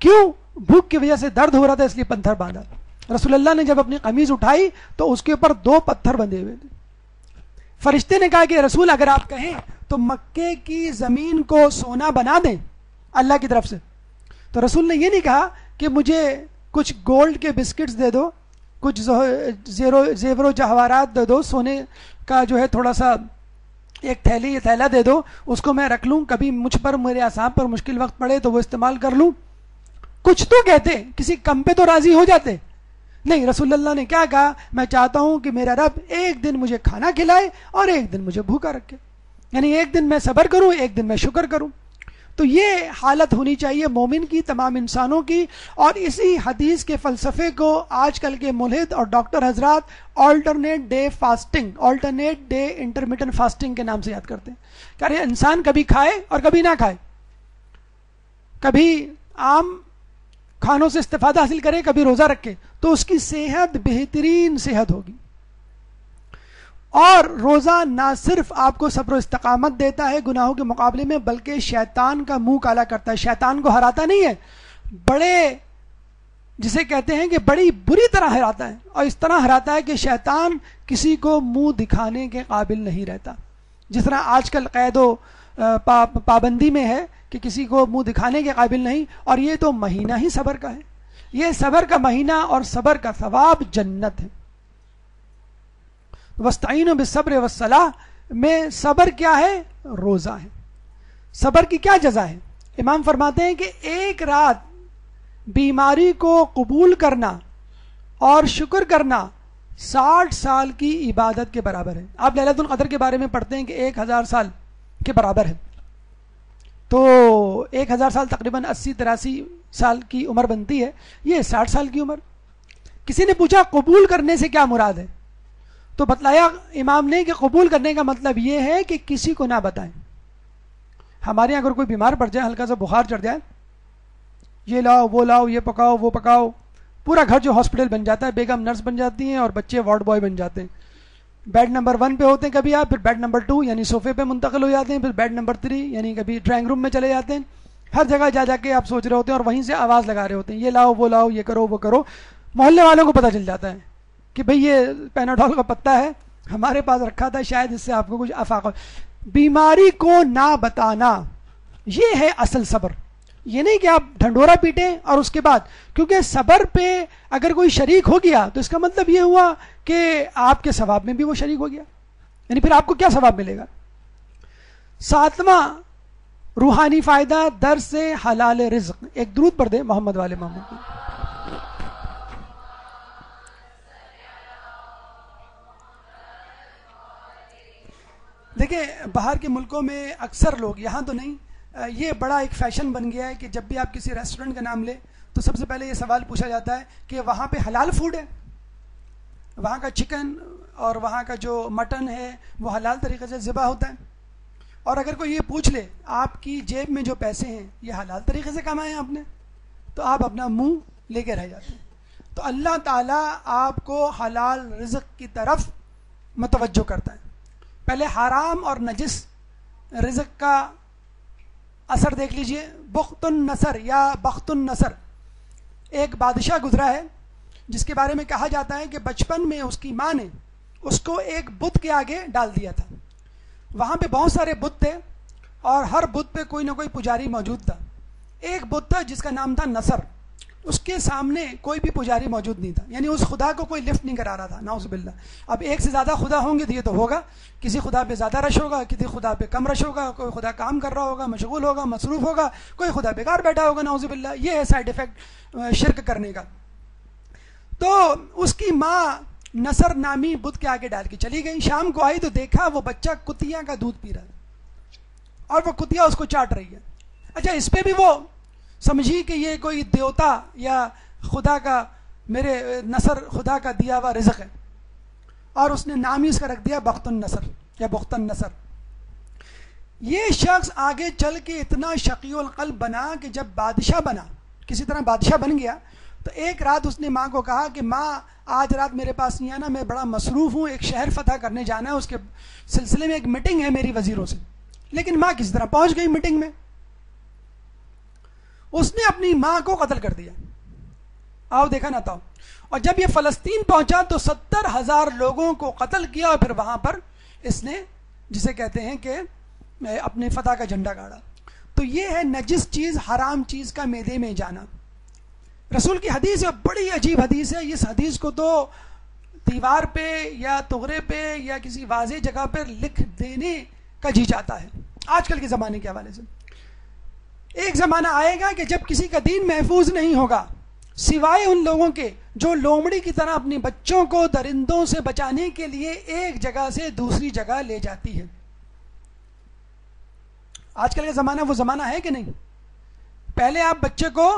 क्यों भूख की वजह से दर्द हो रहा था इसलिए पत्थर बांधा रसुल्ला ने जब अपनी कमीज उठाई तो उसके ऊपर दो पत्थर बंधे हुए थे फरिश्ते ने कहा कि रसूल अगर आप कहें तो मक्के की जमीन को सोना बना दें अल्लाह की तरफ से तो रसूल ने यह नहीं कहा कि मुझे कुछ गोल्ड के बिस्किट्स दे दो कुछ जेरो जेवरो जवाहरात दे दो सोने का जो है थोड़ा सा एक थैली या थैला दे दो उसको मैं रख लूँ कभी मुझ पर मेरे आसाम पर मुश्किल वक्त पड़े तो वो इस्तेमाल कर लूँ कुछ तो कहते किसी कम पे तो राजी हो जाते नहीं रसुल्ला ने क्या कहा मैं चाहता हूं कि मेरा रब एक दिन मुझे खाना खिलाए और एक दिन मुझे भूखा रखे यानी एक दिन मैं सबर करूँ एक दिन मैं शुक्र करूँ तो ये हालत होनी चाहिए मोमिन की तमाम इंसानों की और इसी हदीस के फलसफे को आजकल के मुलहिद और डॉक्टर हजरात alternate day fasting alternate day intermittent fasting के नाम से याद करते हैं कह रहे इंसान कभी खाए और कभी ना खाए कभी आम खानों से इस्तेफादा हासिल करे कभी रोजा रखे तो उसकी सेहत बेहतरीन सेहत होगी और रोज़ा ना सिर्फ आपको सब्र इस्तकामत देता है गुनाहों के मुकाबले में बल्कि शैतान का मुंह काला करता है शैतान को हराता नहीं है बड़े जिसे कहते हैं कि बड़ी बुरी तरह हराता है और इस तरह हराता है कि शैतान किसी को मुंह दिखाने के काबिल नहीं रहता जिस तरह आजकल कैदो पा, पाबंदी में है कि किसी को मुंह दिखाने के काबिल नहीं और ये तो महीना ही सबर का है ये सबर का महीना और सबर का सवाब जन्नत है वस्ताइन बिसब्र वसला में सबर क्या है रोजा है सबर की क्या जजा है इमाम फरमाते हैं कि एक रात बीमारी को कबूल करना और शुक्र करना साठ साल की इबादत के बराबर है आप लैलातुल कदर के बारे में पढ़ते हैं कि एक हज़ार साल के बराबर है तो एक हज़ार साल तकरीबन अस्सी तिरासी साल की उम्र बनती है ये साठ साल की उम्र किसी ने पूछा कबूल करने से क्या मुराद है तो बतलाया इमाम ने कि कबूल करने का मतलब यह है कि किसी को ना बताएं हमारे यहां अगर कोई बीमार पड़ जाए हल्का सा बुखार चढ़ जाए ये लाओ वो लाओ ये पकाओ वो पकाओ पूरा घर जो हॉस्पिटल बन जाता है बेगम नर्स बन जाती हैं और बच्चे वार्ड बॉय बन जाते हैं बेड नंबर वन पे होते हैं कभी आप फिर बेड नंबर टू यानी सोफे पे मुंतकिल हो जाते हैं फिर बेड नंबर थ्री यानी कभी ड्राइंग रूम में चले जाते हैं हर जगह जा जाके आप सोच रहे होते हैं और वहीं से आवाज़ लगा रहे होते हैं ये लाओ वो लाओ ये करो वो करो मोहल्ले वालों को पता चल जाता है कि भाई ये पेनाडोल का पत्ता है हमारे पास रखा था शायद इससे आपको कुछ अफाक बीमारी को ना बताना ये है असल सब्र ये नहीं कि आप ढंडोरा पीटें और उसके बाद क्योंकि सबर पे अगर कोई शरीक हो गया तो इसका मतलब ये हुआ कि आपके सवाब में भी वो शरीक हो गया यानी फिर आपको क्या सवाब मिलेगा सातवां रूहानी फायदा दर से हलाल रिज्क एक द्रूद पर दे मोहम्मद वाले मोहम्मद देखिए बाहर के मुल्कों में अक्सर लोग यहाँ तो नहीं ये बड़ा एक फैशन बन गया है कि जब भी आप किसी रेस्टोरेंट का नाम ले तो सबसे पहले ये सवाल पूछा जाता है कि वहाँ पे हलाल फूड है वहाँ का चिकन और वहाँ का जो मटन है वो हलाल तरीके से ज़िबा होता है और अगर कोई ये पूछ ले आपकी जेब में जो पैसे हैं ये हलाल तरीके से कमाए हैं आपने तो आप अपना मुंह लेके रह जाते हैं तो अल्लाह ताला आपको हलाल रिजक की तरफ मतवजो करता है पहले हराम और नजिस रिजक का असर देख लीजिए बख्तुन नसर या बख्तुन नसर एक बादशाह गुजरा है जिसके बारे में कहा जाता है कि बचपन में उसकी माँ ने उसको एक बुत के आगे डाल दिया था वहाँ पे बहुत सारे बुत थे और हर बुत पे कोई ना कोई पुजारी मौजूद था एक बुत था जिसका नाम था नसर उसके सामने कोई भी पुजारी मौजूद नहीं था यानी उस खुदा को कोई लिफ्ट नहीं करा रहा था नाउस बिल्ला अब एक से ज़्यादा खुदा होंगे तो ये तो होगा किसी खुदा पे ज़्यादा रश होगा किसी खुदा पे कम रश होगा कोई खुदा काम कर रहा होगा मशगूल होगा मसरूफ़ होगा कोई खुदा बेकार बैठा होगा नाउस बिल्ला ये है साइड इफ़ेक्ट शिरक करने का तो उसकी माँ नसर नामी बुद्ध के आगे डाल के चली गई शाम को आई तो देखा वो बच्चा कुतिया का दूध पी रहा है और वो कुतिया उसको चाट रही है अच्छा इस पर भी वो समझी कि ये कोई देवता या खुदा का मेरे नसर खुदा का दिया हुआ रिजक है और उसने नाम ही इसका रख दिया बख्तन नसर या बख्तन नसर ये शख्स आगे चल के इतना शकील बना कि जब बादशाह बना किसी तरह बादशाह बन गया तो एक रात उसने माँ को कहा कि माँ आज रात मेरे पास नहीं आना मैं बड़ा मसरूफ़ हूँ एक शहर फतह करने जाना है उसके सिलसिले में एक मीटिंग है मेरी वजीरों से लेकिन माँ किस तरह पहुँच गई मीटिंग में उसने अपनी मां को कत्ल कर दिया आओ देखा ना था तो। और जब ये फलस्तीन पहुंचा तो सत्तर हजार लोगों को कत्ल किया और फिर वहां पर इसने जिसे कहते हैं कि अपने फतह का झंडा गाड़ा तो ये है नजिस चीज हराम चीज का मेदे में जाना रसूल की हदीस है बड़ी अजीब हदीस है इस हदीस को तो दीवार पे या तोहरे पे या किसी वाजे जगह पर लिख देने का जी जाता है आजकल के ज़माने के हवाले से एक जमाना आएगा कि जब किसी का दीन महफूज नहीं होगा सिवाय उन लोगों के जो लोमड़ी की तरह अपने बच्चों को दरिंदों से बचाने के लिए एक जगह से दूसरी जगह ले जाती है आजकल का जमाना वो जमाना है कि नहीं पहले आप बच्चे को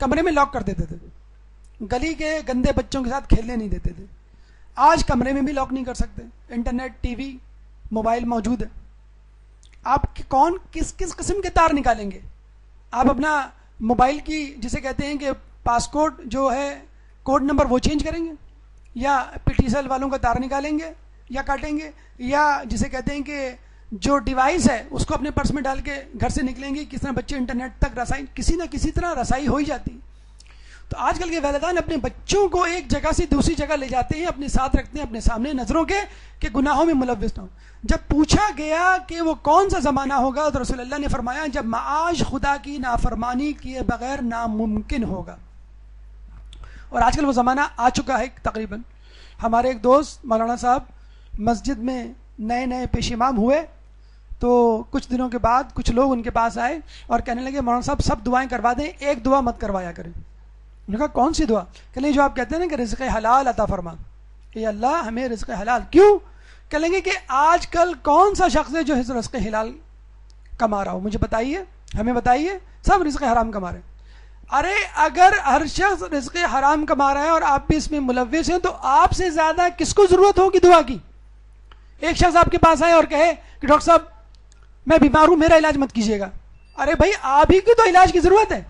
कमरे में लॉक कर देते थे गली के गंदे बच्चों के साथ खेलने नहीं देते थे आज कमरे में भी लॉक नहीं कर सकते इंटरनेट टीवी मोबाइल मौजूद है आप कौन किस किस किस्म के तार निकालेंगे आप अपना मोबाइल की जिसे कहते हैं कि पासकोड जो है कोड नंबर वो चेंज करेंगे या पीटीसल वालों का तार निकालेंगे या काटेंगे या जिसे कहते हैं कि जो डिवाइस है उसको अपने पर्स में डाल के घर से निकलेंगे किस तरह बच्चे इंटरनेट तक रसाई किसी ना किसी तरह रसाई हो ही जाती तो आजकल के वालदान अपने बच्चों को एक जगह से दूसरी जगह ले जाते हैं अपने साथ रखते हैं अपने सामने नजरों के कि गुनाहों में मुलविस ना हो जब पूछा गया कि वो कौन सा ज़माना होगा तो रसोल्ला ने फरमाया जब माज खुदा की नाफरमानी किए बगैर नामुमकिन होगा और आजकल वो ज़माना आ चुका है तकरीबन हमारे एक दोस्त मौलाना साहब मस्जिद में नए नए पेश इमाम हुए तो कुछ दिनों के बाद कुछ लोग उनके पास आए और कहने लगे मौलाना साहब सब दुआएं करवा दें एक दुआ मत करवाया करें उन्होंने कहा कौन सी दुआ कहें जो आप कहते हैं ना कि रिजक हलाल अता फरमा ये अल्लाह हमें रिज़ हलाल क्यों कहेंगे कि आजकल कौन सा शख्स है जो रिजक हलाल कमा रहा हो मुझे बताइए हमें बताइए सब रिज़ हराम कमा रहे हैं अरे अगर हर शख्स रिज हराम कमा रहा है और आप भी इसमें मुलविस हैं तो आपसे ज्यादा किसको जरूरत होगी दुआ की एक शख्स आपके पास आए और कहे कि डॉक्टर साहब मैं बीमार हूं मेरा इलाज मत कीजिएगा अरे भाई आप ही की तो इलाज की जरूरत है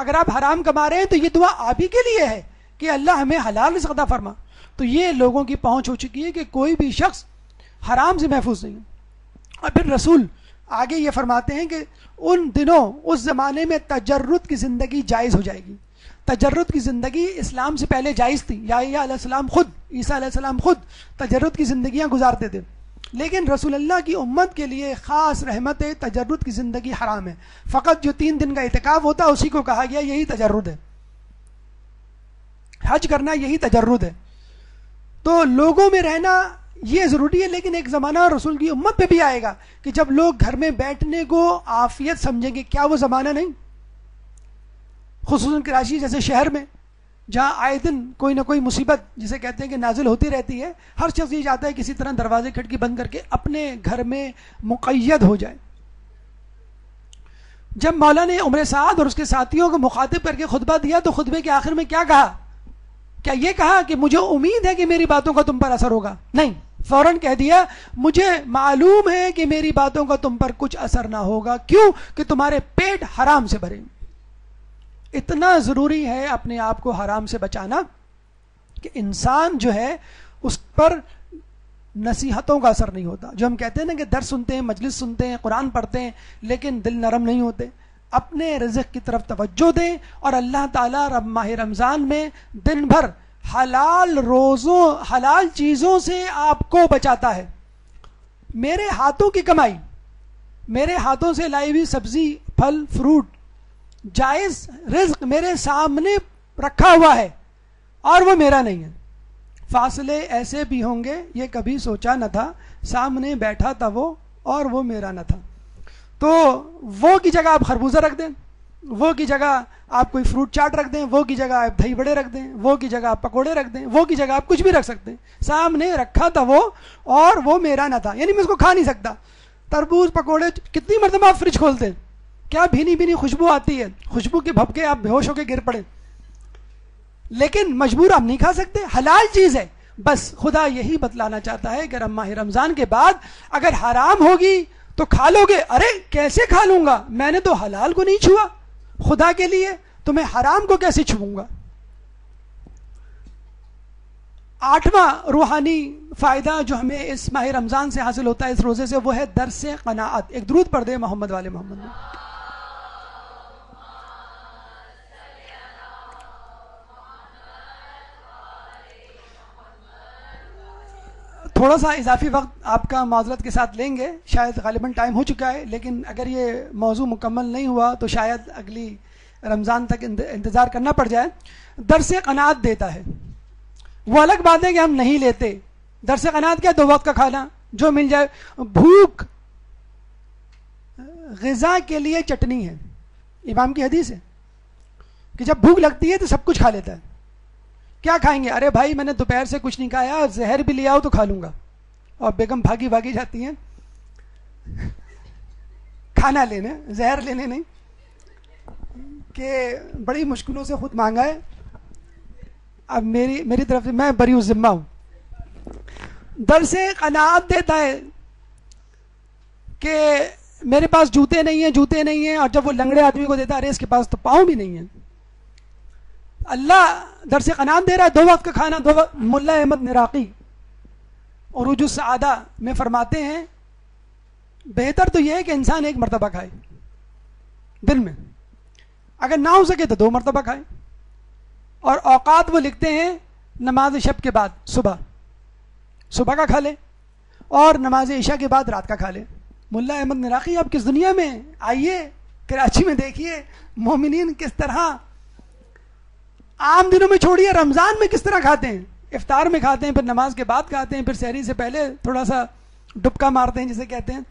अगर आप हराम कमा रहे हैं तो ये दुआ आप ही के लिए है कि अल्लाह हमें हलाल रिजकदा फरमा तो ये लोगों की पहुंच हो चुकी है कि कोई भी शख्स हराम से महफूज नहीं और फिर रसूल आगे ये फरमाते हैं कि उन दिनों उस ज़माने में तजरत की ज़िंदगी जायज़ हो जाएगी तजरत की ज़िंदगी इस्लाम से पहले जायज़ थी या सलाम खुद ईसा खुद तजरत की ज़िंदियाँ गुजारते थे लेकिन रसूलुल्लाह की उम्मत के लिए ख़ास रहमत तजरद की ज़िंदगी हराम है फ़कत जो तीन दिन का इतकाब होता है उसी को कहा गया यही तजरद है हज करना यही तजरद है तो लोगों में रहना ये ज़रूरी है लेकिन एक ज़माना रसूल की उम्मत पे भी आएगा कि जब लोग घर में बैठने को आफियत समझेंगे क्या वो ज़माना नहीं खसूस कराची जैसे शहर में जहाँ आए दिन कोई ना कोई मुसीबत जिसे कहते हैं कि नाजिल होती रहती है हर शख्स ये चाहता है किसी तरह दरवाजे खिड़की बंद करके अपने घर में मुकैद हो जाए जब मौला ने उम्र साद और उसके साथियों को मुखातिब करके खुतबा दिया तो खुतबे के आखिर में क्या कहा क्या यह कहा कि मुझे उम्मीद है कि मेरी बातों का तुम पर असर होगा नहीं फौरन कह दिया मुझे मालूम है कि मेरी बातों का तुम पर कुछ असर ना होगा क्यों कि तुम्हारे पेट हराम से भरेंगे इतना ज़रूरी है अपने आप को हराम से बचाना कि इंसान जो है उस पर नसीहतों का असर नहीं होता जो हम कहते हैं ना कि दर सुनते हैं मजलिस सुनते हैं कुरान पढ़ते हैं लेकिन दिल नरम नहीं होते अपने रिजक की तरफ तवज्जो दें और अल्लाह ताला रब माह रमज़ान में दिन भर हलाल रोज़ों हलाल चीज़ों से आपको बचाता है मेरे हाथों की कमाई मेरे हाथों से लाई हुई सब्जी फल फ्रूट जायज रिस्क मेरे सामने रखा हुआ है और वो मेरा नहीं है फासले ऐसे भी होंगे ये कभी सोचा न था सामने बैठा था वो और वो मेरा न था तो वो की जगह आप खरबूजा रख दें वो की जगह आप कोई फ्रूट चाट रख दें वो की जगह आप दही बड़े रख दें वो की जगह आप पकोड़े रख दें वो की जगह आप कुछ भी रख सकते हैं सामने रखा था वो और वो मेरा ना था यानी मैं उसको खा नहीं सकता तरबूज पकोड़े कितनी मरतबा आप फ्रिज खोलते हैं क्या भीनी भीनी खुशबू आती है खुशबू के भपके आप बेहोश होकर गिर पड़े लेकिन मजबूर आप नहीं खा सकते हलाल चीज है बस खुदा यही बतलाना चाहता है अगर माह रमजान के बाद अगर हराम होगी तो खा लोगे अरे कैसे खा लूंगा मैंने तो हलाल को नहीं छुआ खुदा के लिए तो मैं हराम को कैसे छुऊंगा आठवां रूहानी फायदा जो हमें इस माह रमजान से हासिल होता है इस रोजे से वो है दर से कनात एक द्रूद पढ़ दे मोहम्मद वाले मोहम्मद थोड़ा सा इजाफी वक्त आपका माजरत के साथ लेंगे शायद गालिबा टाइम हो चुका है लेकिन अगर ये मौजू मुकम्मल नहीं हुआ तो शायद अगली रमज़ान तक इंतज़ार करना पड़ जाए दर से कनात देता है वो अलग बात है कि हम नहीं लेते दर से कनात क्या दो वक्त का खाना जो मिल जाए भूख गज़ा के लिए चटनी है इमाम की हदीस है कि जब भूख लगती है तो सब कुछ खा लेता है क्या खाएंगे अरे भाई मैंने दोपहर से कुछ नहीं खाया जहर भी लिया हो तो खा लूंगा और बेगम भागी भागी जाती हैं खाना लेने जहर लेने नहीं के बड़ी मुश्किलों से खुद मांगा है अब मेरी मेरी तरफ से मैं बरी जिम्मा हूं दर से अनाथ देता है कि मेरे पास जूते नहीं है जूते नहीं है और जब वो लंगड़े आदमी को देता है अरे इसके पास तो पाँव भी नहीं है अल्लाह दर से कनान दे रहा है दो वक्त का खाना दो वक्त मुला अहमद निराकी और रजू सदा में फरमाते हैं बेहतर तो यह है कि इंसान एक मरतबा खाए दिन में अगर ना हो सके तो दो मरतबा खाए और औकात वो लिखते हैं नमाज शब के बाद सुबह सुबह का खा ले और नमाज ईशा के बाद रात का खा ले मुला अहमद निराकी आप किस दुनिया में आइए कराची में देखिए मोमिन किस तरह आम दिनों में छोड़िए रमजान में किस तरह खाते हैं इफ्तार में खाते हैं फिर नमाज के बाद खाते हैं फिर शहरी से पहले थोड़ा सा डुबका मारते हैं जिसे कहते हैं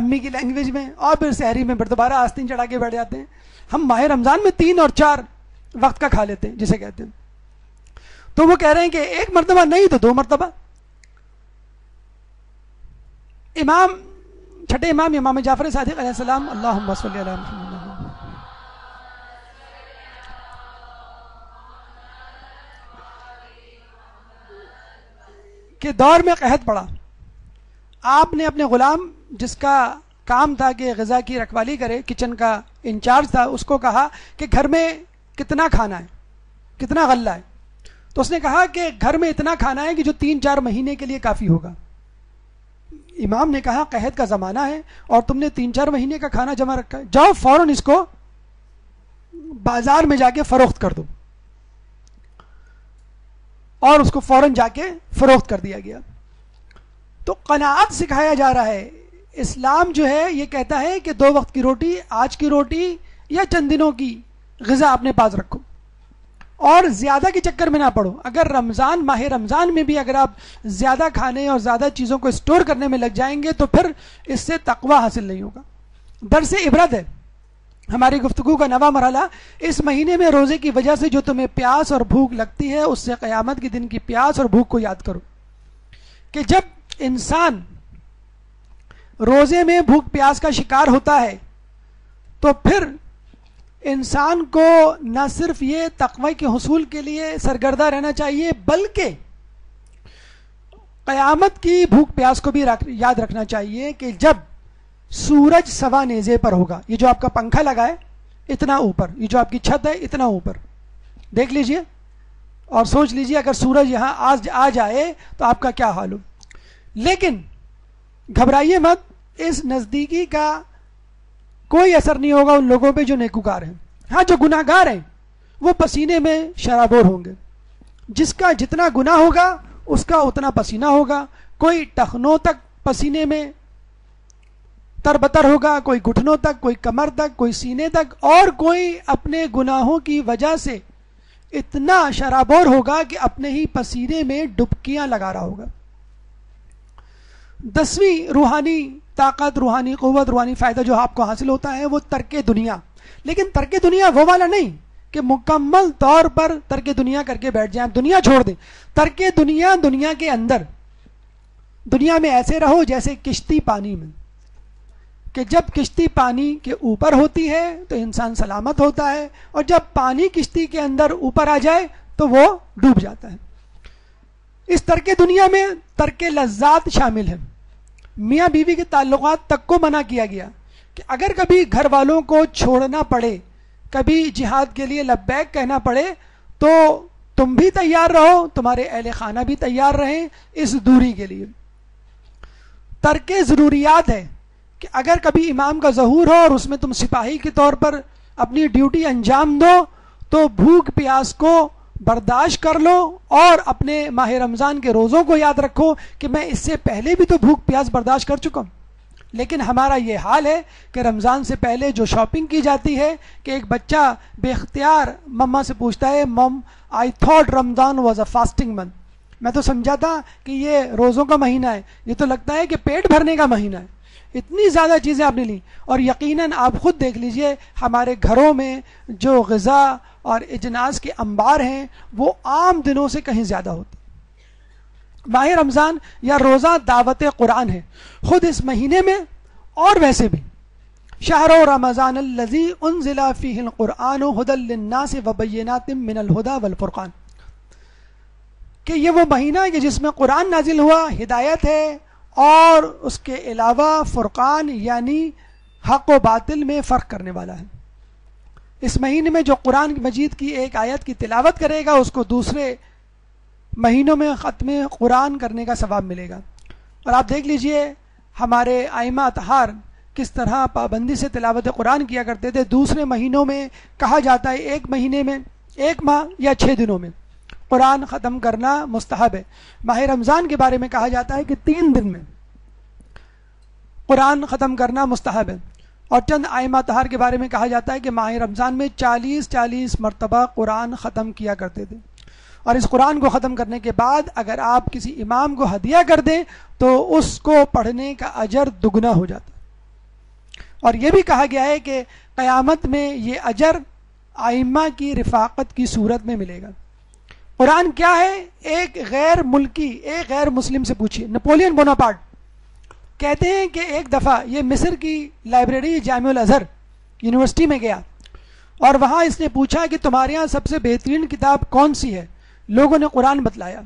अम्मी की लैंग्वेज में और फिर शहरी में फिर दोबारा आस्तीन चढ़ा के बैठ जाते हैं हम माह रमज़ान में तीन और चार वक्त का खा लेते हैं जिसे कहते हैं तो वो कह रहे हैं कि एक मरतबा नहीं तो दो मरतबा इमाम छठे इमाम इमाम जाफर सादिक सलाम अल्लाह के दौर में कहत पड़ा आपने अपने गुलाम जिसका काम था कि गज़ा की रखवाली करे किचन का इंचार्ज था उसको कहा कि घर में कितना खाना है कितना गल्ला है तो उसने कहा कि घर में इतना खाना है कि जो तीन चार महीने के लिए काफ़ी होगा इमाम ने कहा कहत का ज़माना है और तुमने तीन चार महीने का खाना जमा रखा है जाओ फ़ौरन इसको बाज़ार में जाके फ़रोख्त कर दो और उसको फौरन जाके फरोख्त कर दिया गया तो कनात सिखाया जा रहा है इस्लाम जो है ये कहता है कि दो वक्त की रोटी आज की रोटी या चंद दिनों की गजा अपने पास रखो और ज़्यादा के चक्कर में ना पड़ो अगर रमज़ान माह रमज़ान में भी अगर आप ज़्यादा खाने और ज़्यादा चीज़ों को स्टोर करने में लग जाएंगे तो फिर इससे तकवा हासिल नहीं होगा दर से इबरत है हमारी गुफ्तु का नवा मरला इस महीने में रोजे की वजह से जो तुम्हें प्यास और भूख लगती है उससे कयामत के दिन की प्यास और भूख को याद करो कि जब इंसान रोजे में भूख प्यास का शिकार होता है तो फिर इंसान को न सिर्फ ये तकवा के हसूल के लिए सरगर्दा रहना चाहिए बल्कि कयामत की भूख प्यास को भी याद रखना चाहिए कि जब सूरज सवा नेजे पर होगा ये जो आपका पंखा लगा है इतना ऊपर ये जो आपकी छत है इतना ऊपर देख लीजिए और सोच लीजिए अगर सूरज यहां आज आ जाए तो आपका क्या हाल हो लेकिन घबराइए मत इस नज़दीकी का कोई असर नहीं होगा उन लोगों पे जो नेकुकार हैं हाँ जो गुनाहगार हैं वो पसीने में शराबोर होंगे जिसका जितना गुना होगा उसका उतना पसीना होगा कोई टखनों तक पसीने में तरबतर होगा कोई घुटनों तक कोई कमर तक कोई सीने तक और कोई अपने गुनाहों की वजह से इतना शराबोर होगा कि अपने ही पसीने में डुबकियां लगा रहा होगा दसवीं रूहानी ताकत रूहानी कुत रूहानी फायदा जो आपको हासिल होता है वो तर्क दुनिया लेकिन तरके दुनिया वो वाला नहीं कि मुकम्मल तौर पर तरके दुनिया करके बैठ जाए दुनिया छोड़ दें तरके दुनिया दुनिया के अंदर दुनिया में ऐसे रहो जैसे किश्ती पानी में कि जब किश्ती पानी के ऊपर होती है तो इंसान सलामत होता है और जब पानी किश्ती के अंदर ऊपर आ जाए तो वो डूब जाता है इस तर्क दुनिया में तर्क लज्जात शामिल है मियाँ बीवी के ताल्लुक तक को मना किया गया कि अगर कभी घर वालों को छोड़ना पड़े कभी जिहाद के लिए लब्बैक कहना पड़े तो तुम भी तैयार रहो तुम्हारे अहल खाना भी तैयार रहें इस दूरी के लिए तर्क ज़रूरियात है कि अगर कभी इमाम का जहूर हो और उसमें तुम सिपाही के तौर पर अपनी ड्यूटी अंजाम दो तो भूख प्यास को बर्दाश्त कर लो और अपने माह रमज़ान के रोज़ों को याद रखो कि मैं इससे पहले भी तो भूख प्यास बर्दाश्त कर चुका हूँ लेकिन हमारा ये हाल है कि रमज़ान से पहले जो शॉपिंग की जाती है कि एक बच्चा बेख्तियार मम्मा से पूछता है mum I thought Ramzan was a fasting month मैं तो समझा था कि ये रोज़ों का महीना है ये तो लगता है कि पेट भरने का महीना है इतनी ज़्यादा चीज़ें आपने ली और यकीनन आप ख़ुद देख लीजिए हमारे घरों में जो गज़ा और इजनास के अंबार हैं वो आम दिनों से कहीं ज़्यादा होते माह रमज़ान या रोज़ा दावत कुरान है ख़ुद इस महीने में और वैसे भी शाहर रमज़ान लजी उन ज़िला फ़ी कुरान हदलना से वबैनात मिनलहदा वलफ़ुरक़ान कि ये वो महीना है कि जिसमें कुरान नाजिल हुआ हिदायत है और उसके अलावा फुरकान यानी हक व बातिल में फ़र्क करने वाला है इस महीने में जो कुरान मजीद की एक आयत की तिलावत करेगा उसको दूसरे महीनों में ख़त्म कुरान करने का सवाब मिलेगा और आप देख लीजिए हमारे आयमा तहार किस तरह पाबंदी से तिलावत कुरान किया करते थे दूसरे महीनों में कहा जाता है एक महीने में एक माह या छः दिनों में कुरान ख़त्म करना मुस्तहब है माह रमज़ान के बारे में कहा जाता है कि तीन दिन में कुरान ख़त्म करना मुस्तहब है और चंद आयमा तहार के बारे में कहा जाता है कि माह रमज़ान में चालीस चालीस मरतबा कुरान ख़त्म किया करते थे और इस कुरान को ख़त्म करने के बाद अगर आप किसी इमाम को हदिया कर दें तो उसको पढ़ने का अजर दुगना हो जाता और यह भी कहा गया है कि क़यामत में ये अजर आइमा की रिफाकत की सूरत में मिलेगा कुरान क्या है एक गैर मुल्की एक गैर मुस्लिम से पूछिए नेपोलियन बोनापार्ट कहते हैं कि एक दफ़ा ये मिस्र की लाइब्रेरी जाम अजहर यूनिवर्सिटी में गया और वहाँ इसने पूछा कि तुम्हारे यहाँ सबसे बेहतरीन किताब कौन सी है लोगों ने कुरान बतलाया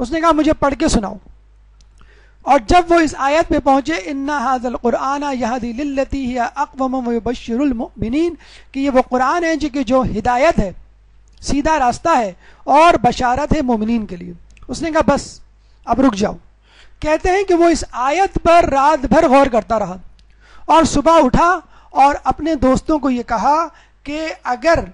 उसने कहा मुझे पढ़ के सुनाओ और जब वो इस आयत पे पहुंचे इन्ना हाजल कुराना यहादी लती अकवम बशरमिन कि ये वो कुरान है जो कि जो हिदायत है सीधा रास्ता है और बशारत है मोमिन के लिए उसने कहा बस अब रुक जाओ कहते हैं कि वो इस आयत पर रात भर गौर करता रहा और सुबह उठा और अपने दोस्तों को ये कहा कि अगर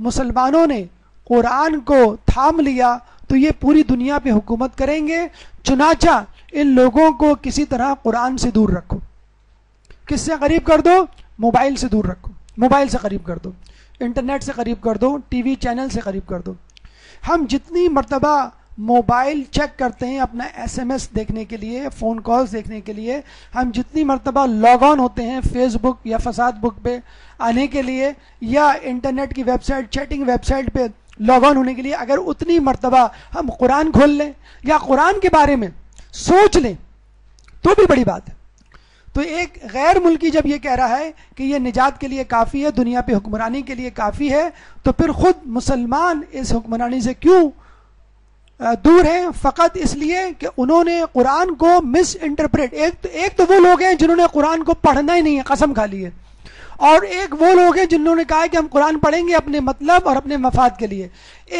मुसलमानों ने कुरान को थाम लिया तो ये पूरी दुनिया पे हुकूमत करेंगे चुनाचा इन लोगों को किसी तरह कुरान से दूर रखो किससे करीब कर दो मोबाइल से दूर रखो मोबाइल से करीब कर दो इंटरनेट से करीब कर दो टीवी चैनल से करीब कर दो हम जितनी मरतबा मोबाइल चेक करते हैं अपना एसएमएस देखने के लिए फ़ोन कॉल्स देखने के लिए हम जितनी मरतबा लॉग ऑन होते हैं फेसबुक या फसाद बुक पे आने के लिए या इंटरनेट की वेबसाइट चैटिंग वेबसाइट पे लॉग ऑन होने के लिए अगर उतनी मरतबा हम कुरान खोल लें या कुरान के बारे में सोच लें तो भी बड़ी बात है तो एक गैर मुल्की जब ये कह रहा है कि ये निजात के लिए काफ़ी है दुनिया पे हुक्मरानी के लिए काफ़ी है तो फिर खुद मुसलमान इस हुक्मरानी से क्यों दूर हैं फ़कत इसलिए कि उन्होंने कुरान को मिस इंटरप्रेट एक तो एक तो वो लोग हैं जिन्होंने कुरान को पढ़ना ही नहीं है कसम खा ली है और एक वो लोग हैं जिन्होंने कहा है कि हम कुरान पढ़ेंगे अपने मतलब और अपने मफाद के लिए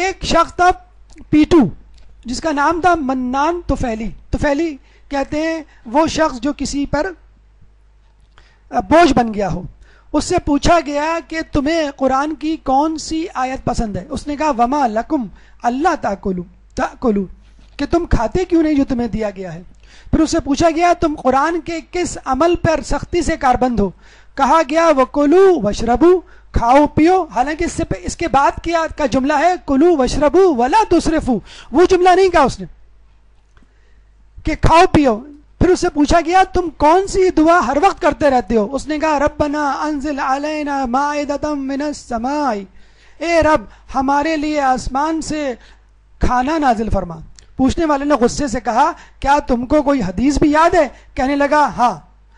एक शख्स था पीटू जिसका नाम था मन्नान तुफैली तुफैली कहते हैं वो शख्स जो किसी पर बोझ बन गया हो उससे पूछा गया कि तुम्हें कुरान की कौन सी आयत पसंद है उसने कहा वमा लकुम अल्लाह ताकुलू ताकुलू कि तुम खाते क्यों नहीं जो तुम्हें दिया गया है फिर उससे पूछा गया तुम कुरान के किस अमल पर सख्ती से कारबंद हो कहा गया कुलू वशरबू खाओ पियो हालांकि इससे इसके बाद किया का जुमला है कुलू वशरबू वला दूसरे वो जुमला नहीं कहा उसने कि खाओ पियो फिर उससे पूछा गया तुम कौन सी दुआ हर वक्त करते रहते हो उसने कहा रब बना समाई ए रब हमारे लिए आसमान से खाना नाजिल फरमा पूछने वाले ने गुस्से से कहा क्या तुमको कोई हदीस भी याद है कहने लगा हाँ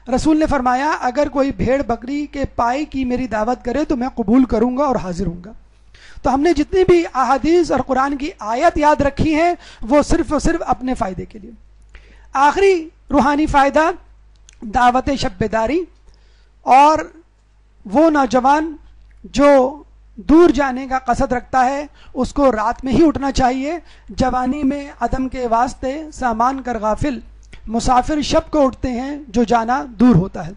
रसूल ने फरमाया अगर कोई भेड़ बकरी के पाए की मेरी दावत करे तो मैं कबूल करूंगा और हाजिर हूँ तो हमने जितनी भी अहादीस और कुरान की आयत याद रखी है वो सिर्फ और सिर्फ अपने फ़ायदे के लिए आखिरी रूहानी फ़ायदा दावत शब्बेदारी और वो नौजवान जो दूर जाने का कसद रखता है उसको रात में ही उठना चाहिए जवानी में अदम के वास्ते सामान कर गाफिल मुसाफिर शब को उठते हैं जो जाना दूर होता है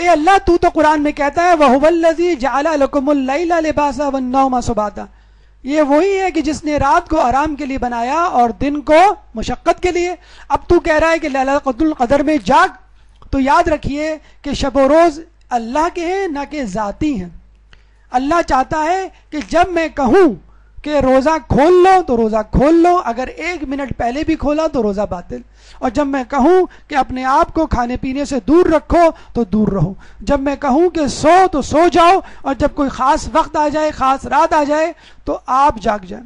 ए अल्लाह तू तो कुरान में कहता है वह वल्लजी जाला लकुमुल लैला लिबासा वन्नौमा सुबाता ये वही है कि जिसने रात को आराम के लिए बनाया और दिन को मुशक्क़त के लिए अब तू कह रहा है कि ललातुल कदर में जाग तो याद रखिए कि शब रोज़ अल्लाह के हैं ना कि ज़ाती हैं अल्लाह चाहता है कि जब मैं कहूँ कि रोज़ा खोल लो तो रोज़ा खोल लो अगर एक मिनट पहले भी खोला तो रोज़ा बातिल और जब मैं कहूँ कि अपने आप को खाने पीने से दूर रखो तो दूर रहो जब मैं कहूँ कि सो तो सो जाओ और जब कोई ख़ास वक्त आ जाए ख़ास रात आ जाए तो आप जाग जाए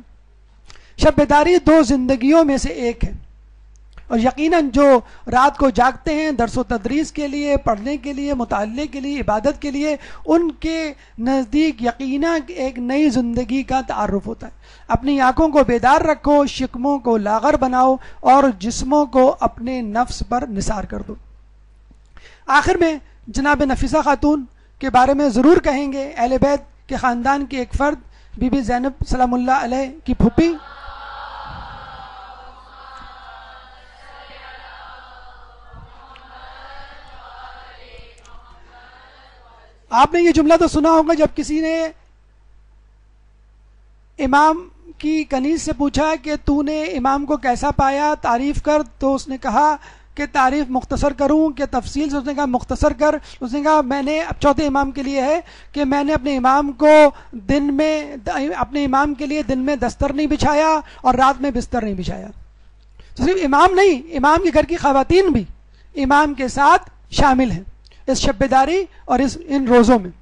शबेदारी दो जिंदगियों में से एक है और यकीनन जो रात को जागते हैं दरस तदरीस के लिए पढ़ने के लिए मुताले के लिए इबादत के लिए उनके नज़दीक यकीन एक नई ज़िंदगी का तारफ़ होता है अपनी आँखों को बेदार रखो शिकमों को लागर बनाओ और जिसमों को अपने नफ्स पर निसार कर दो आखिर में जनाब नफीसा खातून के बारे में ज़रूर कहेंगे अहल के ख़ानदान के एक फ़र्द बीबी जैनब सलामुल्ला की फूपी आपने ये जुमला तो सुना होगा जब किसी ने इमाम की कनीज से पूछा कि तूने इमाम को कैसा पाया तारीफ कर तो उसने कहा कि तारीफ मुख्तसर करूं कि तफसील से उसने कहा मुख्तसर कर उसने कहा मैंने अब चौथे इमाम के लिए है कि मैंने अपने इमाम को दिन में अपने इमाम के लिए दिन में दस्तर नहीं बिछाया और रात में बिस्तर नहीं बिछाया तो सिर्फ इमाम नहीं इमाम के घर की खातन भी इमाम के साथ शामिल हैं इस शब्बेदारी और इस इन रोज़ों में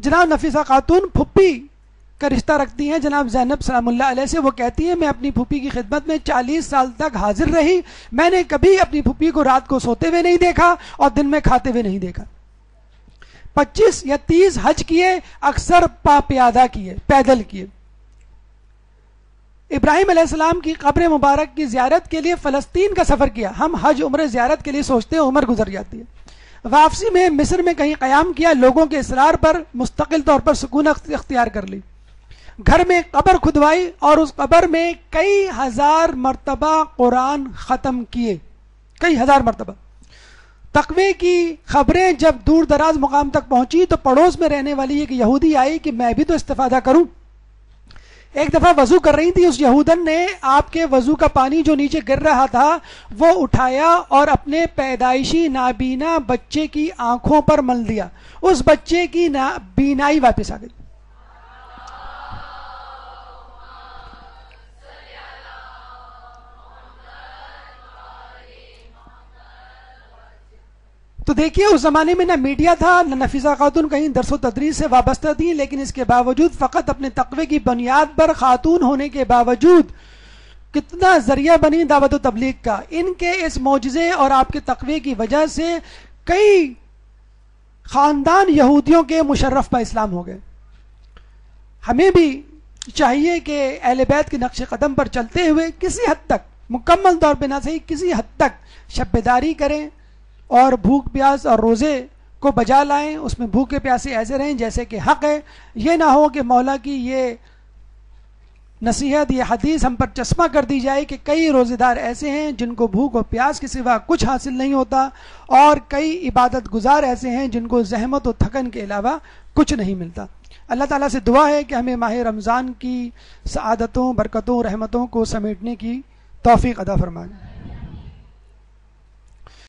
जनाब नफीसा खातून फुप्पी का रिश्ता रखती हैं जनाब जैनब सलामुल्ला से वो कहती हैं मैं अपनी फूपी की खिदमत में 40 साल तक हाजिर रही मैंने कभी अपनी फूपी को रात को सोते हुए नहीं देखा और दिन में खाते हुए नहीं देखा 25 या 30 हज किए अक्सर पापयादा किए पैदल किए इब्राहिम सलाम की कब्र मुबारक की ज्यारत के लिए फ़लस्तीन का सफ़र किया हम हज उम्र ज्यारत के लिए सोचते हैं उम्र गुजर जाती है वापसी में मिस्र में कहीं कयाम किया लोगों के इसरार पर मुस्तकिल तौर पर सुकून अख्तियार कर ली घर में कबर खुदवाई और उस कबर में कई हजार मरतबा कुरान ख़त्म किए कई हजार मरतबा तकवे की खबरें जब दूर दराज मुकाम तक पहुंची तो पड़ोस में रहने वाली एक यहूदी आई कि मैं भी तो इस्तेफादा करूं एक दफा वजू कर रही थी उस यहूदन ने आपके वजू का पानी जो नीचे गिर रहा था वो उठाया और अपने पैदाइशी नाबीना बच्चे की आंखों पर मल दिया उस बच्चे की ना बीनाई वापस आ गई तो देखिए उस जमाने में ना मीडिया था न नफीसा खातून कहीं दरसो तदरीस से वाबस्ता थी लेकिन इसके बावजूद फ़कत अपने तकवे की बुनियाद पर खातून होने के बावजूद कितना जरिया बनी दावत तबलीग का इनके इस मोजे और आपके तकवे की वजह से कई खानदान यहूदियों के मुशर्रफ पर इस्लाम हो गए हमें भी चाहिए कि अहल बैत के नक्श कदम पर चलते हुए किसी हद तक मुकम्मल तौर पर ना सही किसी हद तक शब्बेदारी करें और भूख प्यास और रोज़े को बजा लाएं उसमें भूखे प्यासे ऐसे रहें जैसे कि हक है ये ना हो कि मौला की ये नसीहत ये हदीस हम पर चश्मा कर दी जाए कि कई रोज़ेदार ऐसे हैं जिनको भूख और प्यास के सिवा कुछ हासिल नहीं होता और कई इबादत गुजार ऐसे हैं जिनको जहमत और थकन के अलावा कुछ नहीं मिलता अल्लाह ताला से दुआ है कि हमें माह रमज़ान की सदतों बरकतों रहमतों को समेटने की तोफ़ी अदा फरमाएँ